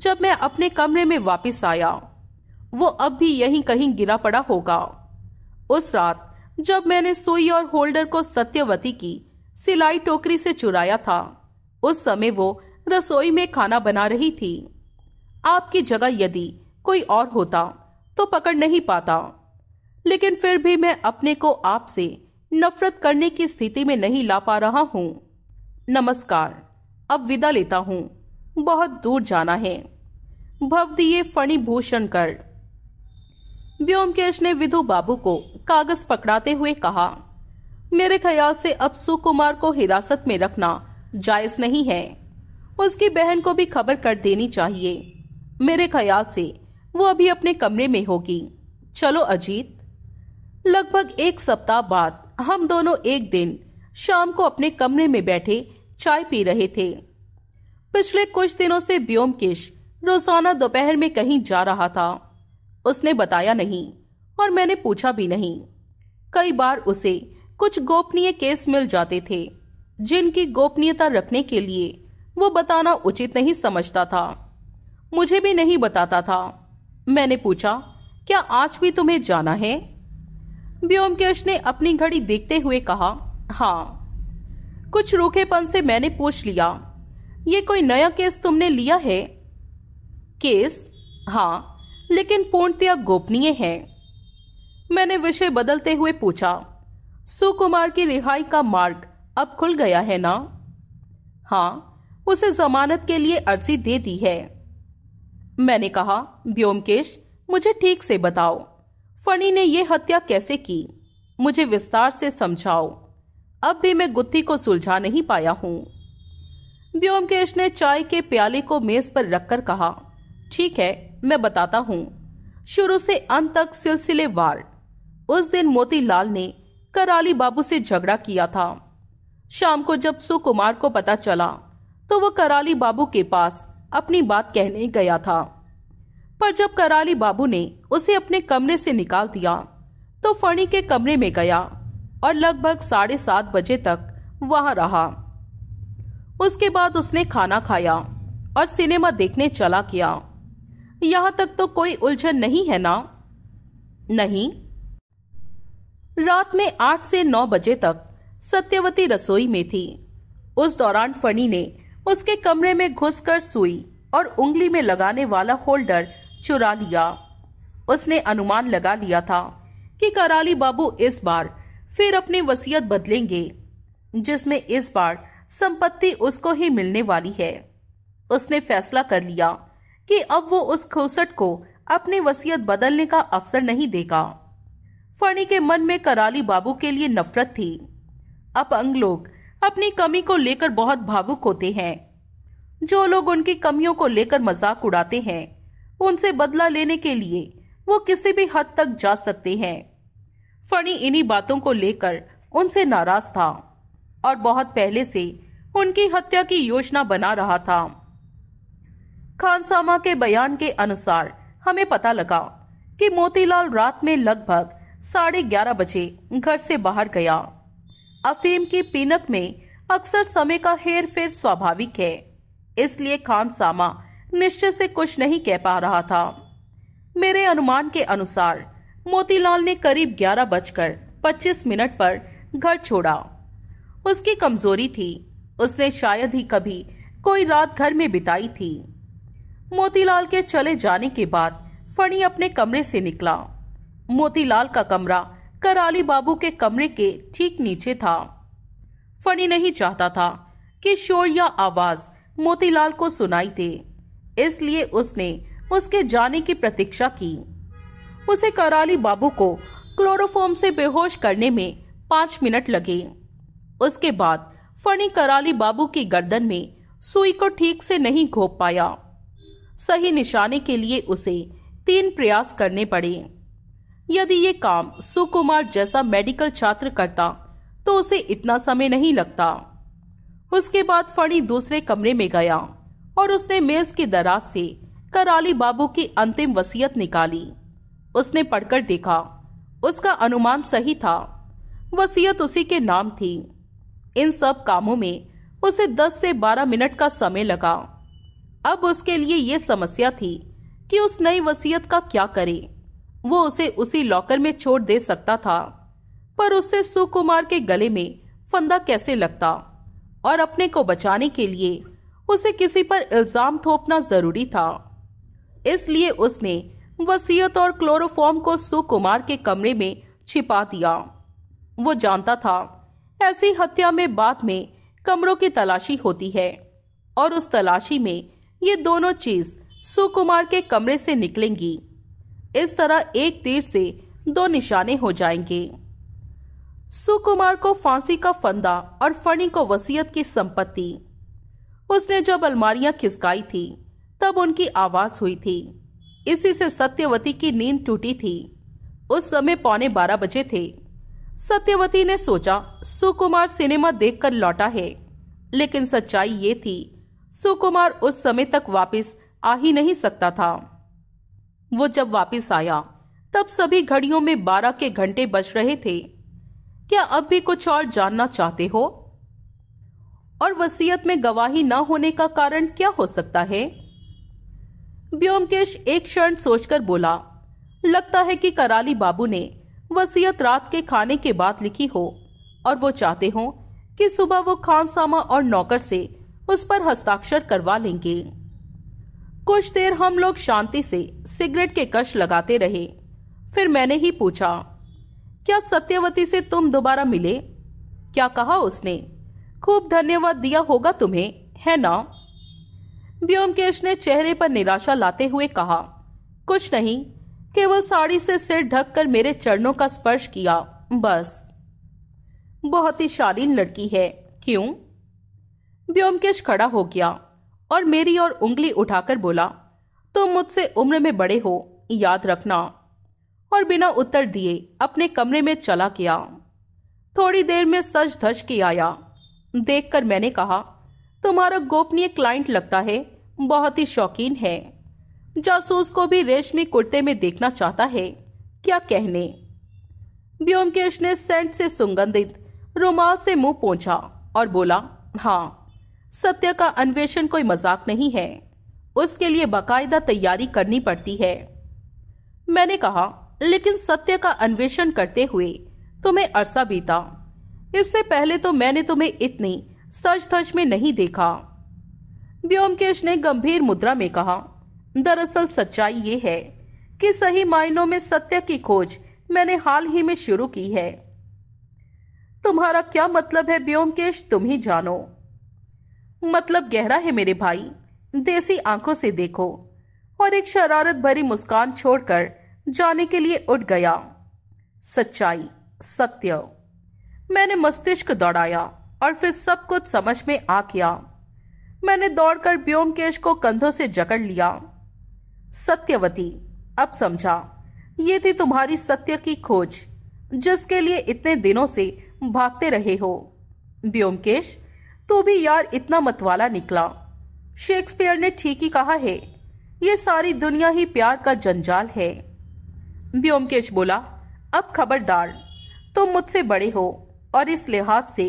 जब मैं अपने कमरे में वापस आया वो अब भी यहीं कहीं गिरा पड़ा होगा उस रात जब मैंने सुई और होल्डर को सत्यवती की सिलाई टोकरी से चुराया था उस समय वो रसोई में खाना बना रही थी आपकी जगह यदि कोई और होता तो पकड़ नहीं पाता लेकिन फिर भी मैं अपने को आपसे नफरत करने की स्थिति में नहीं ला पा रहा हूँ नमस्कार अब विदा लेता हूँ बहुत दूर जाना है भव दिए फणी भूषण कर व्योमकेश ने विधु बाबू को कागज पकड़ाते हुए कहा मेरे ख्याल से अब सुकुमार को हिरासत में रखना जायज नहीं है उसकी बहन को भी खबर कर देनी चाहिए मेरे ख्याल से वो अभी अपने कमरे में होगी चलो अजीत लगभग एक सप्ताह बाद हम दोनों एक दिन शाम को अपने कमरे में बैठे चाय पी रहे थे पिछले कुछ दिनों से व्योमकेश रोजाना दोपहर में कहीं जा रहा था उसने बताया नहीं और मैंने पूछा भी नहीं कई बार उसे कुछ गोपनीय केस मिल जाते थे जिनकी गोपनीयता रखने के लिए वो बताना उचित नहीं समझता था मुझे भी नहीं बताता था मैंने पूछा क्या आज भी तुम्हें जाना है व्योमकेश ने अपनी घड़ी देखते हुए कहा हाँ कुछ रूखेपन से मैंने पूछ लिया ये कोई नया केस तुमने लिया है केस हाँ लेकिन पूर्णतया गोपनीय है मैंने विषय बदलते हुए पूछा सुकुमार की रिहाई का मार्ग अब खुल गया है ना हाँ उसे जमानत के लिए अर्जी दे दी है मैंने कहा व्योमकेश मुझे ठीक से बताओ फणी ने यह हत्या कैसे की मुझे विस्तार से समझाओ अब भी मैं गुत्थी को सुलझा नहीं पाया हूं व्योमकेश ने चाय के प्याले को मेज पर रखकर कहा ठीक है मैं बताता हूं शुरू से अंत तक सिलसिलेवार उस दिन मोतीलाल ने कराली बाबू से झगड़ा किया था शाम को जब सुकुमार को पता चला तो वो कराली बाबू के पास अपनी बात कहने गया था पर जब कराली बाबू ने उसे अपने कमरे से निकाल दिया तो फणी के कमरे में गया और लगभग साढ़े सात बजे तक वहां रहा उसके बाद उसने खाना खाया और सिनेमा देखने चला गया यहां तक तो कोई उलझन नहीं है ना नहीं रात में आठ से नौ बजे तक सत्यवती रसोई में थी उस दौरान फणी ने उसके कमरे में घुसकर सुई और उंगली में लगाने वाला होल्डर चुरा लिया उसने अनुमान लगा लिया था कि कराली बाबू इस बार फिर अपनी वसीयत बदलेंगे जिसमें इस बार संपत्ति उसको ही मिलने वाली है उसने फैसला कर लिया कि अब वो उस खोसट को अपनी वसीयत बदलने का अवसर नहीं देगा फणी के मन में कराली बाबू के लिए नफरत थी अपंग लोग अपनी कमी को लेकर बहुत भावुक होते हैं जो लोग उनकी कमियों को लेकर मजाक उड़ाते हैं उनसे बदला लेने के लिए वो किसी भी हद तक जा सकते हैं फणी इन्हीं बातों को लेकर उनसे नाराज था और बहुत पहले से उनकी हत्या की योजना बना रहा था खानसामा के बयान के अनुसार हमें पता लगा कि मोतीलाल रात में लगभग साढ़े ग्यारह बजे घर से बाहर गया अफीम की पीनक में अक्सर समय का हेर फेर स्वाभाविक है इसलिए खान सामा निश्चय से कुछ नहीं कह पा रहा था मेरे अनुमान के अनुसार मोतीलाल ने करीब ग्यारह बजकर पच्चीस मिनट पर घर छोड़ा उसकी कमजोरी थी उसने शायद ही कभी कोई रात घर में बिताई थी मोतीलाल के चले जाने के बाद फणी अपने कमरे से निकला मोतीलाल का कमरा कराली बाबू के कमरे के ठीक नीचे था फणी नहीं चाहता था कि शोर या आवाज मोतीलाल को सुनाई दे इसलिए उसने उसके जाने की प्रतीक्षा की उसे कराली बाबू को क्लोरोफॉर्म से बेहोश करने में पांच मिनट लगे उसके बाद फणी कराली बाबू की गर्दन में सुई को ठीक से नहीं घोप पाया सही निशाने के लिए उसे तीन प्रयास करने पड़े यदि ये काम सुकुमार जैसा मेडिकल छात्र करता तो उसे इतना समय नहीं लगता उसके बाद फणी दूसरे कमरे में गया और उसने मेज की दराज से कराली बाबू की अंतिम वसीयत निकाली उसने पढ़कर देखा उसका अनुमान सही था वसीयत उसी के नाम थी इन सब कामों में उसे 10 से 12 मिनट का समय लगा अब उसके लिए ये समस्या थी कि उस नई वसीयत का क्या करे वो उसे उसी लॉकर में छोड़ दे सकता था पर उससे सुकुमार के गले में फंदा कैसे लगता और अपने को बचाने के लिए उसे किसी पर इल्जाम थोपना जरूरी था इसलिए उसने वसीयत और क्लोरोफॉर्म को सुकुमार के कमरे में छिपा दिया वो जानता था ऐसी हत्या में बाद में कमरों की तलाशी होती है और उस तलाशी में ये दोनों चीज सुकुमार के कमरे से निकलेंगी इस तरह एक तीर से दो निशाने हो जाएंगे सुकुमार को फांसी का फंदा और फणी को वसीयत की संपत्ति उसने जब अलमारियां खिसकाई थी तब उनकी आवाज हुई थी इसी से सत्यवती की नींद टूटी थी उस समय पौने बारह बजे थे सत्यवती ने सोचा सुकुमार सिनेमा देखकर लौटा है लेकिन सच्चाई ये थी सुकुमार उस समय तक वापस आ ही नहीं सकता था वो जब वापस आया तब सभी घड़ियों में बारह के घंटे बज रहे थे क्या अब भी कुछ और जानना चाहते हो और वसीयत में गवाही न होने का कारण क्या हो सकता है ब्योमकेश एक क्षण सोचकर बोला लगता है कि कराली बाबू ने वसीयत रात के खाने के बाद लिखी हो और वो चाहते हो कि सुबह वो खानसामा और नौकर से उस पर हस्ताक्षर करवा लेंगे कुछ देर हम लोग शांति से सिगरेट के कश लगाते रहे फिर मैंने ही पूछा क्या सत्यवती से तुम दोबारा मिले क्या कहा उसने खूब धन्यवाद दिया होगा तुम्हें है ना व्योमकेश ने चेहरे पर निराशा लाते हुए कहा कुछ नहीं केवल साड़ी से सिर ढककर मेरे चरणों का स्पर्श किया बस बहुत ही शालीन लड़की है क्यों व्योमकेश खड़ा हो गया और मेरी और उंगली उठाकर बोला तुम तो मुझसे उम्र में बड़े हो याद रखना और बिना उत्तर दिए अपने कमरे में चला गया थोड़ी देर में सच धज के आया देखकर मैंने कहा तुम्हारा गोपनीय क्लाइंट लगता है बहुत ही शौकीन है जासूस को भी रेशमी कुर्ते में देखना चाहता है क्या कहने व्योमकेश ने सेंट से सुगंधित रुमाल से मुंह पहुंचा और बोला हाँ सत्य का अन्वेषण कोई मजाक नहीं है उसके लिए बाकायदा तैयारी करनी पड़ती है मैंने कहा लेकिन सत्य का अन्वेषण करते हुए तुम्हें अरसा बीता इससे पहले तो मैंने तुम्हें इतनी सच थच में नहीं देखा व्योमकेश ने गंभीर मुद्रा में कहा दरअसल सच्चाई ये है कि सही मायनों में सत्य की खोज मैंने हाल ही में शुरू की है तुम्हारा क्या मतलब है व्योमकेश तुम ही जानो मतलब गहरा है मेरे भाई देसी आंखों से देखो और एक शरारत भरी मुस्कान छोड़कर जाने के लिए उठ गया सच्चाई सत्य मैंने मस्तिष्क दौड़ाया और फिर सब कुछ समझ में आ गया मैंने दौड़कर ब्योमकेश को कंधों से जकड़ लिया सत्यवती अब समझा ये थी तुम्हारी सत्य की खोज जिसके लिए इतने दिनों से भागते रहे हो ब्योमकेश तू भी यार इतना मतवाला निकला शेक्सपियर ने ठीक ही कहा है ये सारी दुनिया ही प्यार का जंजाल है ब्योमकेश बोला अब खबरदार तुम मुझसे बड़े हो और इस लिहाज से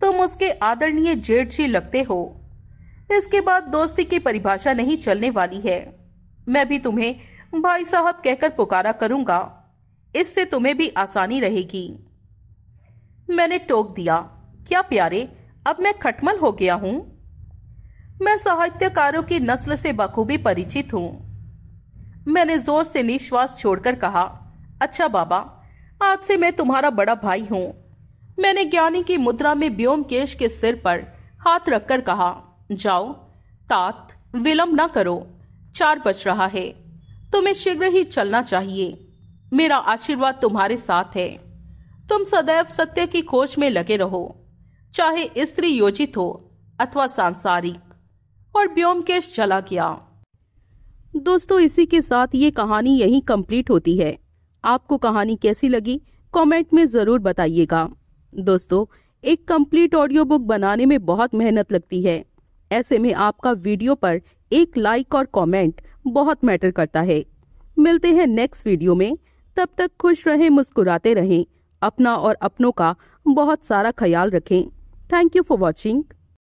तुम उसके आदरणीय जेठ जी लगते हो इसके बाद दोस्ती की परिभाषा नहीं चलने वाली है मैं भी तुम्हें भाई साहब कहकर पुकारा करूंगा इससे तुम्हें भी आसानी रहेगी मैंने टोक दिया क्या प्यारे अब मैं खटमल हो गया हूं मैं साहित्यकारों की नस्ल से बखूबी परिचित हूं मैंने जोर से निश्वास छोड़कर कहा अच्छा बाबा आज से मैं तुम्हारा बड़ा भाई हूं मैंने ज्ञानी की मुद्रा में केश के सिर पर हाथ रखकर कहा जाओ तात विलंब न करो चार बज रहा है तुम्हें शीघ्र ही चलना चाहिए मेरा आशीर्वाद तुम्हारे साथ है तुम सदैव सत्य की खोज में लगे रहो चाहे स्त्री योजित हो अथवा सांसारिक और केश चला गया दोस्तों इसी के साथ ये कहानी यही कंप्लीट होती है आपको कहानी कैसी लगी कमेंट में ज़रूर बताइएगा दोस्तों एक कंप्लीट ऑडियो बुक बनाने में बहुत मेहनत लगती है ऐसे में आपका वीडियो पर एक लाइक और कमेंट बहुत मैटर करता है मिलते हैं नेक्स्ट वीडियो में तब तक खुश रहें मुस्कुराते रहें अपना और अपनों का बहुत सारा ख्याल रखें थैंक यू फॉर वॉचिंग